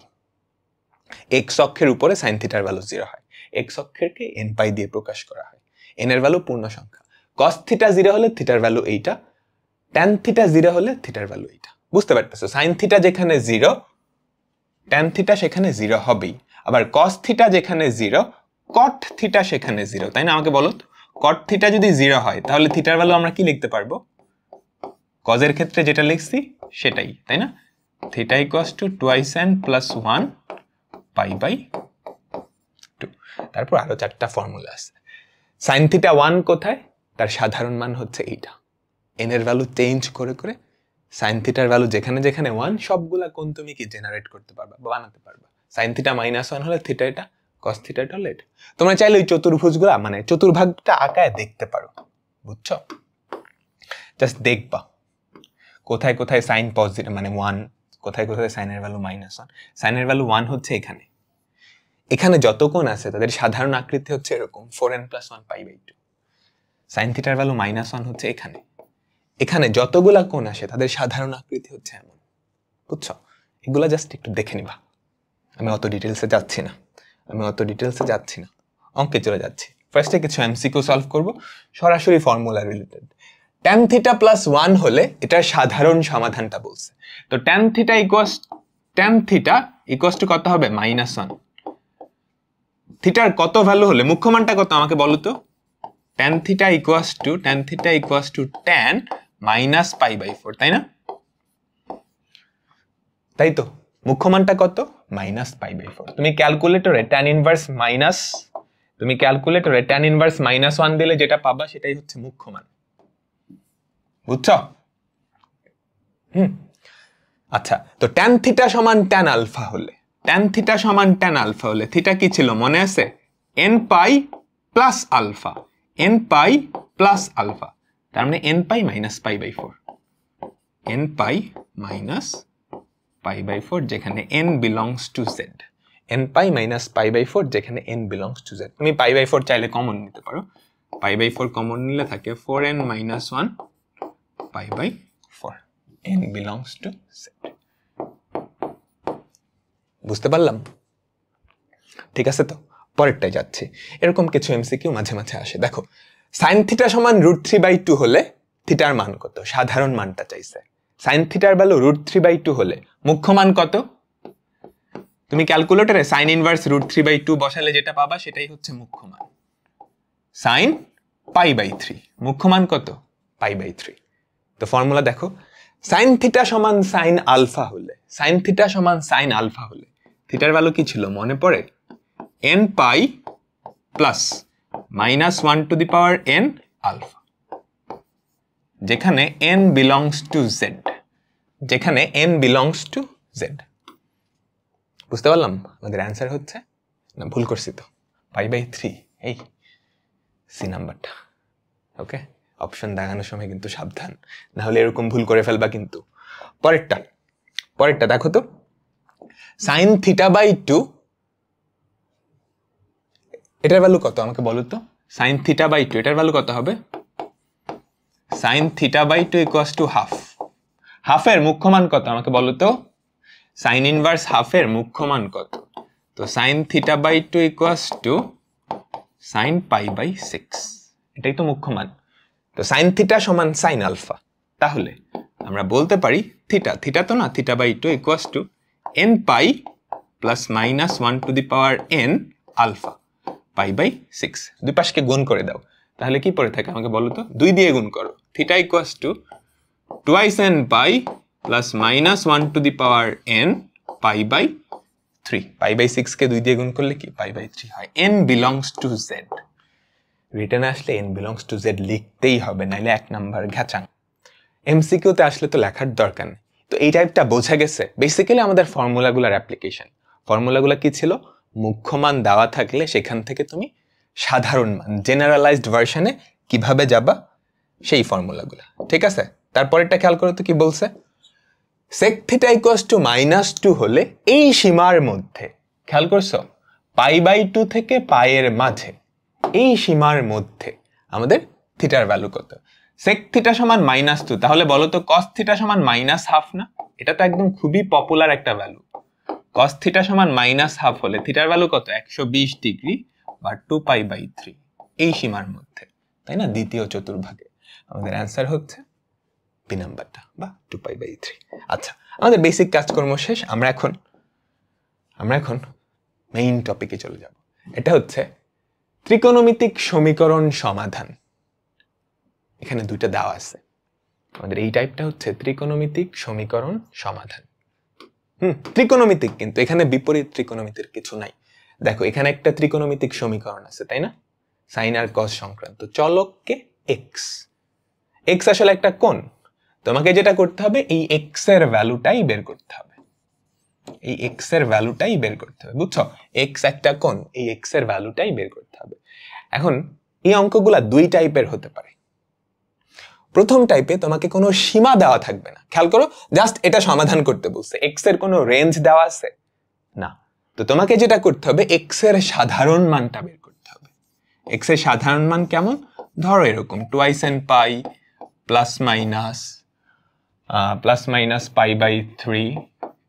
এক্স অক্ষের উপরে সাইন থিটার ভ্যালু জিরো হয় এক্স অক্ষেরকে এন পাই দিয়ে প্রকাশ করা হয় এন এর ভ্যালু পূর্ণ সংখ্যা কস থিটা জিরো হলে থিটার ভ্যালু এইটা ট্যান থিটা জিরো হলে থিটার ভ্যালু এইটা বুঝতে পারতেছো সাইন থিটা যেখানে জিরো ট্যান থিটা সেখানে জিরো হবেই আবার কস থিটা যেখানে জিরো কট থিটা সেখানে জিরো তাই না আমাকে বলো কট থিটা যদি জিরো হয় তাহলে থিটার ভ্যালু আমরা কি লিখতে পারবো কজের ক্ষেত্রে যেটা লিখছি সেটাই তাই না theta equals to twice n plus one pi by two তারপর আরও চারটা ফর্মুলা আছে সাইন থিটা ওয়ান কোথায় তার সাধারণ মান হচ্ছে এইটা এনের ভ্যালু চেঞ্জ করে করে সাইন থিটার ভ্যালু যেখানে যেখানে ওয়ান সবগুলা কোণ তুমি কি জেনারেট করতে পারবা বানাতে পারবা সাইন থিটা মাইনাস ওয়ান হলে থিটা এটা কস থিটা এটা লেট তোমরা চাইলে ওই চতুর্ভুজগুলা মানে চতুর্ভাগটা আঁকায় দেখতে পারো বুঝছ জাস্ট দেখবা কোথায় কোথায় সাইন পজিটিভ মানে ওয়ান কোথায় কোথায় সাইনের ভ্যালু মাইনাস ওয়ান সাইনের ভ্যালু ওয়ান হচ্ছে এখানে এখানে যত কোণ আছে তাদের সাধারণ আকৃতি হচ্ছে এরকম four n plus one pi by two sine থিটার ভ্যালু মাইনাস ওয়ান হচ্ছে এখানে এখানে যতগুলা কোণ আসে তাদের সাধারণ আকৃতি হচ্ছে এমন বুঝছ এগুলা জাস্ট একটু দেখে নিবা আমি অত ডিটেলসে যাচ্ছি না আমি অত ডিটেলসে যাচ্ছি না অঙ্কে চলে যাচ্ছি ফার্স্টে কিছু এমসিকিউ সলভ করব সরাসরি formula related tan theta plus one হলে এটার সাধারণ সমাধানটা বলছে তো tan theta equals tan theta equals to কত হবে মাইনাস ওয়ান থিটার কত ভ্যালু হলে মুখ্যমানটা কত আমাকে বলো তো tan theta equals to tan theta equals to tan minus pi by four তাই না তাই তো মুখ্যমানটা কত মাইনাস পাই বাই ফোর তুমি ক্যালকুলেটরে ট্যান ইনভার্স মাইনাস তুমি ক্যালকুলেটরে ট্যান ইনভার্স মাইনাস ওয়ান দিলে যেটা পাবা সেটাই হচ্ছে মুখ্য বুঝছ হুম আচ্ছা তো ট্যান থিটা সমান ট্যান আলফা হলে ট্যান থিটা সমান ট্যান আলফা হলে থিটা কি ছিল মনে আছে n pi plus alpha n pi plus alpha তার মানে n pi minus pi by four n pi minus pi by four যেখানে n belongs to Z n pi minus pi by four যেখানে n belongs to Z তুমি pi by four চাইলে common নিতে পারো pi by four common নিলে থাকে four n minus one pi by four n belongs to Z বুঝতে পারলাম ঠিক আছে তো পরেরটাই যাচ্ছে এরকম কিছু এমসিকিউ মাঝে মাঝে আসে দেখো সাইন থিটা সমান রুট থ্রি বাই টু হলে থিটার মান কত সাধারণ মানটা চাইছে সাইন থিটার value root three by two হলে মুখ্য মান কত তুমি ক্যালকুলেটরে sine inverse root three by two বসালে যেটা পাবা সেটাই হচ্ছে মুখ্য মান সাইন পাই বাই থ্রি মুখ্য মান কত পাই বাই থ্রি তো ফর্মুলা দেখো সাইন থিটা সমান সাইন আলফা হলে সাইন থিটা সমান সাইন আলফা হলে থিটার ভ্যালু কি ছিল মনে পড়ে n pi plus minus one to the power n alpha যেখানে এন বিলংস টু জেড যেখানে এন বিলংস টু জেড বুঝতে পারলাম আমাদের অ্যান্সার হচ্ছে না ভুল করছি তো বাই বাই থ্রি এই সি নাম্বারটা ওকে অপশন দেখানোর সময় কিন্তু সাবধান নাহলে এরকম ভুল করে ফেলবা কিন্তু পরেরটা পরেরটা দেখো তো সাইন থিটা বাই টু এটার ভ্যালু কত আমাকে বলো তো সাইন থিটা বাই টু এটার ভ্যালু কত হবে sine theta by two equals to half হাফের মুখ্য মান কত আমাকে বলো তো সাইন ইনভার্স হাফের মুখ্য মান কত তো sine theta by two equals to sine pi by six এটাই তো মুখ্য মান তো সাইন থিটা সমান সাইন আলফা তাহলে আমরা বলতে পারি থিটা থিটা তো না theta by two equals to n pi plus minus one to the power n alpha pi by six দুই পাশকে গুণ করে দাও তাহলে কি পড়ে থাকে আমাকে বলো তো দুই দিয়ে গুণ করো theta equals to twice n pi plus minus one to the power n pi by three pi by সিক্সকে দুই দিয়ে গুণ করলে কি পাই বাই থ্রি হয় n belongs to Z return আসলে এন বিলংস টু জেড লিখতেই হবে নাহলে এক নাম্বার ঘ্যাচাং এমসিকিউতে আসলে তো লেখার দরকার নেই তো এই টাইপটা বোঝা গেছে বেসিক্যালি আমাদের ফর্মুলাগুলোর অ্যাপ্লিকেশন ফর্মুলাগুলো কি ছিল মুখ্যমান মান দেওয়া থাকলে সেখান থেকে তুমি সাধারণ মান জেনারেলাইজড ভার্সনে কিভাবে যাবা সেই ফর্মুলাগুলো ঠিক আছে তারপরেরটা খেয়াল করো তো কি বলছে sec theta two minus two হলে এই সীমার মধ্যে খেয়াল করছো পাই বাই টু থেকে পায়ের মাঝে এই সীমার মধ্যে আমাদের থিটার ভ্যালু কত সেক থিটা সমান মাইনাস টু তাহলে বলো তো কস থিটা সমান মাইনাস হাফ না এটা তো একদম খুবই পপুলার একটা ভ্যালু কস থিটা সমান মাইনাস হাফ হলে থিটার ভ্যালু কত একশো বিশ ডিগ্রি বা টু পাই বাই থ্রি এই সীমার মধ্যে তাই না দ্বিতীয় চতুর্ভাগে আমাদের অ্যান্সার হচ্ছে বি নাম্বারটা বা টু পাই বাই থ্রি আচ্ছা আমাদের বেসিক কাজকর্ম শেষ আমরা এখন আমরা এখন মেইন টপিকে চলে যাব এটা হচ্ছে ত্রিকোণমিতিক সমীকরণ সমাধান এখানে দুইটা দেওয়া আছে আমাদের এই টাইপটা হচ্ছে ত্রিকোণমিতিক সমীকরণ সমাধান হুম ত্রিকোণমিতিক কিন্তু এখানে বিপরীত ত্রিকোণমিতির কিছু নাই দেখো এখানে একটা ত্রিকোণমিতিক সমীকরণ আছে তাই না সাইন আর কস সংক্রান্ত চলককে এক্স এক্স আসলে একটা কোণ তোমাকে যেটা করতে হবে এই এক্স এর ভ্যালুটাই বের করতে হবে এই এক্স এর ভ্যালুটাই বের করতে হবে বুঝছো এক্স একটা কোন এই এক্স এর ভ্যালুটাই বের করতে হবে এখন এই অঙ্কগুলা দুই টাইপের হতে পারে প্রথম টাইপে তোমাকে কোনো সীমা দেওয়া থাকবে না খেয়াল করো জাস্ট এটা সমাধান করতে বলছে এক্স এর কোনো রেঞ্জ দেওয়া আছে না তো তোমাকে যেটা করতে হবে এক্স এর সাধারণ মানটা বের করতে হবে এক্স এর সাধারণ মান কেমন ধরো এরকম twice n pi plus minus plus minus pi by three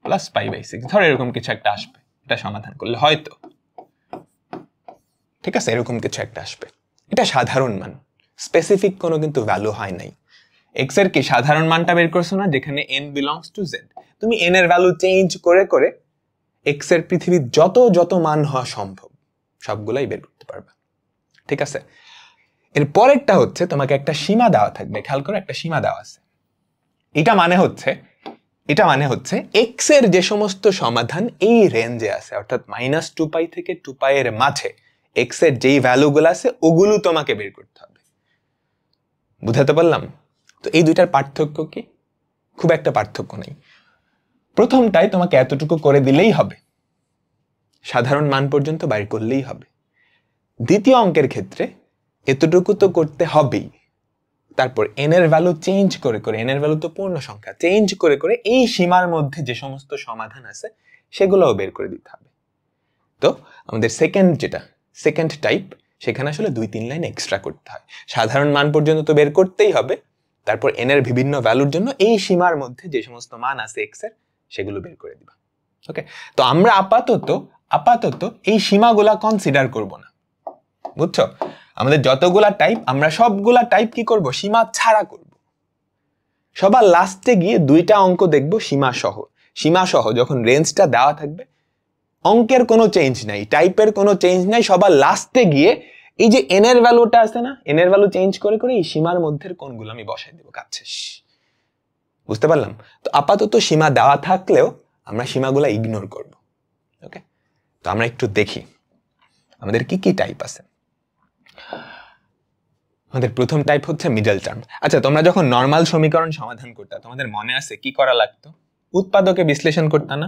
plus pi by six ধরো এরকম কিছু একটা আসবে এটা সমাধান করলে হয়তো ঠিক আছে এরকম কিছু একটা আসবে এটা সাধারণ মান স্পেসিফিক কোনো কিন্তু ভ্যালু হয় নাই এক্স এর কি সাধারণ মানটা বের করছো না যেখানে এন বিলংস টু জেড তুমি এন এর ভ্যালু চেঞ্জ করে করে এক্স এর পৃথিবীর যত যত মান হওয়া সম্ভব সবগুলাই বের করতে পারবে ঠিক আছে এর পরেরটা হচ্ছে তোমাকে একটা সীমা দেওয়া থাকবে খেয়াল করে একটা সীমা দেওয়া আছে এটা মানে হচ্ছে এটা মানে হচ্ছে এক্স এর যে সমস্ত সমাধান এই রেঞ্জে আছে অর্থাৎ মাইনাস টু পাই থেকে টু পাই এর মাঝে এক্স এর যেই ভ্যালুগুলো আছে ওগুলো তোমাকে বের করতে বুঝাতে পারলাম তো এই দুইটার পার্থক্য কি খুব একটা পার্থক্য নেই প্রথমটাই তোমাকে এতটুকু করে দিলেই হবে সাধারণ মান পর্যন্ত বাইর করলেই হবে দ্বিতীয় অঙ্কের ক্ষেত্রে এতটুকু তো করতে হবেই তারপর এন এর ভ্যালু চেঞ্জ করে করে এন এর ভ্যালু তো পূর্ণ সংখ্যা চেঞ্জ করে করে এই সীমার মধ্যে যে সমস্ত সমাধান আছে সেগুলোও বের করে দিতে হবে তো আমাদের সেকেন্ড যেটা সেকেন্ড টাইপ সেখানে আসলে দুই তিন লাইন এক্সট্রা করতে হয় সাধারণ মান পর্যন্ত তো বের করতেই হবে তারপর এন এর বিভিন্ন ভ্যালুর জন্য এই সীমার মধ্যে যে সমস্ত মান আছে এক্স এর সেগুলো বের করে দিবা ওকে তো আমরা আপাতত আপাতত এই সীমাগুলা কনসিডার করব না বুঝছো আমাদের যতগুলা টাইপ আমরা সবগুলা টাইপ কি করব সীমা ছাড়া করব সবার লাস্টে গিয়ে দুইটা অঙ্ক দেখব সীমা সহ সীমা সহ যখন রেঞ্জটা দেওয়া থাকবে অঙ্কের কোনো চেঞ্জ নাই টাইপের কোনো চেঞ্জ নাই সবার লাস্টে গিয়ে এই যে এনের ভ্যালুটা আছে না এনের ভ্যালু চেঞ্জ করে করে এই সীমার মধ্যে কোনগুলো আমি বসাই দেবো কাজ শেষ বুঝতে পারলাম তো আপাতত সীমা দেওয়া থাকলেও আমরা সীমাগুলো ইগনোর করব ওকে তো আমরা একটু দেখি আমাদের কি কি টাইপ আছে আমাদের প্রথম টাইপ হচ্ছে মিডল টার্ম আচ্ছা তোমরা যখন নর্মাল সমীকরণ সমাধান করতে তোমাদের মনে আছে কি করা লাগতো উৎপাদকে বিশ্লেষণ করতে না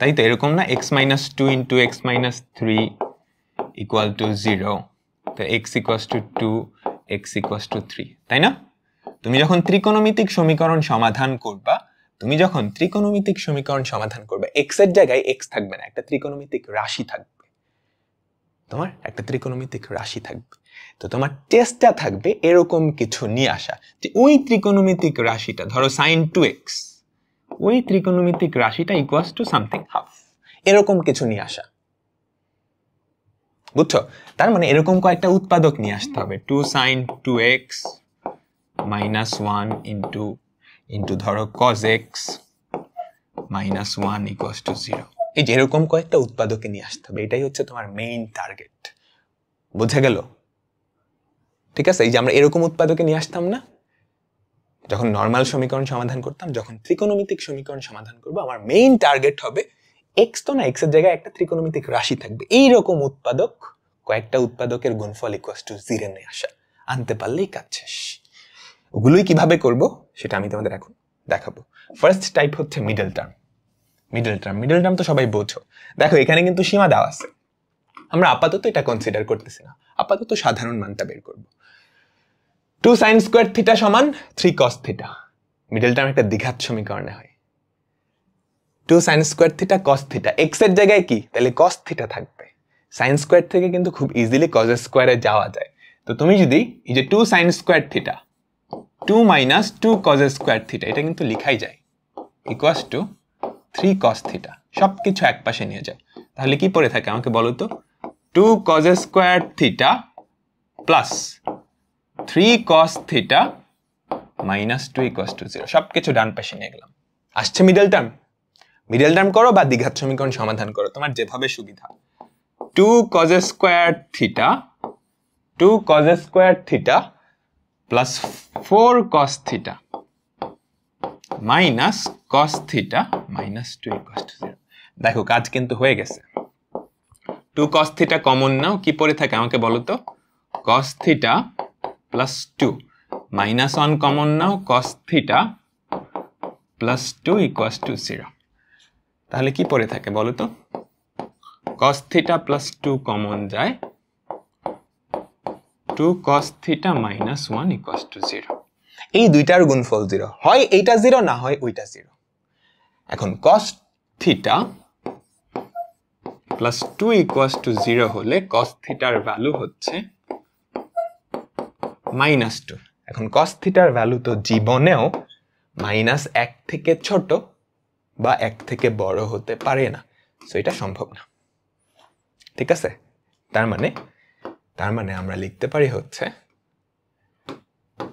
তাই তো এরকম না x minus two into x minus three equal to zero তো x equals to two x equals to three তাই না তুমি যখন ত্রিকোণমিতিক সমীকরণ সমাধান করবা তুমি যখন ত্রিকোণমিতিক সমীকরণ সমাধান করবে এক্স এর জায়গায় এক্স থাকবে না একটা ত্রিকোণমিতিক রাশি থাকবে তোমার একটা ত্রিকোণমিতিক রাশি থাকবে তো তোমার টেস্টটা থাকবে এরকম কিছু নিয়ে আসা যে ওই ত্রিকোণমিতিক রাশিটা ধরো সাইন টু এক্স ওই ত্রিকোণমিতিক রাশিটা ইকুয়াস টু সামথিং হাফ এরকম কিছু নিয়ে আসা বুঝছো তার মানে এরকম কয়েকটা উৎপাদক নিয়ে আসতে হবে two sine two x minus one into into ধরো cos x minus one equals to zero এই যে এরকম কয়েকটা উৎপাদকে নিয়ে আসতে হবে এটাই হচ্ছে তোমার মেইন টার্গেট বুঝে গেল ঠিক আছে এই যে আমরা এরকম উৎপাদকে নিয়ে আসতাম না যখন নর্মাল সমীকরণ সমাধান করতাম যখন ত্রিকোণমিতিক সমীকরণ সমাধান করব আমার মেইন টার্গেট হবে এক্স তো না এক্স এর জায়গায় একটা ত্রিকোণমিতিক রাশি থাকবে এই রকম উৎপাদক কয়েকটা উৎপাদকের গুণফল ইকুয়াস টু জিরো নিয়ে আসা আনতে পারলেই কাজ শেষ ওগুলোই কিভাবে করব সেটা আমি তোমাদের এখন দেখাবো ফার্স্ট টাইপ হচ্ছে middle term middle term middle term তো সবাই বোঝো দেখো এখানে কিন্তু সীমা দেওয়া আছে আমরা আপাতত এটা কনসিডার করতেছি না আপাতত সাধারণ মানটা বের করবো টু সাইন স্কোয়ার থিটা সমান three cos theta middle term একটা দীঘাত সমীকরণে হয় two sine square theta cos theta x এর জায়গায় কি তাহলে কস থিটা থাকবে সাইন স্কোয়ার থেকে কিন্তু খুব ইজিলি কজ স্কোয়ারে যাওয়া যায় তো তুমি যদি এই যে two sine square theta two minus two cos square theta এটা কিন্তু লিখাই যায় equals to three cos theta সব কিছু এক পাশে নিয়ে যায় তাহলে কি পড়ে থাকে আমাকে বলো তো two cos square theta plus three cos theta minus two equals to zero সব কিছু ডান পাশে নিয়ে গেলাম আসছে মিডল টার্ম মিডল টার্ম করো বা দ্বিঘাত সমীকরণ সমাধান করো তোমার যেভাবে সুবিধা two cos square theta two cos square theta plus four cos theta minus cos theta minus two equals to zero দেখো কাজ কিন্তু হয়ে গেছে টু কস থিটা কমন নাও কি পরে থাকে আমাকে বলো তো cos theta plus 2 minus 1 common now cos theta plus 2 equals to 0 তাহলে কি পড়ে থাকে বলো তো cos theta plus 2 common যায় 2 cos theta minus 1 equals to 0 এই দুইটার গুণফল 0 হয় এইটা 0 না হয় ওইটা 0 এখন cos theta plus 2 equals to 0 হলে cos theta এর ভ্যালু হচ্ছে মাইনাস টু এখন কস থিটার ভ্যালু তো জীবনেও মাইনাস এক থেকে ছোট বা এক থেকে বড় হতে পারে না সো এটা সম্ভব না ঠিক আছে তার মানে তার মানে আমরা লিখতে পারি হচ্ছে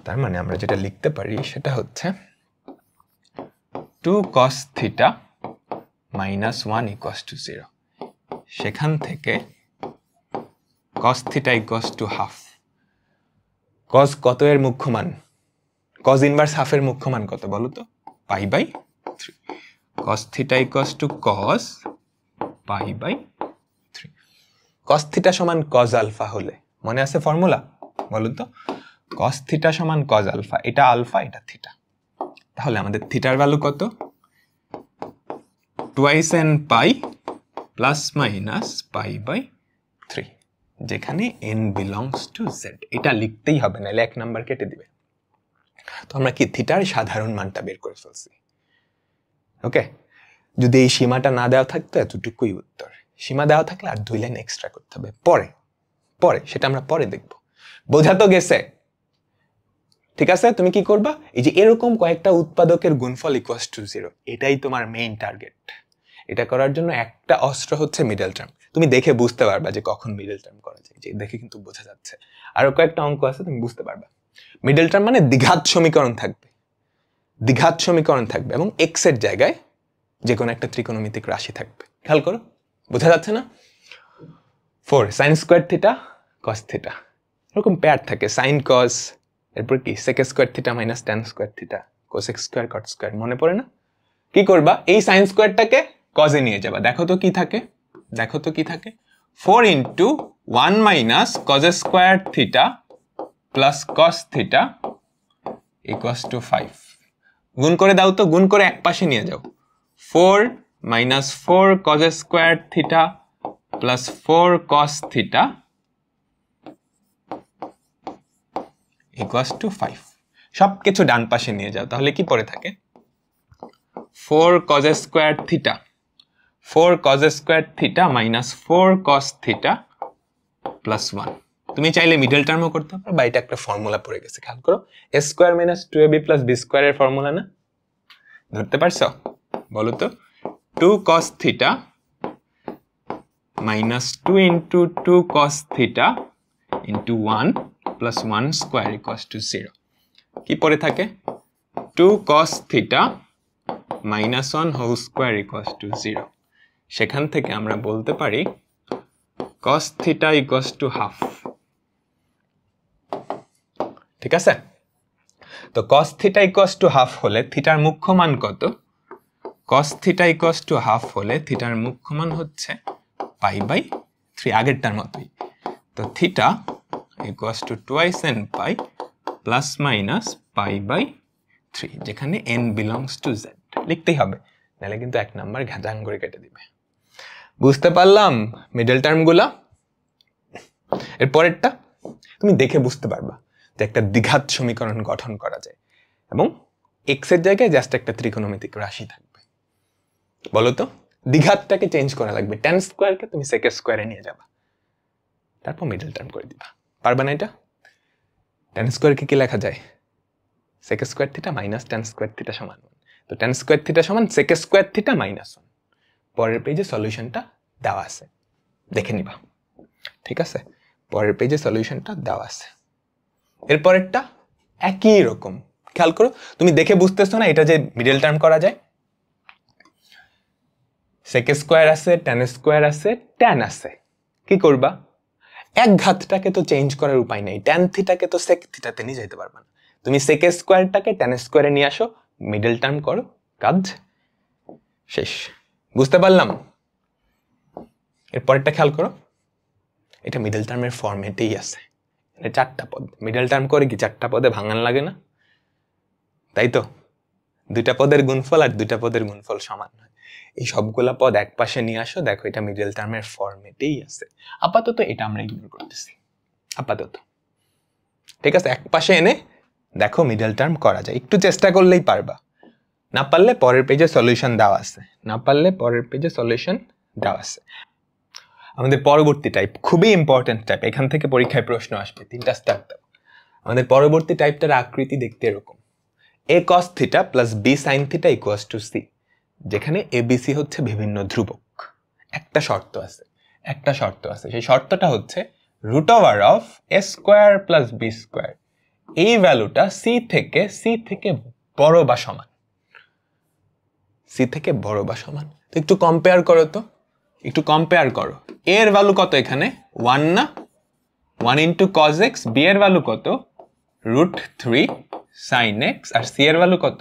তার মানে আমরা যেটা লিখতে পারি সেটা হচ্ছে two cos theta minus one equals to zero সেখান থেকে cos theta equals to half cos কত এর মুখ্য মান কজ ইনভার্স হাফের মুখ্য মান কত বলো তো pi by three cos theta equals to cos pi by three cos theta সমান কজ আলফা হলে মনে আছে ফর্মুলা বলো তো কস থিটা সমান কজ আলফা এটা আলফা এটা থিটা তাহলে আমাদের থিটার ভ্যালু কত twice n pi plus minus pi by যেখানে এন বিলংস টু জেড এটা লিখতেই হবে না এক নাম্বার কেটে দিবে তো আমরা কি থিটার সাধারণ মানটা বের করে ফেলছি ওকে যদি এই সীমাটা না দেওয়া থাকতো এতটুকুই উত্তর সীমা দেওয়া থাকলে আর দুই লাইন এক্সট্রা করতে হবে পরে পরে সেটা আমরা পরে দেখব বোঝা তো গেছে ঠিক আছে তুমি কি করবা এই যে এরকম কয়েকটা উৎপাদকের গুণফল ইকুয়াস টু জিরো এটাই তোমার মেইন টার্গেট এটা করার জন্য একটা অস্ত্র হচ্ছে মিডল টার্ম তুমি দেখে বুঝতে পারবা যে কখন মিডল টার্ম করা যায় যে দেখে কিন্তু বোঝা যাচ্ছে আরও কয়েকটা অঙ্ক আছে তুমি বুঝতে পারবা মিডল টার্ম মানে দ্বিঘাত সমীকরণ থাকবে দ্বিঘাত সমীকরণ থাকবে এবং এক্সের জায়গায় যে কোনো একটা ত্রিকোণমিতিক রাশি থাকবে খেয়াল করো বোঝা যাচ্ছে না four sine square theta cos theta এরকম প্যার থাকে সাইন কস এরপর কি sec square theta minus tan square theta x square cot square মনে পড়ে না কি করবা এই সাইন স্কোয়ারটাকে কজে নিয়ে যাবা দেখো তো কি থাকে দেখো তো কি থাকে four into one minus cos square theta plus cos theta equals to five গুণ করে দাও তো গুণ করে এক পাশে নিয়ে যাও four minus four cos square theta plus four cos theta equals to five সব কিছু ডান পাশে নিয়ে যাও তাহলে কি পড়ে থাকে four cos square theta 4 cos square theta minus 4 cos theta plus 1 তুমি চাইলে মিডল টার্মও করতে পারো বা এটা একটা ফর্মুলা পড়ে গেছে খেয়াল করো a square minus two a b plus b formula না ধরতে পারছো বলো তো two cos theta minus two into two cos theta into one plus one square equals to zero কি পড়ে থাকে two cos theta minus one whole square equals to zero সেখান থেকে আমরা বলতে পারি cos theta equals to half ঠিক আছে তো cos theta equals to half হলে থিটার মুখ্য মান কত cos theta equals to half হলে থিটার মুখ্য মান হচ্ছে পাই বাই থ্রি আগেরটার মতোই তো theta equals to twice n pi plus minus pi by three যেখানে এন বিলংস টু জেড লিখতেই হবে নাহলে কিন্তু এক নাম্বার ঘাজাঙ্গরে কেটে দিবে বুঝতে পারলাম মিডল টার্মগুলা এরপরেরটা তুমি দেখে বুঝতে পারবা যে একটা দ্বিঘাত সমীকরণ গঠন করা যায় এবং এক্সের জায়গায় জাস্ট একটা ত্রিকোণমিতিক রাশি থাকবে বলো তো দ্বিঘাতটাকে চেঞ্জ করা লাগবে টেন স্কোয়ারকে তুমি সেকেন্ড স্কোয়ারে নিয়ে যাবা তারপর মিডল টার্ম করে দিবা পারবা না এটা টেন স্কোয়ারকে কি লেখা যায় sec square theta minus tan square theta সমান তো টেন স্কোয়ার থিটা সমান sec square theta minus one পরের পেজে সলিউশনটা দেওয়া আছে দেখে নিবা ঠিক আছে পরের পেজে সলিউশনটা দেওয়া আছে এরপরেরটা একই রকম খেয়াল করো তুমি দেখে বুঝতেছো না এটা যে মিডল টার্ম করা যায় সেক স্কোয়ার আছে ট্যান স্কোয়ার আছে ট্যান আছে কি করবা এক ঘাতটাকে তো চেঞ্জ করার উপায় নেই ট্যান থিটাকে তো সেক থিটাতে নিয়ে যেতে পারবা না তুমি সেক স্কোয়ারটাকে ট্যান স্কোয়ারে নিয়ে আসো মিডল টার্ম করো কাজ শেষ বুঝতে পারলাম এরপরেরটা খেয়াল করো এটা মিডল টার্মের ফর্মেটেই আছে এটা চারটা পদ মিডল টার্ম করে কি চারটা পদে ভাঙান লাগে না তাই তো দুইটা পদের গুণফল আর দুইটা পদের গুণফল সমান নয় এই সবগুলা পদ এক পাশে নিয়ে আসো দেখো এটা মিডল টার্মের ফর্মেটেই আছে আপাতত এটা আমরা ইগনোর করতেছি আপাতত ঠিক আছে এক পাশে এনে দেখো মিডল টার্ম করা যায় একটু চেষ্টা করলেই পারবা না পারলে পরের পেজে সলিউশন দেওয়া আছে না পারলে পরের পেজে সলিউশন দেওয়া আছে আমাদের পরবর্তী টাইপ খুবই ইম্পর্ট্যান্ট টাইপ এখান থেকে পরীক্ষায় প্রশ্ন আসবে তিনটা স্টেপ দাও আমাদের পরবর্তী টাইপটার আকৃতি দেখতে এরকম a cos theta plus B sine theta equals to c যেখানে এ সি হচ্ছে বিভিন্ন ধ্রুবক একটা শর্ত আছে একটা শর্ত আছে সেই শর্তটা হচ্ছে root over of a square plus b square এই ভ্যালুটা সি থেকে সি থেকে বড় বা সমান সি থেকে বড় বা সমান তো একটু কম্পেয়ার করো তো একটু কম্পেয়ার করো এ এর ভ্যালু কত এখানে ওয়ান না one into cos x b এর ভ্যালু কত রুট থ্রি সাইন এক্স আর সি এর ভ্যালু কত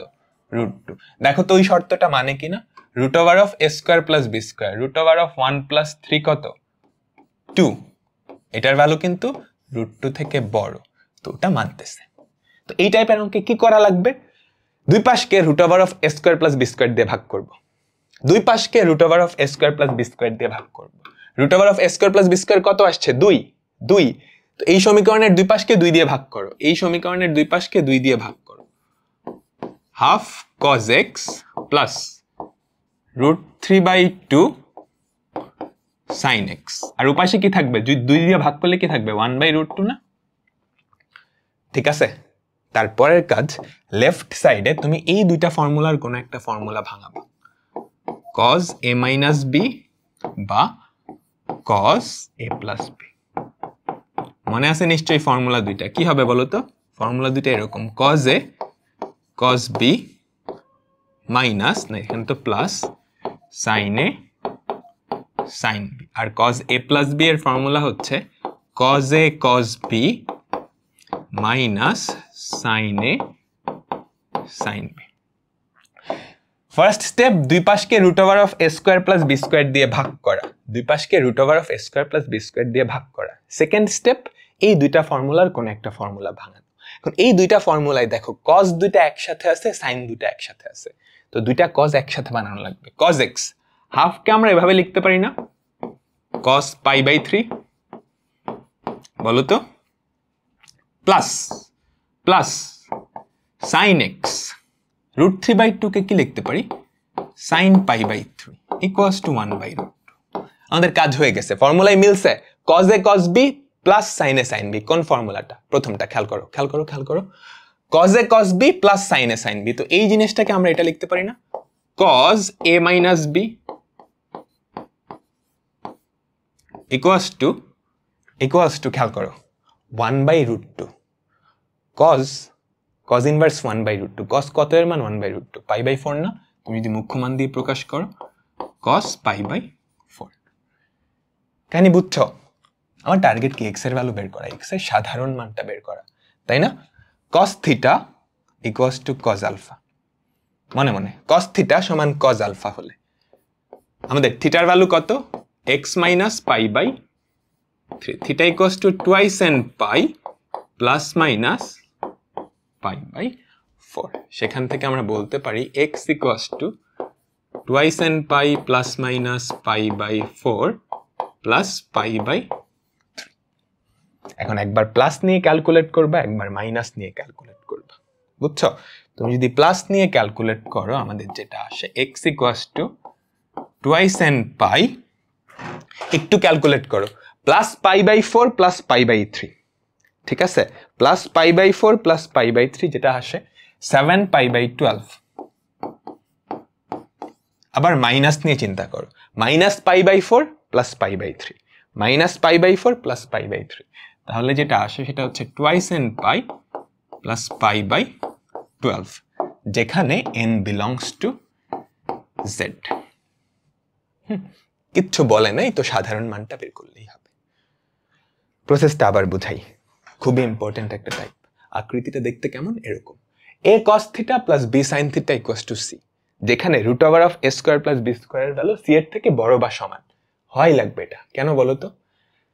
রুট টু দেখো তো ওই শর্তটা মানে কি না root over of a square plus b square root over of one plus three কত টু এটার ভ্যালু কিন্তু রুট টু থেকে বড় তো ওটা মানতেছে তো এই টাইপের অঙ্কে কি করা লাগবে দুই পাশকে root over of a square plus b square দিয়ে ভাগ করব দুই পাশকে root over of a square plus b square দিয়ে ভাগ করব root over of a square plus b square কত আসছে দুই দুই তো এই সমীকরণের দুই পাশকে দুই দিয়ে ভাগ করো এই সমীকরণের দুই পাশকে দুই দিয়ে ভাগ করো half cos x plus root three by two sine x আর উপাশে কি থাকবে দুই দিয়ে ভাগ করলে কি থাকবে ওয়ান বাই রুট টু না ঠিক আছে তারপরের কাজ লেফট সাইডে তুমি এই দুইটা ফর্মুলার কোনো একটা ফর্মুলা ভাঙাবো কজ এ মাইনাস বি বা কজ এ প্লাস বি মনে আছে নিশ্চয়ই ফর্মুলা দুইটা কি হবে বলো তো ফর্মুলা দুইটা এরকম কজ এ কজ বি মাইনাস না এখানে তো প্লাস সাইন এ সাইন বি আর কজ এ প্লাস বি এর ফর্মুলা হচ্ছে কজ এ কজ বি माइनस সাইন এ সাইন বি ফার্স্ট স্টেপ দুই পাশকে root over of a square plus b square দিয়ে ভাগ করা দুই পাশকে root over of a square plus b square দিয়ে ভাগ করা সেকেন্ড স্টেপ এই দুইটা ফর্মুলার কোনো একটা ফর্মুলা ভাঙানো এখন এই দুইটা ফর্মুলায় দেখো কজ দুইটা একসাথে আছে সাইন দুইটা একসাথে আছে তো দুইটা কজ একসাথে বানানো লাগবে কজ এক্স হাফকে আমরা এভাবে লিখতে পারি না কজ পাই বাই থ্রি বলো তো plus plus sine x root three by টুকে কি লিখতে পারি sine pi by three equals to one by root আমাদের কাজ হয়ে গেছে ফর্মুলাই মিলছে কজ এ কজ বি প্লাস সাইনে সাইন বি কোন ফর্মুলাটা প্রথমটা খেয়াল করো খেয়াল করো খেয়াল করো কজ এ কজ বি প্লাস সাইনে সাইন বি তো এই জিনিসটাকে আমরা এটা লিখতে পারি না cos A minus b equals to equals two খেয়াল করো one by root two cos cos inverse one by root two cos কত এর মান one by root two pi by four না তুমি যদি মুখ্য মান দিয়ে প্রকাশ করো কস পাই বাই ফোর কেন বুঝছ আমার টার্গেট কি এক্স এর ভ্যালু বের করা এক্স এর সাধারণ মানটা বের করা তাই না cos theta equals to cos alpha মনে মনে কস থিটা সমান কজ আলফা হলে আমাদের থিটার ভ্যালু কত x minus pi by 3 theta equals to twice n pi plus minus pi by four সেখান থেকে আমরা বলতে পারি x equals to twice n pi plus minus pi by four plus pi by এখন একবার প্লাস নিয়ে calculate করবা একবার মাইনাস নিয়ে ক্যালকুলেট করবা বুঝছো তুমি যদি প্লাস নিয়ে ক্যালকুলেট করো আমাদের যেটা আসে x equals to twice n pi একটু ক্যালকুলেট করো plus pi by four plus pi by three ঠিক আছে plus pi by four plus pi by three যেটা আসে সেভেন পাই বাই টুয়েলভ আবার মাইনাস নিয়ে চিন্তা করো minus pi by four plus pi by three minus pi by four plus pi by three তাহলে যেটা আসে সেটা হচ্ছে twice n pi plus pi by twelve যেখানে এন বিলংস টু জেড কিচ্ছু বলে নাই তো সাধারণ মানটা বের করলেই হবে প্রসেসটা আবার বুঝাই খুবই ইম্পর্ট্যান্ট একটা টাইপ আকৃতিটা দেখতে কেমন এরকম a cos theta plus B sine theta equals to c যেখানে root over of a square plus b স্কোয়ারের ভ্যালু সি এর থেকে বড় বা সমান হয় লাগবে এটা কেন বলো তো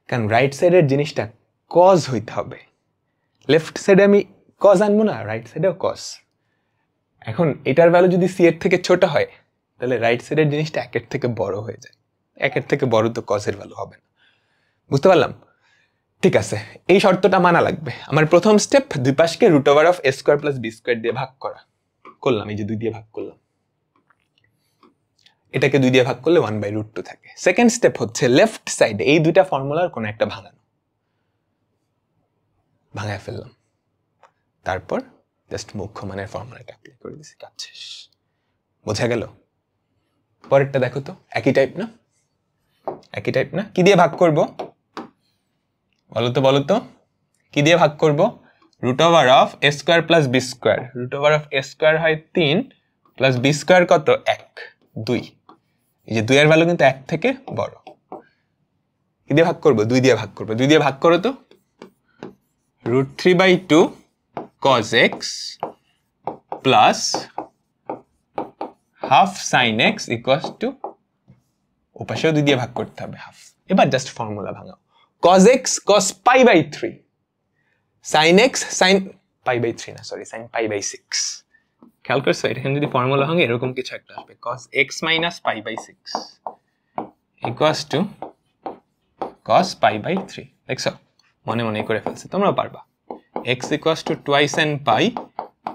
কারণ রাইট সাইডের জিনিসটা কজ হইতে হবে লেফট সাইডে আমি কজ আনবো না রাইট সাইডেও কজ এখন এটার ভ্যালু যদি সি এর থেকে ছোট হয় তাহলে রাইট সাইডের জিনিসটা একের থেকে বড় হয়ে যায় একের থেকে বড় তো কজের ভ্যালু হবে না বুঝতে পারলাম ঠিক আছে এই শর্তটা মানা লাগবে আমার প্রথম স্টেপ দুই পাশকে root over of a square plus b square দিয়ে ভাগ করা করলাম এই যে দুই দিয়ে ভাগ করলাম এটাকে দুই দিয়ে ভাগ করলে ওয়ান বাই রুট টু থাকে সেকেন্ড স্টেপ হচ্ছে লেফট সাইডে এই দুইটা ফর্মুলার কোনো একটা ভাঙানো ভাঙায় ফেললাম তারপর জাস্ট মুখ্য মানের ফর্মুলাটা অ্যাপ্লাই করে দিয়েছি কাজ শেষ বোঝা গেল পরেরটা দেখো তো একই টাইপ না একই টাইপ না কি দিয়ে ভাগ করবো বলো তো বলো তো কী দিয়ে ভাগ করব root over of a square plus b square root over of a square হয় তিন প্লাস বি স্কোয়ার কত এক দুই এই যে দুইয়ের ভ্যালু কিন্তু এক থেকে বড় কী দিয়ে ভাগ করবো দুই দিয়ে ভাগ করবো দুই দিয়ে ভাগ করো তো root three by two cos x plus half sine x equals to ওপাশেও দুই দিয়ে ভাগ করতে হবে হাফ এবার জাস্ট ফর্মুলা ভাঙাও cos x cos pi by 3 sin x sin pi by 3 না সরি sin pi by 6 খেয়াল করছো এখানে যদি ফর্মুলা হয় এরকম কিছু একটা আসবে cos x minus pi by 6 equals to cos pi by 3 দেখছো মনে মনে করে ফেলছে তোমরা পারবা x equals to twice n pi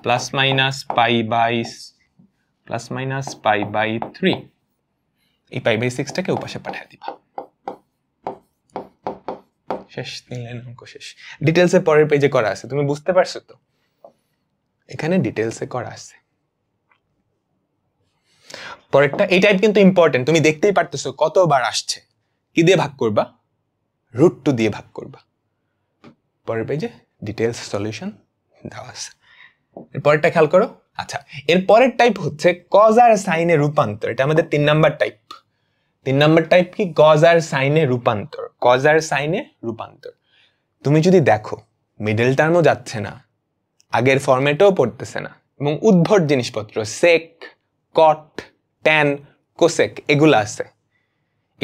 plus minus pi by plus minus pi by 3 এই pi by 6টাকে উপাশে পাঠিয়ে দিবা শেষ তিন লাইন অঙ্ক শেষ ডিটেলসে পরের পেজে করা আছে তুমি বুঝতে পারছো তো এখানে ডিটেলসে করা আছে পরেরটা এই টাইপ কিন্তু ইম্পর্টেন্ট তুমি দেখতেই পারতেছো কতবার আসছে কি দিয়ে ভাগ করবা রুট টু দিয়ে ভাগ করবা পরের পেজে ডিটেলস সলিউশন দেওয়া আছে এরপরেরটা খেয়াল করো আচ্ছা এর পরের টাইপ হচ্ছে কজ আর সাইনে রূপান্তর এটা আমাদের তিন নাম্বার টাইপ তিন নম্বর টাইপ কি কজ আর সাইনে রূপান্তর কজ আর সাইনে রূপান্তর তুমি যদি দেখো মিডল টার্মও যাচ্ছে না আগের ফর্মেটেও পড়তেছে না এবং উদ্ভট জিনিসপত্র সেক কট ট্যান কোসেক এগুলো আছে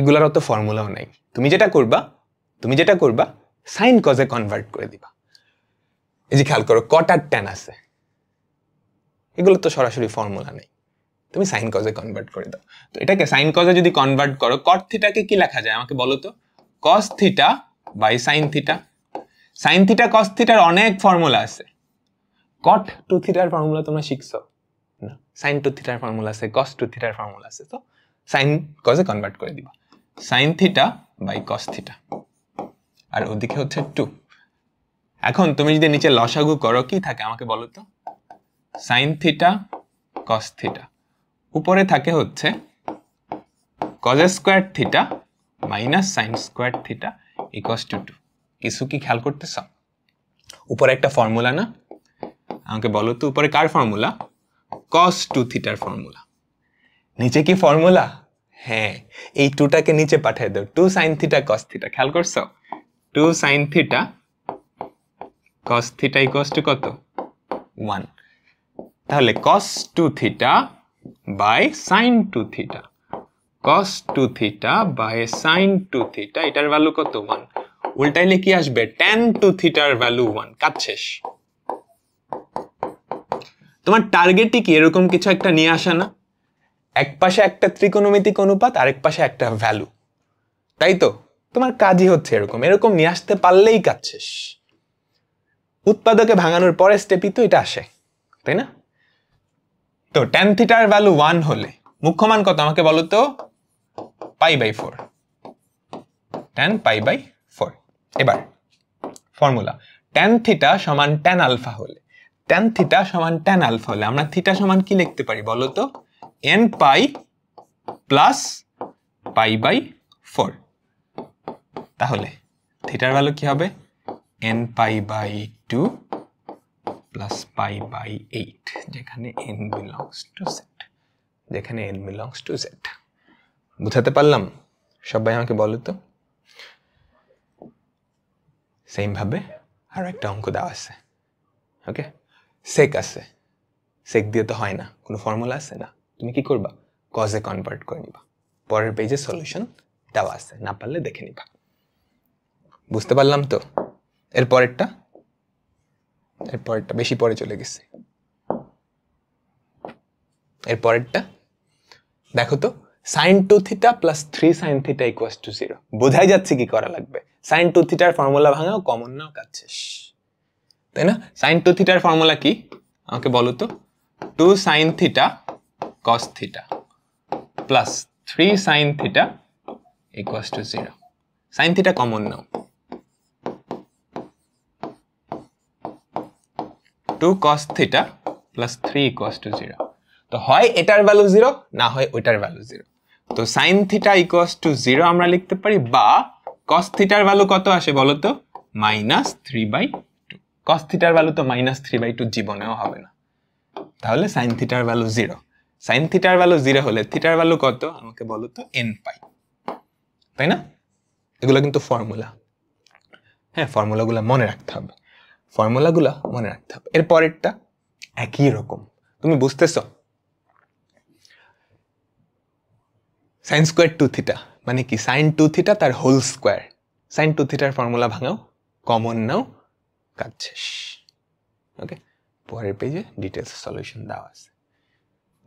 এগুলার অত ফর্মুলাও নাই তুমি যেটা করবা তুমি যেটা করবা সাইন কজে কনভার্ট করে দিবা এই যে খেয়াল করো কট আর ট্যান আছে এগুলো তো সরাসরি ফর্মুলা নেই তুমি সাইন কজে কনভার্ট করে দাও তো এটাকে সাইন কজে যদি কনভার্ট করো কট থিটাকে কি লেখা যায় আমাকে বলো তো cos theta by sine theta sine theta cos থিটার অনেক ফর্মুলা আছে কট টু থিটার ফর্মুলা তোমরা শিখছো না সাইন টু থিটার ফর্মুলা আছে কস টু থিটার ফর্মুলা আছে তো সাইন কজে কনভার্ট করে দিবা sine theta by cos theta আর ওদিকে হচ্ছে টু এখন তুমি যদি নিচে লসাগু করো কি থাকে আমাকে বলো তো সাইন থিটা কস থিটা উপরে থাকে হচ্ছে cos square theta minus sine square theta equals to two কিছু কি খেয়াল করতেছ উপরে একটা ফর্মুলা না আমাকে বলো তো উপরে কার ফর্মুলা কস টু থিটার ফর্মুলা নিচে কি ফর্মুলা হ্যাঁ এই টুটাকে নিচে পাঠিয়ে দাও two sine theta cos theta খেয়াল করছ two sine theta cos theta equals to কত ওয়ান তাহলে cos two theta by sin 2 theta cos 2 theta by sin 2 theta এটার ভ্যালু কত 1 উল্টাইলে কি আসবে tan 2 থিটার ভ্যালু 1 কাজ শেষ তোমার টার্গেটই কি এরকম কিছু একটা নিয়ে আসা না এক পাশে একটা ত্রিকোণমিতিক অনুপাত আরেক পাশে একটা ভ্যালু তাই তো তোমার কাজই হচ্ছে এরকম এরকম নিয়ে আসতে পারলেই কাজ শেষ উৎপাদকে ভাঙানোর পরে স্টেপই তো এটা আসে তাই না তো টেন থিটার ভ্যালু ওয়ান হলে মুখ্য মান কত আমাকে বলো তো pi by four tan pi by four এবার ফর্মুলা টেন থিটা সমান টেন আলফা হলে টেন থিটা সমান টেন আলফা হলে আমরা থিটা সমান কি লিখতে পারি বলো তো n pi plus pi by four তাহলে থিটার ভ্যালু কি হবে n pi by two plus pi by eight যেখানে এন বিলংস টু সেট যেখানে এন বিলংস টু সেট বুঝাতে পারলাম সবাই আমাকে বলো তো সেমভাবে আর একটা অঙ্ক দেওয়া আছে ওকে সেক আছে সেক দিয়ে তো হয় না কোনো ফর্মুলা আছে না তুমি কি করবা কজে কনভার্ট করে নিবা পরের পেজে সলিউশন দেওয়া আছে না পারলে দেখে নিবা বুঝতে পারলাম তো এর পরেরটা এরপরেরটা বেশি পরে চলে গেছে এরপরেরটা দেখো তো sine two theta plus three sine theta equals to zero বোঝাই যাচ্ছে কি করা লাগবে সাইন টু থিটার ফর্মুলা ভাঙাও কমন নাও কাজ শেষ তাই না সাইন টু থিটার ফর্মুলা কি আমাকে বলো তো two sine theta cos theta plus three sine theta equals to zero sine theta common নাও two cos theta plus three equals to zero তো হয় এটার ভ্যালু জিরো না হয় ওইটার ভ্যালু জিরো তো sine theta equals to zero আমরা লিখতে পারি বা কস থিটার ভ্যালু কত আসে বলো minus three by two cos থিটার ভ্যালু তো মাইনাস থ্রি বাই টু জীবনেও হবে না তাহলে সাইন থিটার ভ্যালু জিরো সাইন থিটার ভ্যালু জিরো হলে থিটার ভ্যালু কত আমাকে বলতো এন পাই তাই না এগুলো কিন্তু ফর্মুলা হ্যাঁ ফর্মুলাগুলো মনে রাখতে হবে ফর্মুলাগুলো মনে রাখতে হবে এর পরেরটা একই রকম তুমি বুঝতেছ সাইন স্কোয়ার টু থিটা মানে কি সাইন টু থিটা তার হোল স্কোয়ার সাইন টু থিটার ফর্মুলা ভাঙাও কমন নাও কাজ শেষ ওকে পরের পেজে ডিটেলস সলিউশন দেওয়া আছে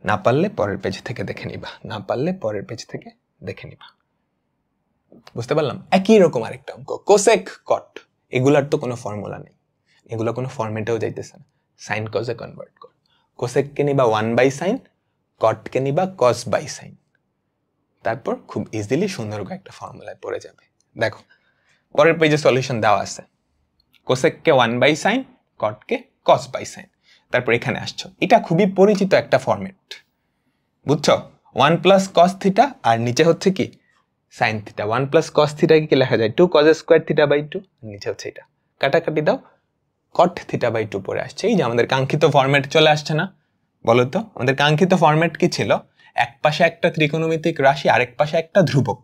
না পারলে পরের পেজ থেকে দেখে নিবা না পারলে পরের পেজ থেকে দেখে নিবা বুঝতে পারলাম একই রকম আরেকটা অঙ্ক কোসেক কট এগুলার তো কোনো ফর্মুলা নেই এগুলো কোনো ফর্মেটেও যাইতেছে না সাইন কজে কনভার্ট কর কোসেককে নিবা ওয়ান বাই সাইন কটকে নিবা কস বাই সাইন তারপর খুব ইজিলি সুন্দর একটা ফর্মুলায় পড়ে যাবে দেখো পরের পেজে সলিউশন দেওয়া আছে কোসেককে ওয়ান বাই সাইন কটকে কস বাই সাইন তারপর এখানে আসছো এটা খুবই পরিচিত একটা ফর্মেট বুঝছো ওয়ান প্লাস কস থিটা আর নিচে হচ্ছে কি sine theta one plus cos থিটাকে কি লেখা যায় two cos square theta by two নিচে হচ্ছে এটা কাটাকাটি দাও কট থিটা বাই টু পরে আসছে এই যে আমাদের কাঙ্ক্ষিত ফর্ম্যাট চলে আসছে না বলো তো আমাদের কাঙ্ক্ষিত ফর্ম্যাট কি ছিল এক পাশে একটা ত্রিকোণমিতিক রাশি আরেক পাশে একটা ধ্রুবক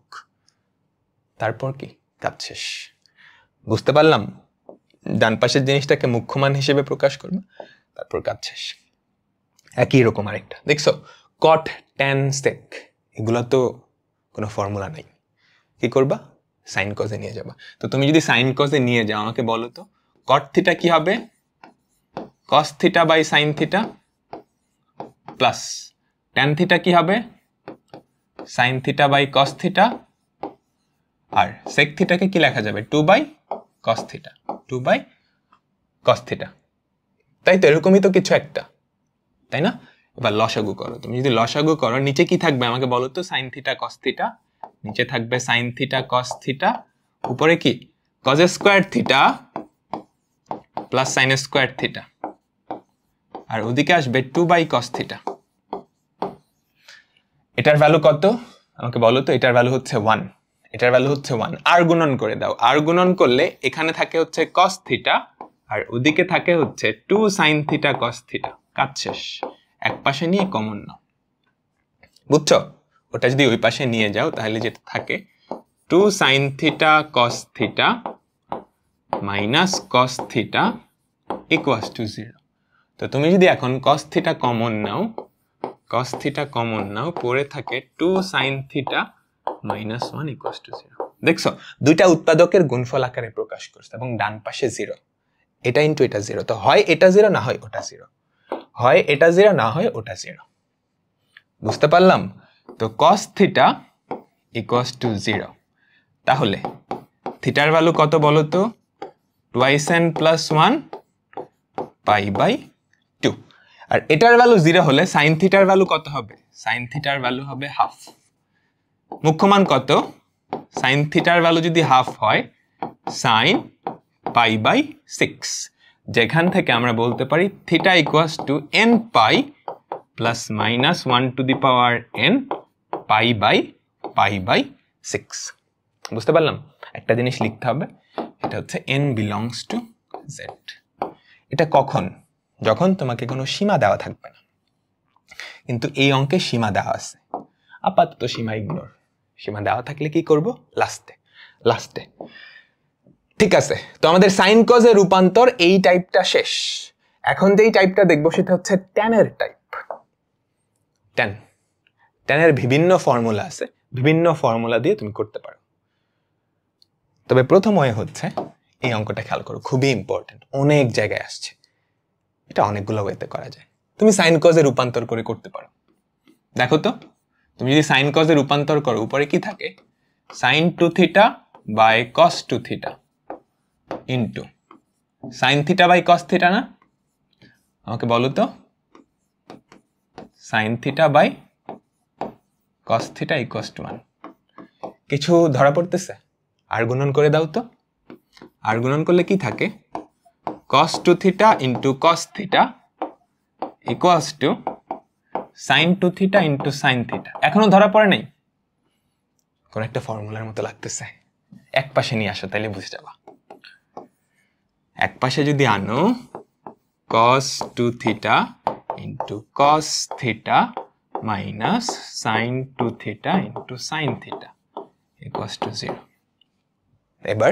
তারপর কি কাজ শেষ বুঝতে পারলাম ডান পাশের জিনিসটাকে মুখ্যমান হিসেবে প্রকাশ করবে তারপর কাজ শেষ একই রকম আরেকটা দেখছো কট ট্যান স্টেক এগুলো তো কোনো ফর্মুলা নাই কি করবা সাইন কজে নিয়ে যাবা তো তুমি যদি সাইন কজে নিয়ে যাও আমাকে বলো তো কট থিটা কি হবে cos theta by sine theta plus tan theta কি হবে sine theta by cos theta আর সেক থিটাকে কি লেখা যাবে two by cos theta two by cos theta তাই তো এরকমই তো কিছু একটা তাই না এবার লসাগু করো তুমি যদি লসাগু করো নিচে কি থাকবে আমাকে বলো তো সাইন থিটা কস থিটা নিচে থাকবে সাইন থিটা কস থিটা উপরে কি কজে square theta plus sine square theta আর ওদিকে আসবে টু বাই কস থিটা এটার ভ্যালু কত আমাকে বলো তো এটার ভ্যালু হচ্ছে ওয়ান এটার ভ্যালু হচ্ছে ওয়ান আর গুণন করে দাও আর গুণন করলে এখানে থাকে হচ্ছে কস থিটা আর ওদিকে থাকে হচ্ছে two sine theta cos theta কাজ শেষ এক পাশে নিয়ে কমন নাও বুঝছো ওটা যদি ওই পাশে নিয়ে যাও তাহলে যেটা থাকে two sine theta cos theta minus cos theta equals to zero তো তুমি যদি এখন কস থিটা কমন নাও কস থিটা কমন নাও পড়ে থাকে two sine theta minus one equals to zero দেখছো দুইটা উৎপাদকের গুণফল আকারে প্রকাশ করছে এবং ডান পাশে জিরো এটা ইন্টু এটা জিরো তো হয় এটা জিরো না হয় ওটা জিরো হয় এটা জিরো না হয় ওটা জিরো বুঝতে পারলাম তো cos theta equals to zero তাহলে থিটার ভ্যালু কত বলো তো twice n plus 1 pi by 2 আর এটার ভ্যালু জিরো হলে সাইন থিটার ভ্যালু কত হবে সাইন থিটার ভ্যালু হবে হাফ মুখ্যমান কত সাইন থিটার ভ্যালু যদি হাফ হয় সাইন পাই বাই সিক্স যেখান থেকে আমরা বলতে পারি theta equals to n pi plus minus one to the power n pi by pi by six বুঝতে পারলাম একটা জিনিস লিখতে হবে এটা হচ্ছে এন বিলংস টু জেড এটা কখন যখন তোমাকে কোনো সীমা দেওয়া থাকবে না কিন্তু এই অঙ্কে সীমা দেওয়া আছে আপাতত সীমা ইগনোর সীমা দেওয়া থাকলে কি করব লাস্টে লাস্টে ঠিক আছে তো আমাদের সাইন কজে রূপান্তর এই টাইপটা শেষ এখন যেই টাইপটা দেখবো সেটা হচ্ছে ট্যানের টাইপ ট্যান ট্যানের বিভিন্ন ফর্মুলা আছে বিভিন্ন ফর্মুলা দিয়ে তুমি করতে পারো তবে প্রথম ওয়ে হচ্ছে এই অঙ্কটা খেয়াল করো খুবই ইম্পর্টেন্ট অনেক জায়গায় আসছে এটা অনেকগুলো ওয়েতে করা যায় তুমি সাইন কজে রূপান্তর করে করতে পারো দেখো তো তুমি যদি সাইন কজে রূপান্তর করো উপরে কি থাকে sine two theta by cos two theta into sine theta by cos theta না আমাকে বলো তো sine theta by cos theta equals to one কিছু ধরা পড়তেছে আর গুণন করে দাও তো আর গুণন করলে কি থাকে cos two theta into cos theta equals two sine two theta into sine theta এখনো ধরা পড়ে নেই কোনো একটা ফর্মুলার মতো লাগতেছে এক পাশে নিয়ে আসো তাহলে বুঝে যাবা এক পাশে যদি আনো cos two theta into cos theta minus sine two theta into sine theta equals to zero এবার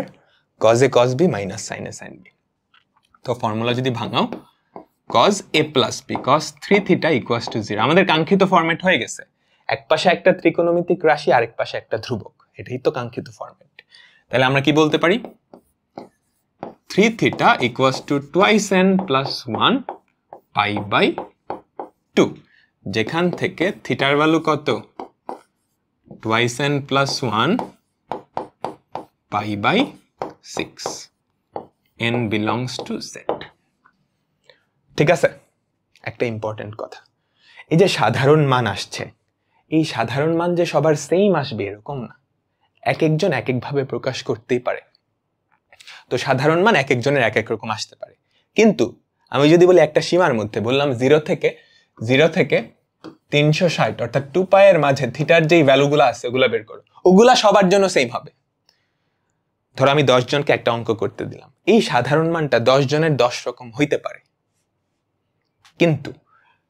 কজ এ কজ বি মাইনাস সাইন এ সাইন বি তো ফর্মুলা যদি ভাঙাও cos A plus B cos three theta equals to zero আমাদের কাঙ্ক্ষিত format হয়ে গেছে এক পাশে একটা ত্রিকোণমিতিক রাশি আরেক পাশে একটা ধ্রুবক এটাই তো কাঙ্ক্ষিত ফরম্যাট তাহলে আমরা কি বলতে পারি three theta equals to twice n plus one pi by two যেখান থেকে থিটার ভ্যালু কত twice n plus one pi by 6 n belongs to z ঠিক আছে একটা ইম্পর্টেন্ট কথা এই যে সাধারণ মান আসছে এই সাধারণ মান যে সবার সেম আসবে এরকম না এক একজন এক একভাবে প্রকাশ করতেই পারে তো সাধারণ মান এক একজনের এক এক রকম আসতে পারে কিন্তু আমি যদি বলি একটা সীমার মধ্যে বললাম জিরো থেকে জিরো থেকে তিনশো ষাট অর্থাৎ টু পায়ের মাঝে থিটার যেই ভ্যালুগুলো আছে ওগুলো বের করো ওগুলা সবার জন্য সেম হবে ধরো আমি জনকে একটা অঙ্ক করতে দিলাম এই সাধারণ মানটা দশ জনের দশ রকম হইতে পারে কিন্তু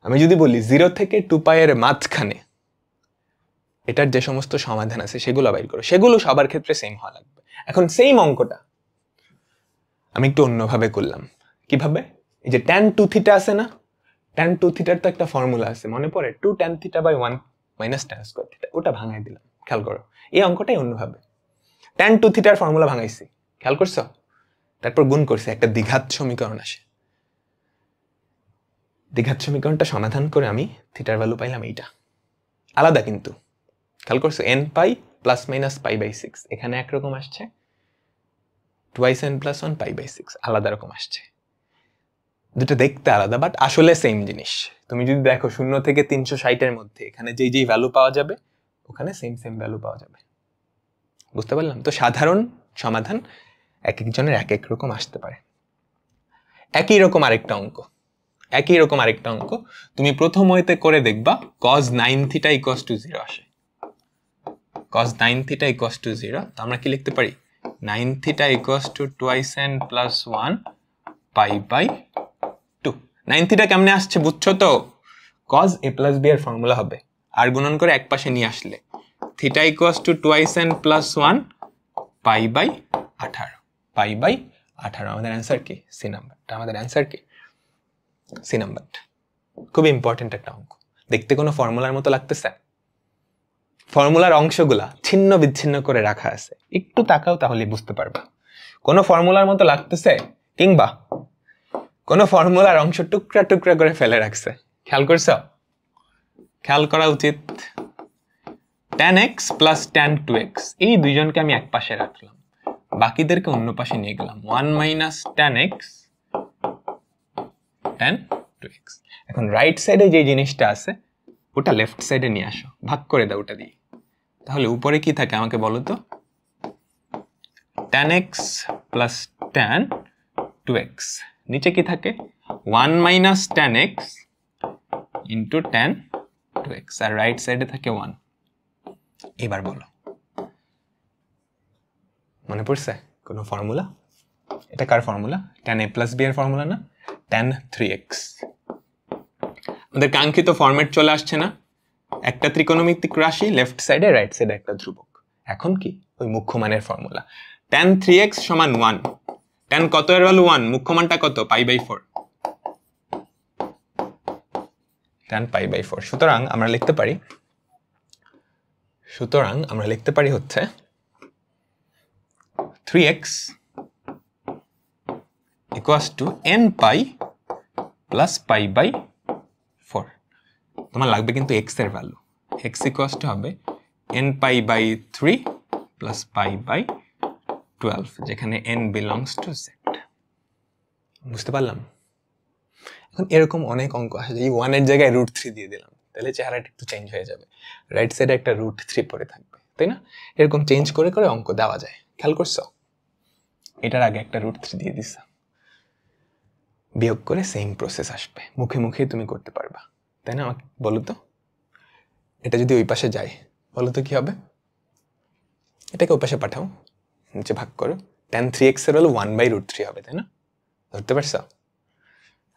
আমি যদি বলি জিরো থেকে টু পায়ের মাঝখানে এটার যে সমস্ত সমাধান আছে সেগুলো বাইর করো সেগুলো সবার ক্ষেত্রে সেম হওয়া লাগবে এখন সেম অঙ্কটা আমি একটু অন্যভাবে করলাম কিভাবে এই যে ট্যান টু থিটা আছে না ট্যান টু থিটার তো একটা ফর্মুলা আছে মনে পড়ে two tan theta by one minus tan square theta ওটা ভাঙাই দিলাম খেয়াল করো এই অঙ্কটাই অন্যভাবে ট্যান টু থিটার ফর্মুলা ভাঙাইছি খেয়াল করছো তারপর গুণ করছে একটা দ্বিঘাত সমীকরণ আসে দ্বিঘাত সমীকরণটা সমাধান করে আমি থিটার ভ্যালু পাইলাম এইটা আলাদা কিন্তু খেয়াল করছো n pi plus minus pi by six এখানে একরকম আসছে twice n plus one pi by six আলাদা রকম আসছে দুটো দেখতে আলাদা বাট আসলে সেম জিনিস তুমি যদি দেখো শূন্য থেকে তিনশো ষাটের মধ্যে এখানে যেই যেই ভ্যালু পাওয়া যাবে ওখানে সেম সেম ভ্যালু পাওয়া যাবে বুঝতে পারলাম তো সাধারণ সমাধান এক একজনের এক এক রকম আসতে পারে একই রকম আরেকটা অঙ্ক একই রকম আরেকটা অঙ্ক তুমি প্রথম হইতে করে দেখবা cos nine theta equals to zero আসে cos nine theta equals to zero তো আমরা কি লিখতে পারি nine theta equals to twice n plus one pi by two nine theta কেমনে আসছে বুঝছো তো কজ এ প্লাস বি এর ফর্মুলা হবে আর গুণন করে এক পাশে নিয়ে আসলে theta equals to twice n plus one pi by আঠারো pi বাই আঠারো আমাদের অ্যান্সার কি সি নাম্বারটা আমাদের অ্যান্সার কি সি নাম্বারটা খুব ইম্পর্টেন্ট একটা অঙ্ক দেখতে কোনো ফর্মুলার মতো লাগতেছে ফর্মুলার অংশগুলা ছিন্ন বিচ্ছিন্ন করে রাখা আছে একটু তাকাও তাহলে বুঝতে পারবা কোনো ফর্মুলার মতো লাগতেছে কিংবা কোনো ফর্মুলার অংশ টুকরা টুকরা করে ফেলে রাখছে খেয়াল করছ খেয়াল করা উচিত tan x plus tan two x এই দুইজনকে আমি এক পাশে রাখলাম বাকিদেরকে অন্য পাশে নিয়ে গেলাম one minus tan x tan two এখন রাইট সাইডে যে জিনিসটা আছে ওটা লেফট সাইডে নিয়ে আসো ভাগ করে দাও ওটা দিয়ে তাহলে উপরে কি থাকে আমাকে বলো তো tan x plus tan two x নিচে কি থাকে one minus tan x into tan two x আর রাইট সাইডে থাকে ওয়ান এবার বলো মনে পড়ছে কোনো ফর্মুলা এটা কার formula tan A plus B এর ফর্মুলা না ট্যান থ্রি এক্স আমাদের কাঙ্ক্ষিত ফর্মেট চলে আসছে না একটা ত্রিকোণমিতিক রাশি লেফট সাইডে রাইট সাইডে একটা ধ্রুবক এখন কি ওই মুখ্য মানের ফর্মুলা ট্যান থ্রি এক্স সমান ওয়ান ট্যান কত এর ভ্যালু ওয়ান মুখ্য মানটা কত pi by four tan pi by four সুতরাং আমরা লিখতে পারি সুতরাং আমরা লিখতে পারি হচ্ছে three x equals to n pi plus pi by four তোমার লাগবে কিন্তু এক্স এর ভ্যালু এক্স ইকুয়াস টু হবে n pi by three plus pi by twelve যেখানে এন বিলংস টু সেট বুঝতে পারলাম এখন এরকম অনেক অঙ্ক আসে যে ওয়ানের জায়গায় রুট থ্রি দিয়ে দিলাম তাহলে চেহারাটা একটু চেঞ্জ হয়ে যাবে রাইট সাইডে একটা রুট থ্রি পরে থাকবে তাই না এরকম চেঞ্জ করে করে অঙ্ক দেওয়া যায় খেয়াল করছো এটার আগে একটা রুট থ্রি দিয়ে দিস বিয়োগ করে সেম প্রসেস আসবে মুখে মুখে তুমি করতে পারবা তাই না আমাকে বলো তো এটা যদি ওই পাশে যায় বলো তো কী হবে এটাকে ওই পাশে পাঠাও নিচে ভাগ করো টেন থ্রি এক্স এর হলো ওয়ান বাই রুট থ্রি হবে তাই না ধরতে পারছ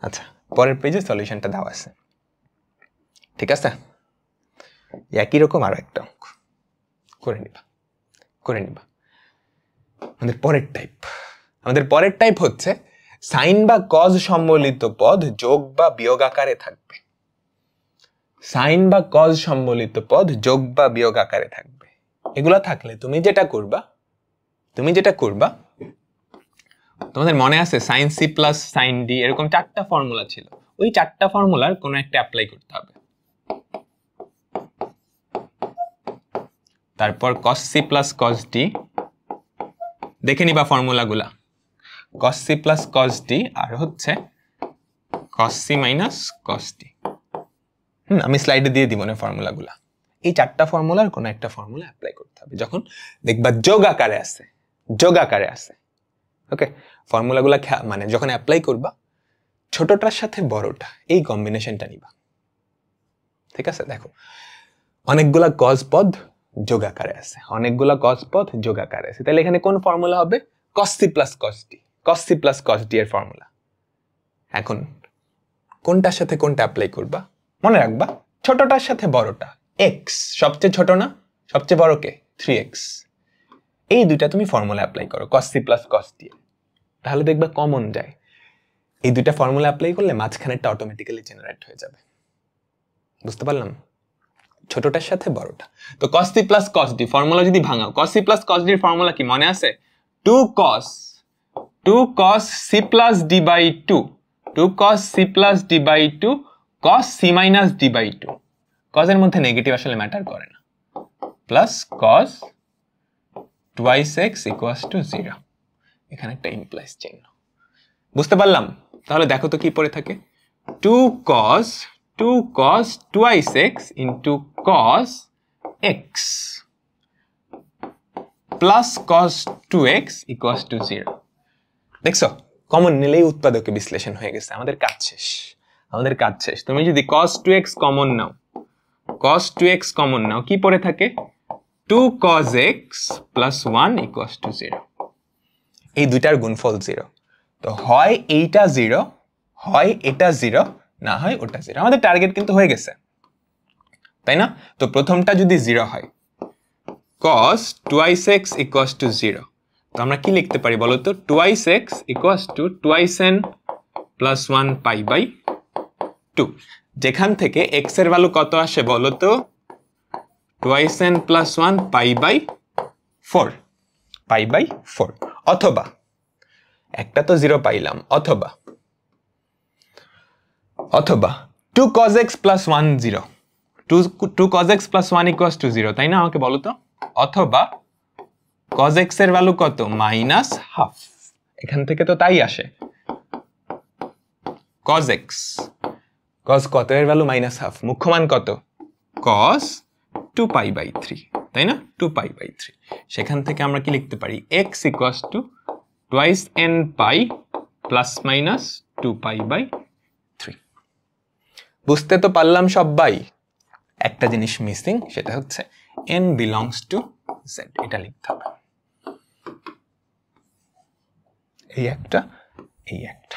আচ্ছা পরের পেজে সলিউশনটা দেওয়া আছে ঠিক আছে একই রকম আরও একটা অঙ্ক করে নিবা করে নিবা আমাদের পরের টাইপ আমাদের পরের টাইপ হচ্ছে সাইন বা কজ সম্বলিত পদ যোগ বা বিয়োগ আকারে থাকবে সাইন বা কজ সম্বলিত পদ যোগ বা বিয়োগ আকারে থাকবে এগুলা থাকলে তুমি যেটা করবা তুমি যেটা করবা তোমাদের মনে আছে sine C plus sine D এরকম চারটা ফর্মুলা ছিল ওই চারটা ফর্মুলার কোনো একটা অ্যাপ্লাই করতে হবে তারপর cos C plus cos D দেখে নিবা ফর্মুলাগুলা cos C plus cos D আর হচ্ছে cos C minus cos D হুম আমি স্লাইডে দিয়ে দিব না ফর্মুলাগুলা এই চারটা ফর্মুলার কোনো একটা ফর্মুলা অ্যাপ্লাই করতে হবে যখন দেখবা যোগ আকারে আছে যোগ আকারে আছে ওকে ফর্মুলাগুলা মানে যখন অ্যাপ্লাই করবা ছোটটার সাথে বড়টা এই কম্বিনেশনটা নিবা ঠিক আছে দেখো অনেকগুলা কজ পদ যোগাকারে আছে অনেকগুলো কস পদ যোগাকারে আছে তাহলে এখানে কোন ফর্মুলা হবে কস্তি প্লাস কস্টি কস্তি প্লাস কস্টি এর ফর্মুলা এখন কোনটার সাথে কোনটা অ্যাপ্লাই করবা মনে রাখবা ছোটটার সাথে বড়টা এক্স সবচেয়ে ছোট না সবচেয়ে বড় কে থ্রি এক্স এই দুইটা তুমি ফর্মুলা অ্যাপ্লাই করো কস্তি প্লাস কস্টি তাহলে দেখবা কমন যায় এই দুইটা ফর্মুলা অ্যাপ্লাই করলে মাঝখানেরটা অটোমেটিক্যালি জেনারেট হয়ে যাবে বুঝতে পারলাম ছোটটার সাথে বড়টা তো cos t cos d formula যদি ভাঙাও cos t cos d এর ফর্মুলা কি মনে আছে 2 cos 2 cos c d 2 2 cos c d 2 cos c d 2 cos এর মধ্যে নেগেটিভ আসলে ম্যাটার করে না plus cos twice x equals to 0 এখানে একটা ইমপ্লাইস চিহ্ন বুঝতে পারলাম তাহলে দেখো তো কি পড়ে থাকে 2 cos 2 cos twice x into cos x plus cos 2x equals to 0 দেখছো কমন নিলেই উৎপাদকে বিশ্লেষণ হয়ে গেছে আমাদের কাজ শেষ আমাদের কাজ শেষ তুমি যদি cos 2x কমন নাও cos 2x কমন নাও কি পড়ে থাকে 2 cos x plus 1 equals to 0 এই দুইটার গুণফল 0 তো হয় এইটা 0 হয় এটা 0 না হয় ওটা জিরো আমাদের টার্গেট কিন্তু হয়ে গেছে তাই না তো প্রথমটা যদি জিরো হয় cos twice x equals to zero তো আমরা কি লিখতে পারি বলো তো twice x equals to twice n plus one pi by two যেখান থেকে এক্স এর ভ্যালু কত আসে বলো তো twice n plus one pi by four pi by four অথবা একটা তো জিরো পাইলাম অথবা অথবা two cos x plus one zero to two cos x plus one equals to zero তাই না আমাকে বলো তো অথবা কজ এক্স এর ভ্যালু কত মাইনাস হাফ এখান থেকে তো তাই আসে কজ এক্স কজ কত এর ভ্যালু মাইনাস হাফ মুখ্যমান কত cos two pi by three তাই না টু পাই বাই থ্রি সেখান থেকে আমরা কি লিখতে পারি x equals to twice n pi plus minus two pi by বুঝতে তো পারলাম সবাই একটা জিনিস মিসিং সেটা হচ্ছে এন বিলংস টু জেড এটা লিখতে হবে এই একটা এই একটা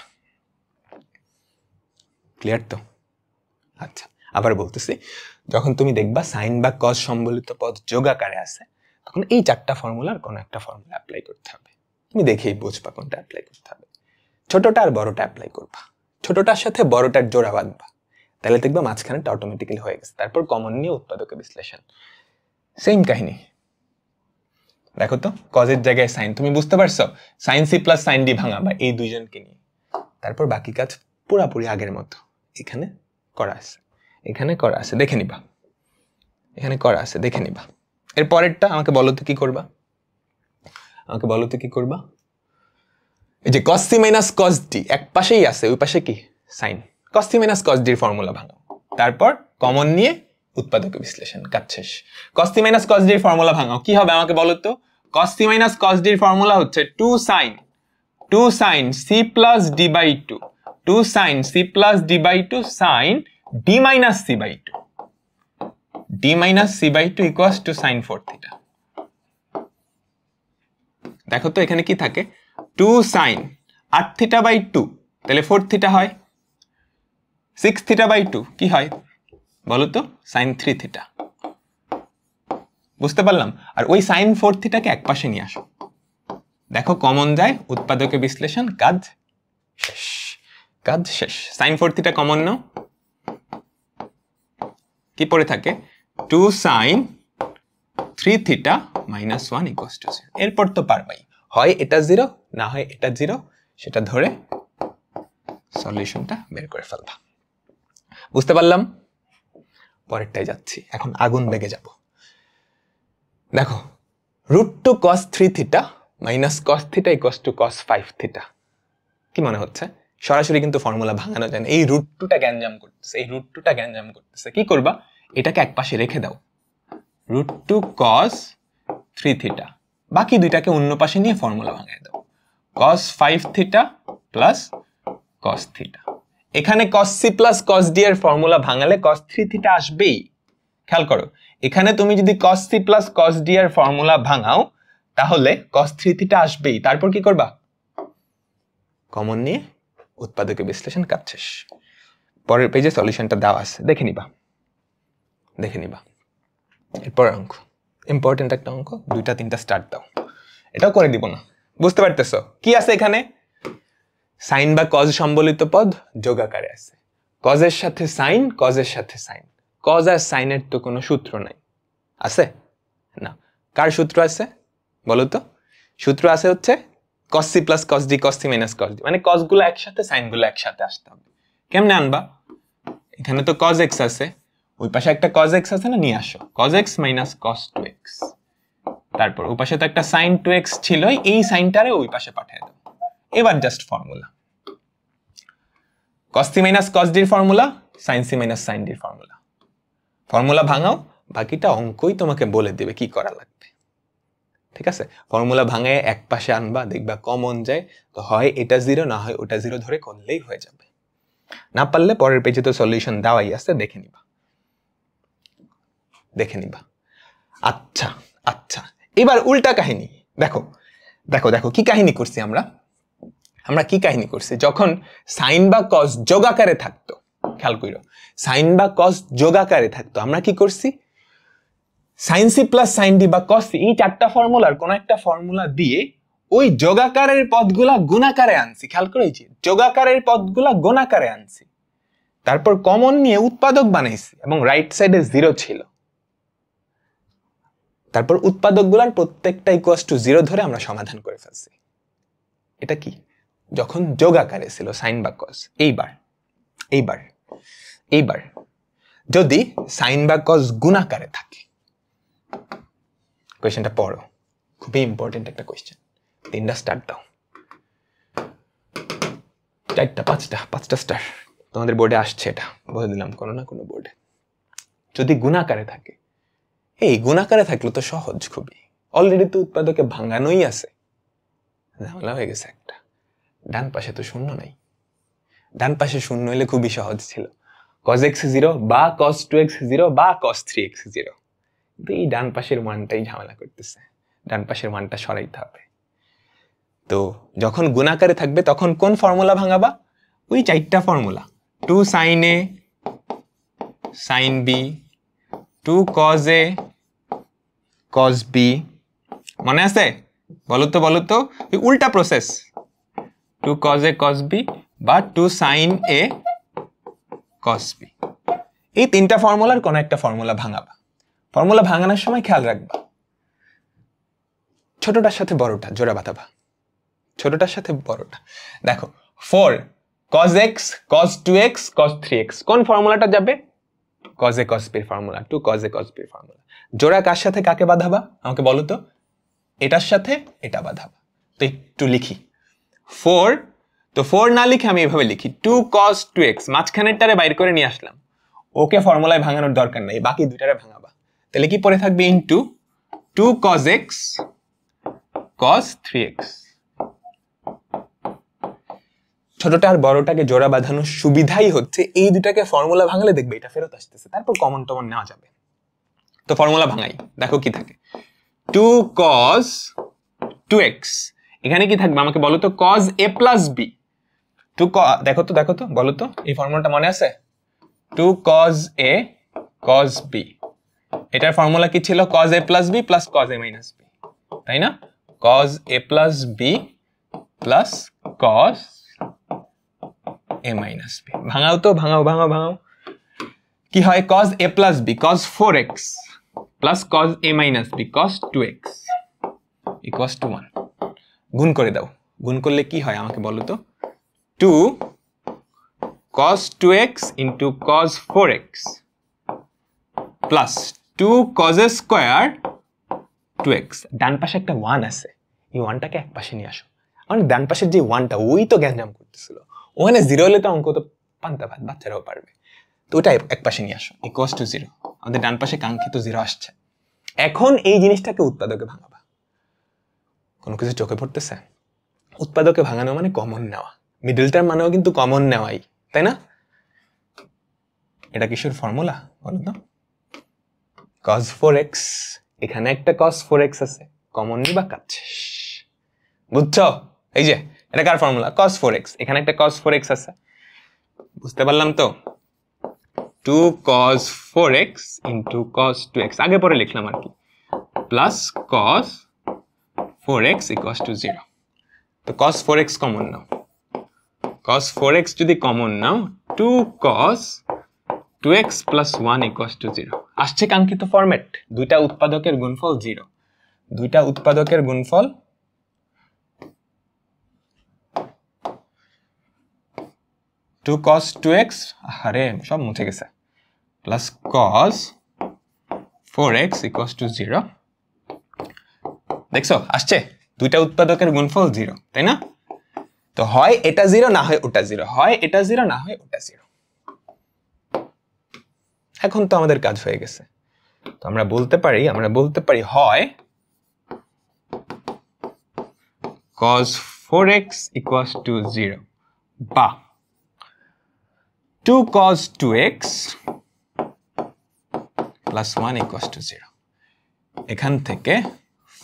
ক্লিয়ার তো আচ্ছা আবার বলতেছি যখন তুমি দেখবা সাইন বা কজ সম্বলিত পদ যোগাকারে আছে তখন এই চারটা ফর্মুলার কোনো একটা ফর্মুলা অ্যাপ্লাই করতে হবে তুমি দেখেই বুঝবা কোনটা অ্যাপ্লাই করতে হবে ছোটটা আর বড়টা অ্যাপ্লাই করবা ছোটটার সাথে বড়টার জোড়া বাঁধবা তাহলে দেখবা মাঝখানেটা অটোমেটিক্যালি হয়ে গেছে তারপর কমন নিয়ে উৎপাদকে বিশ্লেষণ সেম কাহিনী দেখো তো কজের জায়গায় সাইন তুমি বুঝতে পারছো sine C plus sine D ভাঙা বা এই দুইজনকে নিয়ে তারপর বাকি কাজ পুরাপুরি আগের মতো এখানে করা আছে এখানে করা আছে দেখে নিবা এখানে করা আছে দেখে নিবা এর পরেরটা আমাকে বলো তো কি করবা আমাকে বলো তো কি করবা এই যে cos C minus cos D এক পাশেই আছে ওই পাশে কি সাইন কস মাইনাস কস ডির ফর্মুলা ভাঙাও তারপর কমন নিয়ে উৎপাদক বিশ্লেষণ কাজ শেষ কস সি মাইনাস কস ডির ফর্মুলা ভাঙাও কি হবে আমাকে বলো তো কস মাইনাস কস ডির ফর্মুলা হচ্ছে two sine two sine C plus D by two two sine C plus D by two sine D minus C by two D minus C by two equals two sine four theta দেখো তো এখানে কি থাকে two sine আট theta by two তাহলে four theta হয় six theta by two কী হয় বলো তো সাইন থ্রি থিটা বুঝতে পারলাম আর ওই সাইন ফোর থিটাকে এক পাশে নিয়ে আসো দেখো কমন যায় উৎপাদকে বিশ্লেষণ কাজ শেষ কাজ শেষ সাইন ফোর থিটা কমন নাও কি পড়ে থাকে two sine three theta minus one equals to zero এরপর তো পারবাই হয় এটা জিরো না হয় এটা জিরো সেটা ধরে সলিউশনটা বের করে ফেলবা বুঝতে পারলাম পরেরটাই যাচ্ছি এখন আগুন বেগে যাব দেখো root two cos three theta minus cos theta equals to cos five theta কি মনে হচ্ছে সরাসরি কিন্তু ফর্মুলা ভাঙানো যায় না এই রুট টুটা গ্যাঞ্জাম করতেছে এই রুট টুটা গ্যাঞ্জাম করতেছে কি করবা এটাকে এক পাশে রেখে দাও root two cos three theta বাকি দুইটাকে অন্য পাশে নিয়ে ফর্মুলা ভাঙায় দাও cos five theta plus cos theta এখানে cos C plus cos D এর ফর্মুলা ভাঙালে কস থ্রি থিটা আসবেই খেয়াল করো এখানে তুমি যদি cos C plus cos D এর ফর্মুলা ভাঙাও তাহলে কস থ্রি থিটা আসবেই তারপর কি করবা কমন নিয়ে উৎপাদকে বিশ্লেষণ কাটছিস পরের পেজে সলিউশনটা দেওয়া আছে দেখে নিবা দেখে নিবা এরপর অঙ্ক ইম্পর্টেন্ট একটা অঙ্ক দুইটা তিনটা স্টার্ট দাও এটাও করে দিব না বুঝতে পারতেছ কি আছে এখানে সাইন বা কজ সম্বলিত পদ যোগাকারে আছে কজের সাথে সাইন কজের সাথে সাইন কজ আর সাইনের তো কোনো সূত্র নাই আছে না কার সূত্র আছে বলো তো সূত্র আছে হচ্ছে cos C plus cos D cos C minus cos D মানে কসগুলো একসাথে সাইনগুলো একসাথে আসতে হবে কেমনে আনবা এখানে তো কজ এক্স আছে ওই পাশে একটা কজ এক্স আছে না নিয়ে আসো cos x minus cos two x তারপর ওই পাশে তো একটা সাইন টু এক্স ছিল এই সাইনটারে ওই পাশে পাঠিয়ে দাও এবার জাস্ট ফর্মুলা কস্তি মাইনাস কসডির ফর্মুলা সাইন্সি মাইনাস সাইনডির ফর্মুলা ফর্মুলা ভাঙাও বাকিটা অঙ্কই তোমাকে বলে দেবে কি করা লাগবে ঠিক আছে ফর্মুলা ভাঙে এক পাশে আনবা দেখবা কমন যায় তো হয় এটা জিরো না হয় ওটা জিরো ধরে করলেই হয়ে যাবে না পারলে পরের পেজে তো সলিউশন দেওয়াই আছে দেখে নিবা দেখে নিবা আচ্ছা আচ্ছা এবার উল্টা কাহিনী দেখো দেখো দেখো কি কাহিনী করছি আমরা আমরা কি কাহিনী করছি যখন সাইন বা যোগ যোগাকারে থাকতো খেয়াল করিল সাইন বা কজ যোগাকারে থাকতো আমরা কি করছি sine C plus sine D বা কস এই চারটা ফর্মুলার কোন একটা ফর্মুলা দিয়ে ওই যোগাকারের পদগুলা গুণাকারে আনছি খেয়াল করেছি যোগাকারের পদগুলা গুণাকারে আনছি তারপর কমন নিয়ে উৎপাদক বানাইছি এবং রাইট সাইডে জিরো ছিল তারপর উৎপাদকগুলার প্রত্যেকটা ইকুয়াস টু জিরো ধরে আমরা সমাধান করে ফেলছি এটা কি যখন যোগ আকারে ছিল সাইন বা কস এইবার এইবার এইবার যদি সাইন বা কস গুণাকারে থাকে কোয়েশ্চেনটা পড়ো খুবই ইম্পর্টেন্ট একটা কোয়েশ্চেন তিনটা স্টার দাও চারটা পাঁচটা পাঁচটা স্টার তোমাদের বোর্ডে আসছে এটা বলে দিলাম কোনো না কোনো বোর্ডে যদি গুণাকারে থাকে এই গুণাকারে থাকলে তো সহজ খুবই অলরেডি তো উৎপাদকে ভাঙানোই আছে ঝামেলা হয়ে গেছে একটা ডান পাশে তো শূন্য নাই ডান পাশে শূন্য এলে খুবই সহজ ছিল কজ এক্স জিরো বা কজ টু এক্স জিরো বা কজ থ্রি এক্স জিরো কিন্তু এই ডান পাশের মানটাই ঝামেলা করতেছে ডান পাশের মানটা সরাইতে হবে তো যখন গুণাকারে থাকবে তখন কোন ফর্মুলা ভাঙাবা ওই চারটা ফর্মুলা টু সাইন এ সাইন বি টু কজ এ কজ বি মনে আছে বলো তো বলো তো ওই উল্টা process two cos A cos B B বা two sine A cos B এই তিনটা ফর্মুলার কোনো একটা ফর্মুলা ভাঙাবা ফর্মুলা ভাঙানোর সময় খেয়াল রাখবা ছোটটার সাথে বড়টা জোড়া বাতাবা ছোটটার সাথে বড়টা দেখো four cos x cos two x cos three x কোন ফর্মুলাটা যাবে কজ এ কসবির ফর্মুলা টু কজ এ কজ ফর্মুলা জোড়া কার সাথে কাকে বাঁধাবা আমাকে বলো তো এটার সাথে এটা বাঁধাবা তো একটু লিখি ফোর তো ফোর না লিখে আমি এভাবে লিখি টু কস টু এক্স মাঝখানেরটারে বাইর করে নিয়ে আসলাম ওকে ফর্মুলায় ভাঙানোর দরকার নাই বাকি দুইটারে ভাঙাবা তাহলে কি পরে থাকবে into two cos x cos three x ছোটটা আর বড়টাকে জোড়া বাঁধানোর সুবিধাই হচ্ছে এই দুটাকে ফর্মুলা ভাঙালে দেখবে এটা ফেরত আসতেছে তারপর কমন টমন নেওয়া যাবে তো ফর্মুলা ভাঙাই দেখো কি থাকে টু কস টু এক্স এখানে কি থাকবে আমাকে বলো তো কজ এ প্লাস বি টু দেখো তো দেখো তো বলো তো এই ফর্মুলাটা মনে আছে টু কজ এ কজ বি এটার ফর্মুলা কি ছিল কজ এ প্লাস বি প্লাস কজ এ মাইনাস বি তাই না কজ এ প্লাস বি প্লাস কজ এ মাইনাস বি ভাঙাও তো ভাঙাও ভাঙাও ভাঙাও কি হয় cos A plus B cos four x plus cos A minus B cos two x equals to one গুণ করে দাও গুণ করলে কি হয় আমাকে বলো তো two two x into cos four x plus two cos square two x ডান পাশে একটা ওয়ান আছে এই ওয়ানটাকে এক পাশে নিয়ে আসো আমার ডান পাশের যে ওয়ানটা ওই তো গ্যাঞ্জাম করতেছিল ওখানে জিরো হলে তো অঙ্ক তো পান্তা ভাত বাচ্চারাও পারবে তো ওটা এক পাশে নিয়ে আসো এই কস টু জিরো আমাদের ডান পাশে কাঙ্ক্ষিত জিরো আসছে এখন এই জিনিসটাকে উৎপাদকে ভাঙা কোনো কিছু চোখে পড়তেছে উৎপাদকে ভাঙানো মানে কমন নেওয়া মিডিল টার্ম মানেও কিন্তু কমন নেওয়াই তাই না এটা কিসের ফর্মুলা বলো তো কজ ফোর এক্স এখানে একটা কজ ফোর এক্স আছে কমন বা কাজ বুঝছো এই যে এটা কার ফর্মুলা কস ফোর এক্স এখানে একটা কস ফোর এক্স আছে বুঝতে পারলাম তো two cos four x into cos two x আগে পরে লিখলাম আর কি plus cos 4x equals to 0 তো cos 4x কমন নাও cos 4x যদি কমন নাও 2 cos 2x plus 1 equals to 0 আসছে কাঙ্ক্ষিত ফরম্যাট দুইটা উৎপাদকের গুণফল 0 দুইটা উৎপাদকের গুণফল টু কস টু এক্স আরে সব মুছে গেছে plus cos four x equals to zero দেখছো আসছে দুইটা উৎপাদকের গুণফল জিরো তাই না তো হয় এটা জিরো না হয় ওটা জিরো হয় এটা জিরো না হয় ওটা জিরো এখন তো আমাদের কাজ হয়ে গেছে তো আমরা বলতে পারি আমরা বলতে পারি হয় cos 4x equals to 0 বা 2 cos 2x plus 1 equals to 0 এখান থেকে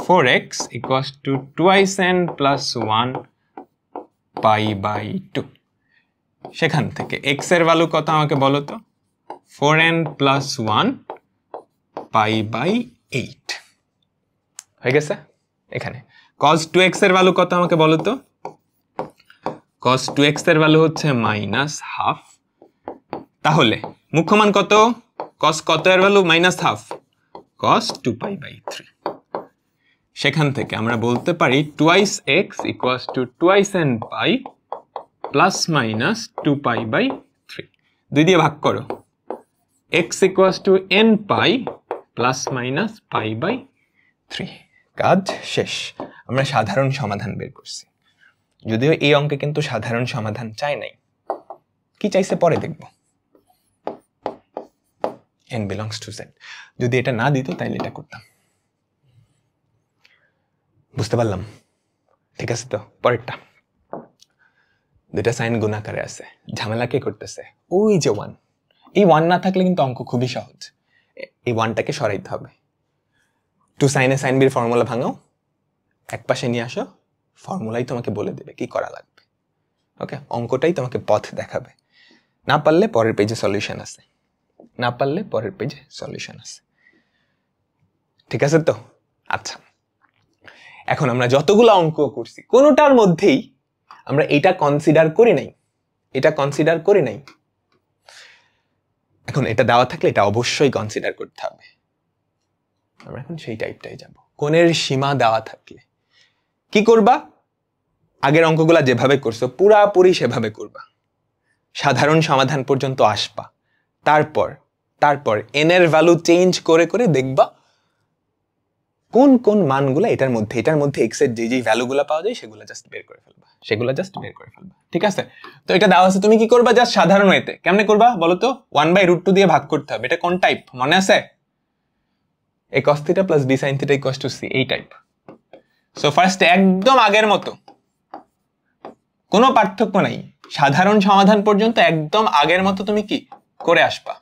4x equals to twice n plus 1 pi by 2 সেখান থেকে x এর ভ্যালু কত আমাকে বলো তো 4n প্লাস 1 পাই বাই 8 হয়ে গেছে এখানে cos 2x এর ভ্যালু কত আমাকে বলো তো cos 2x এর ভ্যালু হচ্ছে মাইনাস হাফ তাহলে মুখ্যমান কত cos কত এর value minus half cos 2 pi by 3 সেখান থেকে আমরা বলতে পারি twice x equals to twice n pi plus minus two pi by three দুই দিয়ে ভাগ করো x equals to n pi plus minus pi by three কাজ শেষ আমরা সাধারণ সমাধান বের করছি যদিও এই অঙ্কে কিন্তু সাধারণ সমাধান চাই নাই কি চাইছে পরে দেখব এন বিলংস টু সেট যদি এটা না দিত তাহলে এটা করতাম বুঝতে পারলাম ঠিক আছে তো পরেরটা দুটা সাইন গুণাকারে আছে ঝামেলা কে করতেছে ওই যে ওয়ান এই ওয়ান না থাকলে কিন্তু অঙ্ক খুবই সহজ এই ওয়ানটাকে সরাইতে হবে টু সাইনে সাইন বির ফর্মুলা ভাঙাও এক পাশে নিয়ে আসো ফর্মুলাই তোমাকে বলে দেবে কি করা লাগবে ওকে অঙ্কটাই তোমাকে পথ দেখাবে না পারলে পরের পেজে সলিউশন আছে না পারলে পরের পেজে সলিউশন আছে ঠিক আছে তো আচ্ছা এখন আমরা যতগুলো অঙ্ক করছি কোনোটার মধ্যেই আমরা এটা কনসিডার করি নাই এটা কনসিডার করি নাই এখন এটা দেওয়া থাকলে এটা অবশ্যই কনসিডার করতে হবে আমরা এখন সেই টাইপটাই যাব কোণের সীমা দেওয়া থাকলে কি করবা আগের অঙ্কগুলা যেভাবে করছো পুরাপুরি সেভাবে করবা সাধারণ সমাধান পর্যন্ত আসবা তারপর তারপর এনের ভ্যালু চেঞ্জ করে করে দেখবা কোন কোন মানগুলো এটার মধ্যে এটার মধ্যে এক্সের যে যে ভ্যালুগুলো পাওয়া যায় সেগুলো জাস্ট বের করে ফেলবা সেগুলো জাস্ট বের করে ফেলবা ঠিক আছে তো এটা দেওয়া আছে তুমি কি করবা জাস্ট সাধারণ এতে কেমনে করবা বলো তো ওয়ান বাই রুট টু দিয়ে ভাগ করতে হবে এটা কোন টাইপ মনে আছে A cos theta plus B sine theta to C এই টাইপ সো ফার্স্ট একদম আগের মতো কোনো পার্থক্য নাই সাধারণ সমাধান পর্যন্ত একদম আগের মতো তুমি কি করে আসবা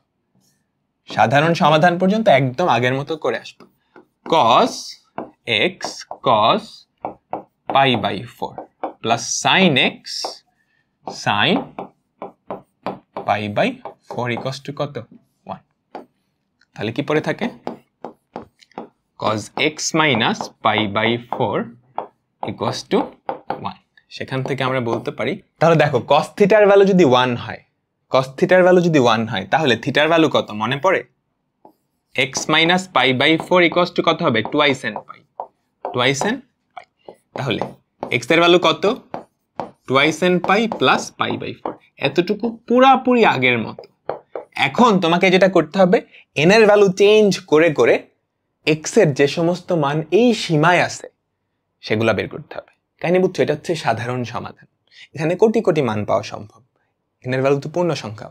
সাধারণ সমাধান পর্যন্ত একদম আগের মতো করে আসবা cos x cos pi by 4 plus sine x sine pi by 4 equals to কত 1 তাহলে কি পড়ে থাকে cos x minus pi by 4 equals to 1 সেখান থেকে আমরা বলতে পারি তাহলে দেখো cos থিটার ভ্যালু যদি 1 হয় cos থিটার ভ্যালু যদি 1 হয় তাহলে থিটার ভ্যালু কত মনে পড়ে x minus pi by four equals to কত হবে twice n pi twice n pi তাহলে এক্স এর ভ্যালু কত twice n pi plus pi by four এতটুকু পুরাপুরি আগের মতো এখন তোমাকে যেটা করতে হবে এন এর ভ্যালু চেঞ্জ করে করে এক্সের যে সমস্ত মান এই সীমায় আছে সেগুলা বের করতে হবে কাহিনি বুঝছো এটা হচ্ছে সাধারণ সমাধান এখানে কোটি কোটি মান পাওয়া সম্ভব এন এর ভ্যালু তো পূর্ণ সংখ্যা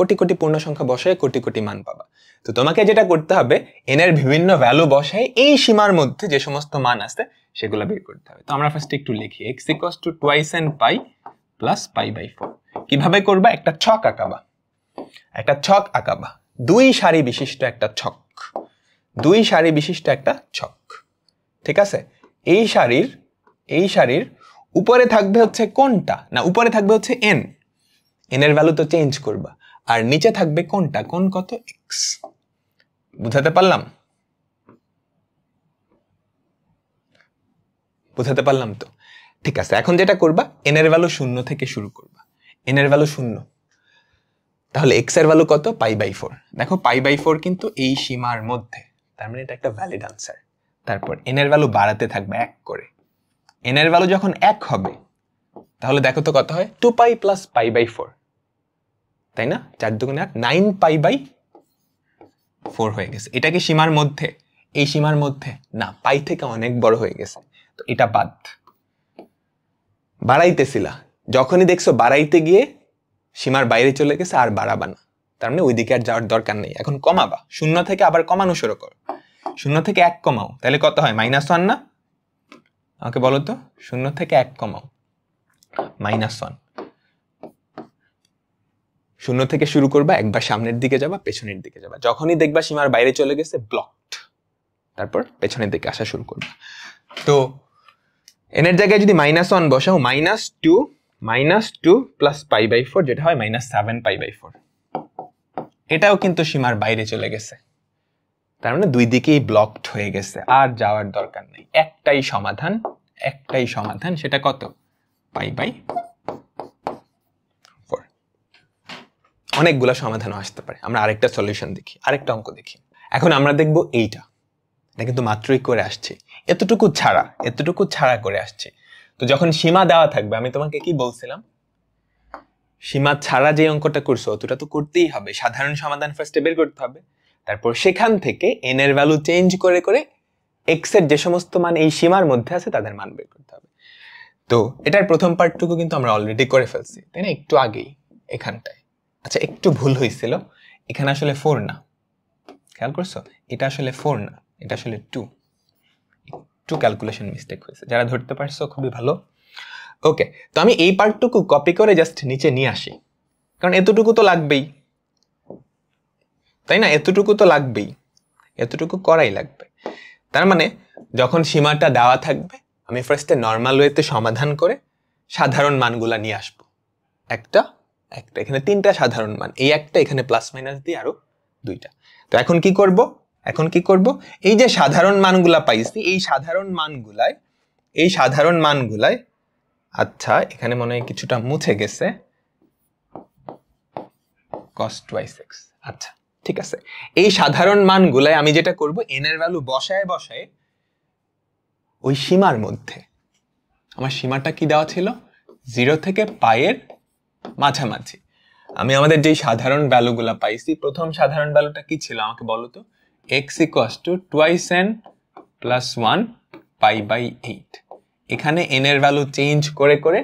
কোটি কোটি পূর্ণ সংখ্যা বসায় কোটি কোটি মান পাবা তো তোমাকে যেটা করতে হবে এন এর বিভিন্ন ভ্যালু বসায় এই সীমার মধ্যে যে সমস্ত মান আছে সেগুলো বের করতে হবে তো আমরা ফার্স্ট একটু লিখি x equals to twice n pi plus pi by four কিভাবে করবা একটা ছক আঁকাবা একটা ছক আঁকাবা দুই সারি বিশিষ্ট একটা ছক দুই সারি বিশিষ্ট একটা ছক ঠিক আছে এই সারির এই সারির উপরে থাকবে হচ্ছে কোনটা না উপরে থাকবে হচ্ছে এন এনের ভ্যালু তো চেঞ্জ করবা আর নিচে থাকবে কোনটা কোন কত এক্স বুঝাতে পারলাম বুঝাতে পারলাম তো ঠিক আছে এখন যেটা করবা এন এর ভ্যালু শূন্য থেকে শুরু করবা এন এর ভ্যালু শূন্য তাহলে এক্স এর ভ্যালু কত পাই বাই ফোর দেখো পাই বাই ফোর কিন্তু এই সীমার মধ্যে তার মানে এটা একটা ভ্যালিড আনসার তারপর এন এর ভ্যালু বাড়াতে থাকবে এক করে এন এর ভ্যালু যখন এক হবে তাহলে দেখো তো কত হয় two pi plus pi by four তাই না চার দুগুণে আট নাইন পাই বাই ফোর হয়ে গেছে এটা কি সীমার মধ্যে এই সীমার মধ্যে না পাই থেকে অনেক বড় হয়ে গেছে তো এটা বাদ বাড়াইতেছিলা যখনই দেখছো বাড়াইতে গিয়ে সীমার বাইরে চলে গেছে আর বাড়াবা না তার মানে ওইদিকে আর যাওয়ার দরকার নেই এখন কমাবা শূন্য থেকে আবার কমানো শুরু করো শূন্য থেকে এক কমাও তাহলে কত হয় মাইনাস ওয়ান না আমাকে বলো তো শূন্য থেকে এক কমাও মাইনাস ওয়ান শূন্য থেকে শুরু করবা একবার সামনের দিকে যাবা পেছনের দিকে যাবা যখনই দেখবা সীমার বাইরে চলে গেছে ব্লকড তারপর পেছনের দিকে আসা শুরু করবা তো এনের জায়গায় যদি মাইনাস ওয়ান বসাও minus two minus two plus pi by four যেটা হয় minus seven pi by four এটাও কিন্তু সীমার বাইরে চলে গেছে তার মানে দুই দিকেই ব্লকড হয়ে গেছে আর যাওয়ার দরকার নেই একটাই সমাধান একটাই সমাধান সেটা কত পাই বাই অনেকগুলো সমাধানও আসতে পারে আমরা আরেকটা সলিউশন দেখি আরেকটা অঙ্ক দেখি এখন আমরা দেখব এইটা এটা কিন্তু মাত্রই করে আসছে এতটুকু ছাড়া এতটুকু ছাড়া করে আসছে তো যখন সীমা দেওয়া থাকবে আমি তোমাকে কি বলছিলাম সীমা ছাড়া যে অঙ্কটা করছো অতটা তো করতেই হবে সাধারণ সমাধান ফার্স্টে বের করতে হবে তারপর সেখান থেকে এন এর ভ্যালু চেঞ্জ করে করে এক্স এর যে সমস্ত মান এই সীমার মধ্যে আছে তাদের মান বের করতে হবে তো এটার প্রথম পার্টটুকু কিন্তু আমরা অলরেডি করে ফেলছি তাই না একটু আগেই এখানটায় আচ্ছা একটু ভুল হয়েছিল এখানে আসলে ফোর না খেয়াল করছো এটা আসলে ফোর না এটা আসলে টু একটু ক্যালকুলেশন মিস্টেক হয়েছে যারা ধরতে পারছো খুবই ভালো ওকে তো আমি এই পার্টটুকু কপি করে জাস্ট নিচে নিয়ে আসি কারণ এতটুকু তো লাগবেই তাই না এতটুকু তো লাগবেই এতটুকু করাই লাগবে তার মানে যখন সীমাটা দেওয়া থাকবে আমি ফার্স্টে নর্মাল ওয়েতে সমাধান করে সাধারণ মানগুলা নিয়ে আসবো একটা একটা এখানে তিনটা সাধারণ মান এই একটা এখানে প্লাস মাইনাস দিয়ে আরো দুইটা তো এখন কি করব এখন কি করব এই যে সাধারণ মানগুলা পাইছি এই সাধারণ মানগুলায় এই সাধারণ মানগুলায় আচ্ছা এখানে মনে হয় কিছুটা মুছে গেছে cos 2x আচ্ছা ঠিক আছে এই সাধারণ মানগুলাই আমি যেটা করব n এর ভ্যালু বসায় বসায় ওই সীমার মধ্যে আমার সীমাটা কি দেওয়া ছিল 0 থেকে পায়ের মাঝামাঝি আমি আমাদের যেই সাধারণ ভ্যালুগুলো পাইছি প্রথম সাধারণ ভ্যালুটা কি ছিল আমাকে বলো তো x equals to twice n plus one pi by eight এখানে এন এর ভ্যালু চেঞ্জ করে করে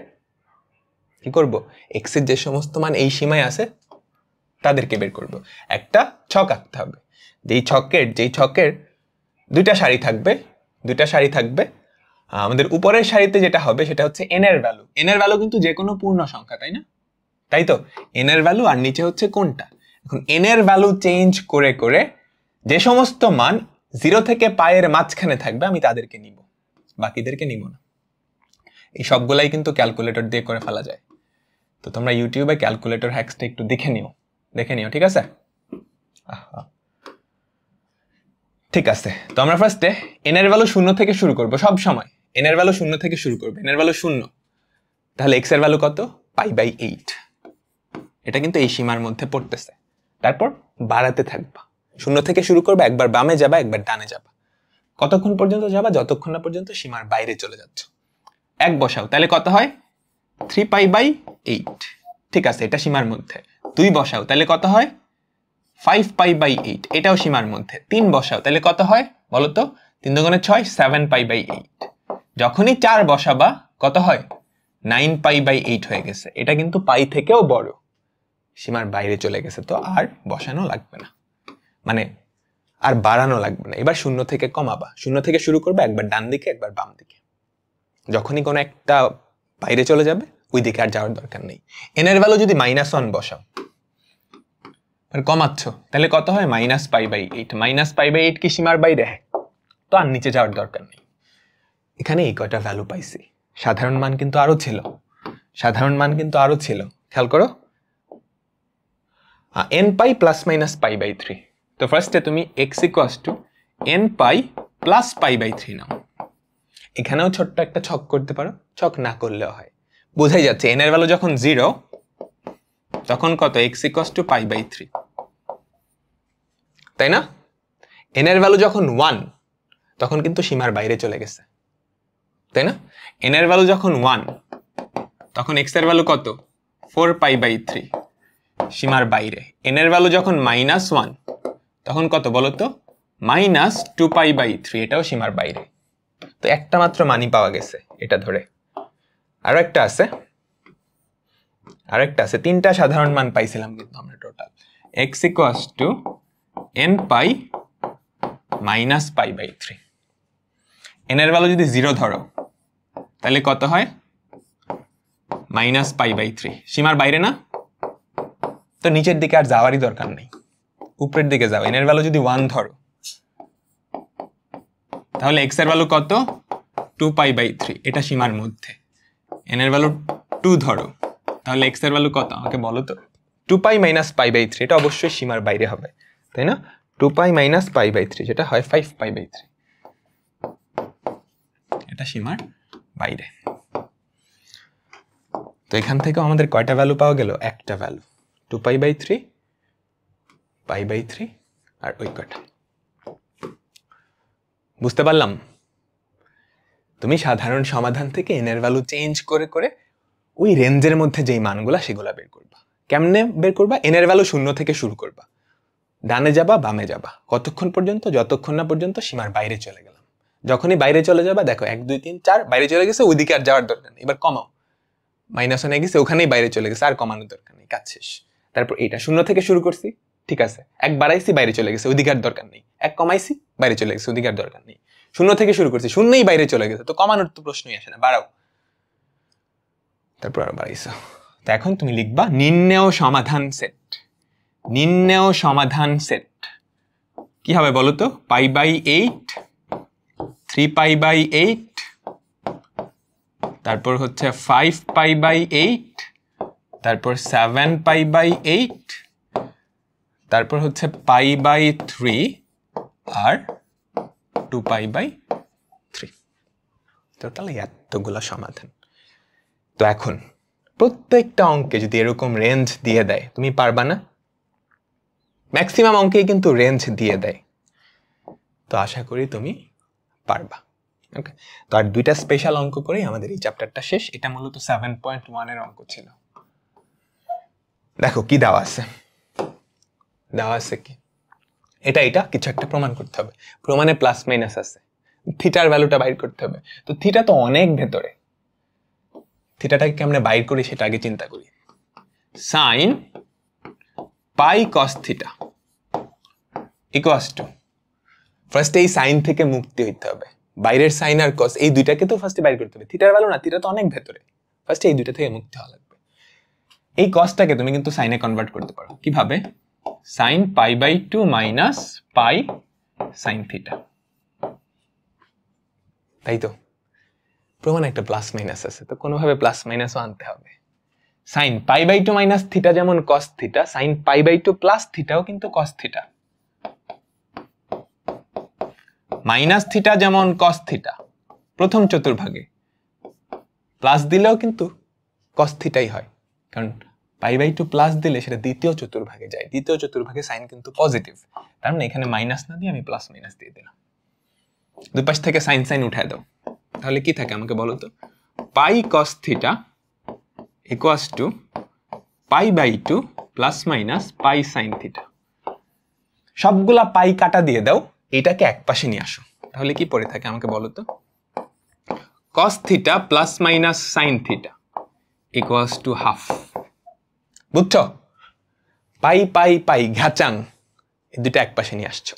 কি করব এক্সের যে সমস্ত মান এই সীমায় আছে তাদেরকে বের করব একটা ছক আঁকতে হবে যেই ছকের যেই ছকের দুইটা শাড়ি থাকবে দুইটা শাড়ি থাকবে আমাদের উপরের শাড়িতে যেটা হবে সেটা হচ্ছে এন এর ভ্যালু এন এর ভ্যালু কিন্তু যে কোনো পূর্ণ সংখ্যা তাই না তাই তো এন এর ভ্যালু আর নিচে হচ্ছে কোনটা এখন এন এর ভ্যালু চেঞ্জ করে করে যে সমস্ত মান জিরো থেকে পায়ের মাঝখানে থাকবে আমি তাদেরকে নিব বাকিদেরকে নিব না এই সবগুলাই কিন্তু ক্যালকুলেটর দিয়ে করে ফেলা যায় তো তোমরা ইউটিউবে ক্যালকুলেটর হ্যাক্সটা একটু দেখে নিও দেখে নিও ঠিক আছে ঠিক আছে তো আমরা ফার্স্টে এন এর ভ্যালু শূন্য থেকে শুরু করব সব সময় এন এর ভ্যালু শূন্য থেকে শুরু করবো এন এর ভ্যালু শূন্য তাহলে এক্স এর ভ্যালু কত পাই বাই এইট এটা কিন্তু এই সীমার মধ্যে পড়তেছে তারপর বাড়াতে থাকবা শূন্য থেকে শুরু করবে একবার বামে যাবা একবার ডানে যাবা কতক্ষণ পর্যন্ত যাবা যতক্ষণ না পর্যন্ত সীমার বাইরে চলে যাচ্ছ এক বসাও তাহলে কত হয় থ্রি পাই বাই এইট ঠিক আছে এটা সীমার মধ্যে দুই বসাও তাহলে কত হয় ফাইভ পাই বাই এইট এটাও সীমার মধ্যে তিন বসাও তাহলে কত হয় বলো তো তিন দোকানে ছয় সেভেন পাই বাই এইট যখনই চার বসাবা কত হয় নাইন পাই বাই এইট হয়ে গেছে এটা কিন্তু পাই থেকেও বড় সীমার বাইরে চলে গেছে তো আর বসানো লাগবে না মানে আর বাড়ানো লাগবে না এবার শূন্য থেকে কমাবা শূন্য থেকে শুরু করবে একবার ডান দিকে একবার বাম দিকে যখনই কোনো একটা বাইরে চলে যাবে ওই দিকে আর যাওয়ার দরকার নেই এনের ভ্যালু যদি মাইনাস ওয়ান বসাও কমাচ্ছ তাহলে কত হয় minus pi by eight minus pi by eight কি সীমার বাইরে হ্যাঁ তো আর নিচে যাওয়ার দরকার নেই এখানে এই কয়টা ভ্যালু পাইছি সাধারণ মান কিন্তু আরও ছিল সাধারণ মান কিন্তু আরও ছিল খেয়াল করো n pi plus minus pi by three তো ফার্স্টে তুমি x equals two n pi plus pi by three নাও এখানেও ছোট্ট একটা ছক করতে পারো ছক না করলেও হয় বোঝাই যাচ্ছে এনের ভ্যালু যখন জিরো তখন কত x equals to pi by three তাই না এনের ভ্যালু যখন ওয়ান তখন কিন্তু সীমার বাইরে চলে গেছে তাই না এনের ভ্যালু যখন ওয়ান তখন এক্সের ভ্যালু কত ফোর পাই বাই থ্রি সীমার বাইরে এন এর ভ্যালু যখন মাইনাস ওয়ান তখন কত বলো তো minus two pi by three এটাও সীমার বাইরে তো একটা মাত্র মানি পাওয়া গেছে এটা ধরে আরও একটা আছে একটা আছে তিনটা সাধারণ মান পাইছিলাম কিন্তু আমরা total x equals two n pi minus pi by three n এর ভ্যালু যদি জিরো ধরো তাহলে কত হয় মাইনাস পাই বাই থ্রি সীমার বাইরে না তো নিচের দিকে আর যাওয়ারই দরকার নেই উপরের দিকে যাও এনের ভ্যালু যদি ওয়ান ধরো তাহলে এক্স এর ভ্যালু কত টু পাই বাই থ্রি এটা সীমার মধ্যে এনের ভ্যালু টু ধরো তাহলে এক্স এর ভ্যালু কত আমাকে বলো তো two pi minus pi by three এটা অবশ্যই সীমার বাইরে হবে তাই না two pi minus pi by three যেটা হয় ফাইভ পাই বাই থ্রি এটা সীমার বাইরে তো এখান থেকেও আমাদের কয়টা ভ্যালু পাওয়া গেল একটা value two pi by three pi by three আর ওই কটা বুঝতে পারলাম তুমি সাধারণ সমাধান থেকে এনের ভ্যালু চেঞ্জ করে করে ওই রেঞ্জের মধ্যে যেই মানগুলা সেগুলা বের করবা কেমনে বের করবা এনের ভ্যালু শূন্য থেকে শুরু করবা ডানে যাবা বামে যাবা কতক্ষণ পর্যন্ত যতক্ষণ না পর্যন্ত সীমার বাইরে চলে গেলাম যখনই বাইরে চলে যাবা দেখো এক দুই তিন চার বাইরে চলে গেছে ওইদিকে আর যাওয়ার দরকার নেই এবার কমাও মাইনাস ওয়ানে গেছে ওখানেই বাইরে চলে গেছে আর কমানোর দরকার নেই কাজ শেষ তারপর এটা শূন্য থেকে শুরু করছি ঠিক আছে এক বাড়াইছি বাইরে চলে গেছে অধিকার দরকার নেই এক কমাইছি বাইরে চলে গেছে অধিকার দরকার নেই শূন্য থেকে শুরু করছি শূন্যই বাইরে চলে গেছে তো কমানোর তো প্রশ্নই আসে না বাড়াও তারপর আর বাড়াইছো তো এখন তুমি লিখবা নির্ণেয় সমাধান সেট নিম্নেও সমাধান সেট কি হবে বলো তো pi by eight three pi by eight তারপর হচ্ছে ফাইভ পাই বাই এইট তারপর সেভেন পাই বাই এইট তারপর হচ্ছে পাই বাই থ্রি আর two pi by three total এতগুলো সমাধান তো এখন প্রত্যেকটা অঙ্কে যদি এরকম রেঞ্জ দিয়ে দেয় তুমি পারবা না ম্যাক্সিমাম অঙ্কে কিন্তু রেঞ্জ দিয়ে দেয় তো আশা করি তুমি পারবা ওকে তো আর দুইটা স্পেশাল অঙ্ক করেই আমাদের এই চ্যাপ্টারটা শেষ এটা মূলত সেভেন পয়েন্ট ওয়ানের অঙ্ক ছিল দেখো কি দেওয়া আছে দেওয়া আছে কি এটা এটা কিছু একটা প্রমাণ করতে হবে প্রমাণে প্লাস মাইনাস আছে থিটার ভ্যালুটা বাইর করতে হবে তো থিটা তো অনেক ভেতরে থিটাটাকে কেমনে বাইর করি সেটা আগে চিন্তা করি sine pi cos theta equals to ফার্স্টে এই সাইন থেকে মুক্তি হইতে হবে বাইরের সাইন আর কস এই দুইটাকে তো ফার্স্টে বাইর করতে হবে থিটার ভ্যালু না থিটা তো অনেক ভেতরে ফার্স্টে এই দুইটা থেকে মুক্তি হওয়া লাগবে এই কসটাকে তুমি কিন্তু সাইনে কনভার্ট করতে পারো কিভাবে sine pi by two minus pi sine theta তাই তো প্রমাণ একটা প্লাস মাইনাস আছে তো কোনোভাবে প্লাস মাইনাসও আনতে হবে sine pi by two minus theta যেমন cos theta sine pi by two plus থিটাও কিন্তু কস থিটা মাইনাস থিটা যেমন কস থিটা প্রথম চতুর্ভাগে প্লাস দিলেও কিন্তু কস থিটাই হয় কারণ পাই বাই টু প্লাস দিলে সেটা দ্বিতীয় চতুর্ভাগে যায় দ্বিতীয় চতুর্ভাগে সাইন কিন্তু পজিটিভ তার মানে এখানে মাইনাস না দিয়ে আমি প্লাস মাইনাস দিয়ে দিলাম দুপাশ পাশ থেকে সাইন সাইন উঠায় দাও তাহলে কি থাকে আমাকে বলো তো pi cos theta equals to pi by two plus minus pi sine theta সবগুলা পাই কাটা দিয়ে দাও এটাকে এক পাশে নিয়ে আসো তাহলে কি পড়ে থাকে আমাকে বলো তো cos theta plus minus sine theta equals to half বুঝছ পাই পাই পাই ঘাচাং দুটা দুটো এক পাশে নিয়ে আসছো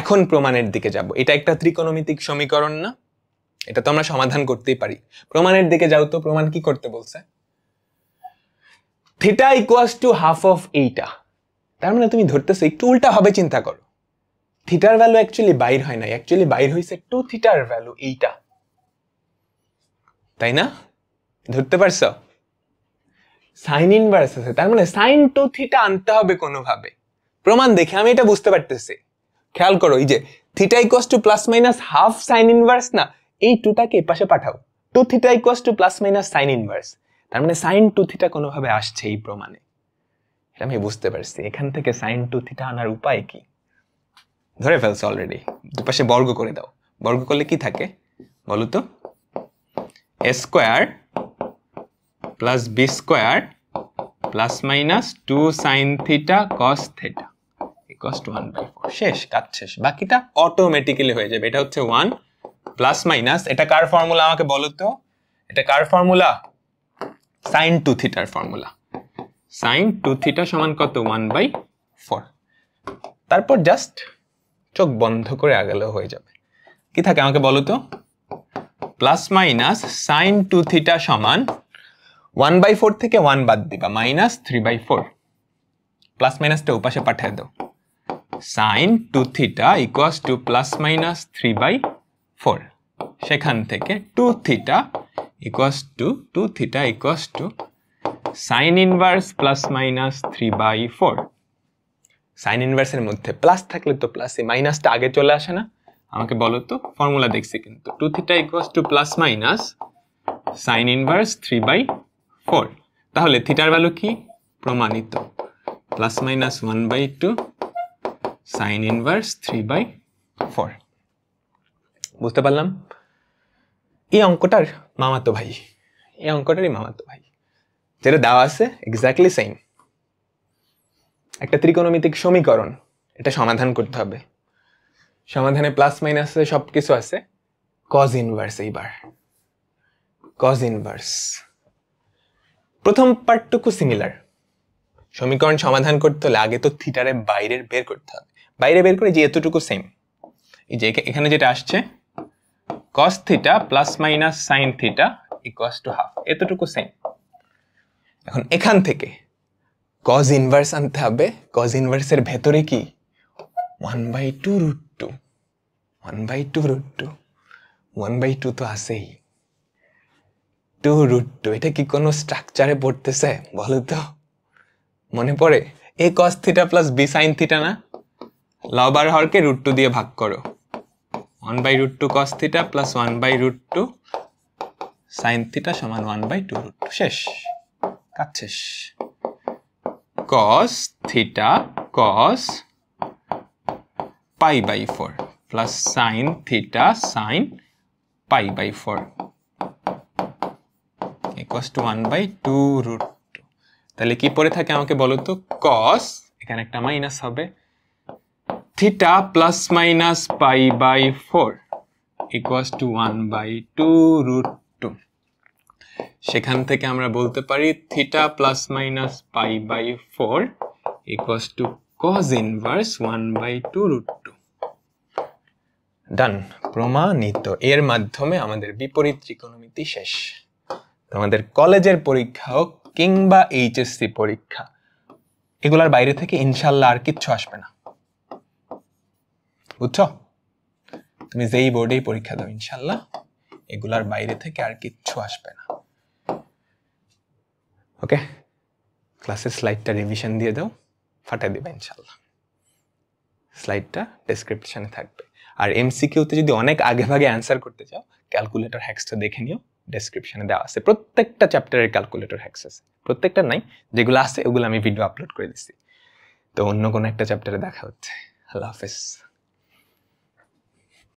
এখন প্রমাণের দিকে যাব এটা একটা ত্রিকোণমিতিক সমীকরণ না এটা তো আমরা সমাধান করতেই পারি প্রমাণের দিকে যাও তো প্রমাণ কি করতে বলছে theta equals to half of এইটা তার মানে তুমি ধরতেছো একটু উল্টাভাবে চিন্তা করো থিটার ভ্যালু অ্যাকচুয়ালি বাইর হয় নাই অ্যাকচুয়ালি বাইর হয়েছে টু থিটার ভ্যালু এইটা তাই না ধরতে পারছো সাইন ইনভার্স আছে তার মানে সাইন টু থিটা আনতে হবে কোনোভাবে প্রমাণ দেখে আমি এটা বুঝতে পারতেছি খেয়াল করো এই যে theta equals to plus minus half sine inverse না এই টুটাকে পাশে পাঠাও two theta equals to plus minus sine inverse তার মানে সাইন টু থিটা কোনোভাবে আসছে এই প্রমাণে এটা আমি বুঝতে পারছি এখান থেকে সাইন টু থিটা আনার উপায় কি ধরে ফেলছো অলরেডি দুপাশে বর্গ করে দাও বর্গ করলে কি থাকে বলো তো a square plus b square plus minus two sine theta cos theta ইকস্ট ওয়ান বাই ফোর শেষ কাজ শেষ বাকিটা অটোমেটিক্যালি হয়ে যাবে এটা হচ্ছে ওয়ান প্লাস মাইনাস এটা কার ফর্মুলা আমাকে বলো তো এটা কার ফর্মুলা সাইন টু থিটার ফর্মুলা সাইন টু থিটা সমান কত ওয়ান বাই ফোর তারপর জাস্ট চোখ বন্ধ করে আগালেও হয়ে যাবে কি থাকে আমাকে বলো তো plus minus sine two theta সমান ওয়ান বাই ফোর থেকে ওয়ান বাদ দিবা minus three by four plus মাইনাসটা ওপাশে পাঠিয়ে দাও sine two theta equals to plus minus three by four সেখান থেকে two theta equals to two theta equals two sine inverse plus minus three by four sine ইনভার্সের মধ্যে plus থাকলে তো এই মাইনাসটা আগে চলে আসে না আমাকে বলো তো ফর্মুলা দেখছি কিন্তু two theta equals to plus minus sine inverse three by four তাহলে থিটার ভ্যালু কি প্রমাণিত plus minus one by two sine inverse three by four বুঝতে পারলাম এই অঙ্কটার মামাতো ভাই এই অঙ্কটারই মামাতো ভাই যেটা দেওয়া আছে এক্স্যাক্টলি সেম একটা ত্রিকোণমিতিক সমীকরণ এটা সমাধান করতে হবে সমাধানে প্লাস মাইনাসে সব কিছু আছে কজ ইনভার্স এইবার কজ ইনভার্স প্রথম পার্টটুকু সিমিলার সমীকরণ সমাধান করতে হলে আগে তো থিটারে বাইরের বের করতে হবে বাইরে বের করে যে এতটুকু সেম এই যে এখানে যেটা আসছে cos theta plus minus sine theta equals to half এতটুকু সেম এখন এখান থেকে কজ ইনভার্স আনতে হবে কজ ইনভার্সের ভেতরে কি one by two root two one by two root two one by two তো আসেই টু রুট টু এটা কি কোনো স্ট্রাকচারে পড়তেছে বলো তো মনে পড়ে a cos theta plus B sine theta না লবার হরকে রুট টু দিয়ে ভাগ করো one by root two cos theta plus one by root two sine theta সমান one by two root two শেষ কাজ শেষ cos theta cos pi by four plus sine theta sine pi by four equals to one by two root two তাহলে কি পড়ে থাকে আমাকে বলো তো কস এখানে একটা মাইনাস হবে theta plus minus pi by four equals to one by two root two সেখান থেকে আমরা বলতে পারি theta plus minus pi by four equals to cos inverse one by two root two done প্রমাণিত এর মাধ্যমে আমাদের বিপরীত ত্রিকোণমিতি শেষ তোমাদের কলেজের পরীক্ষা হোক কিংবা এইচএসসি পরীক্ষা এগুলার বাইরে থেকে ইনশাল্লাহ আর কিচ্ছু আসবে না বুঝছ তুমি যেই বোর্ডেই পরীক্ষা দাও ইনশাল্লাহ এগুলার বাইরে থেকে আর কিচ্ছু আসবে না ওকে ক্লাসের স্লাইডটা রিভিশন দিয়ে দাও ফাটা দেবে ইনশাল্লাহ স্লাইডটা ডেসক্রিপশানে থাকবে আর এমসি কিউতে যদি অনেক আগে ভাগে অ্যান্সার করতে চাও ক্যালকুলেটর হ্যাক্সটা দেখে নিও ডেসক্রিপশানে দেওয়া আছে প্রত্যেকটা চ্যাপ্টারের ক্যালকুলেটর হ্যাক্স আছে প্রত্যেকটা নাই যেগুলো আছে ওগুলো আমি ভিডিও আপলোড করে দিচ্ছি তো অন্য কোনো একটা চ্যাপ্টারে দেখা হচ্ছে আল্লাহ হাফেজ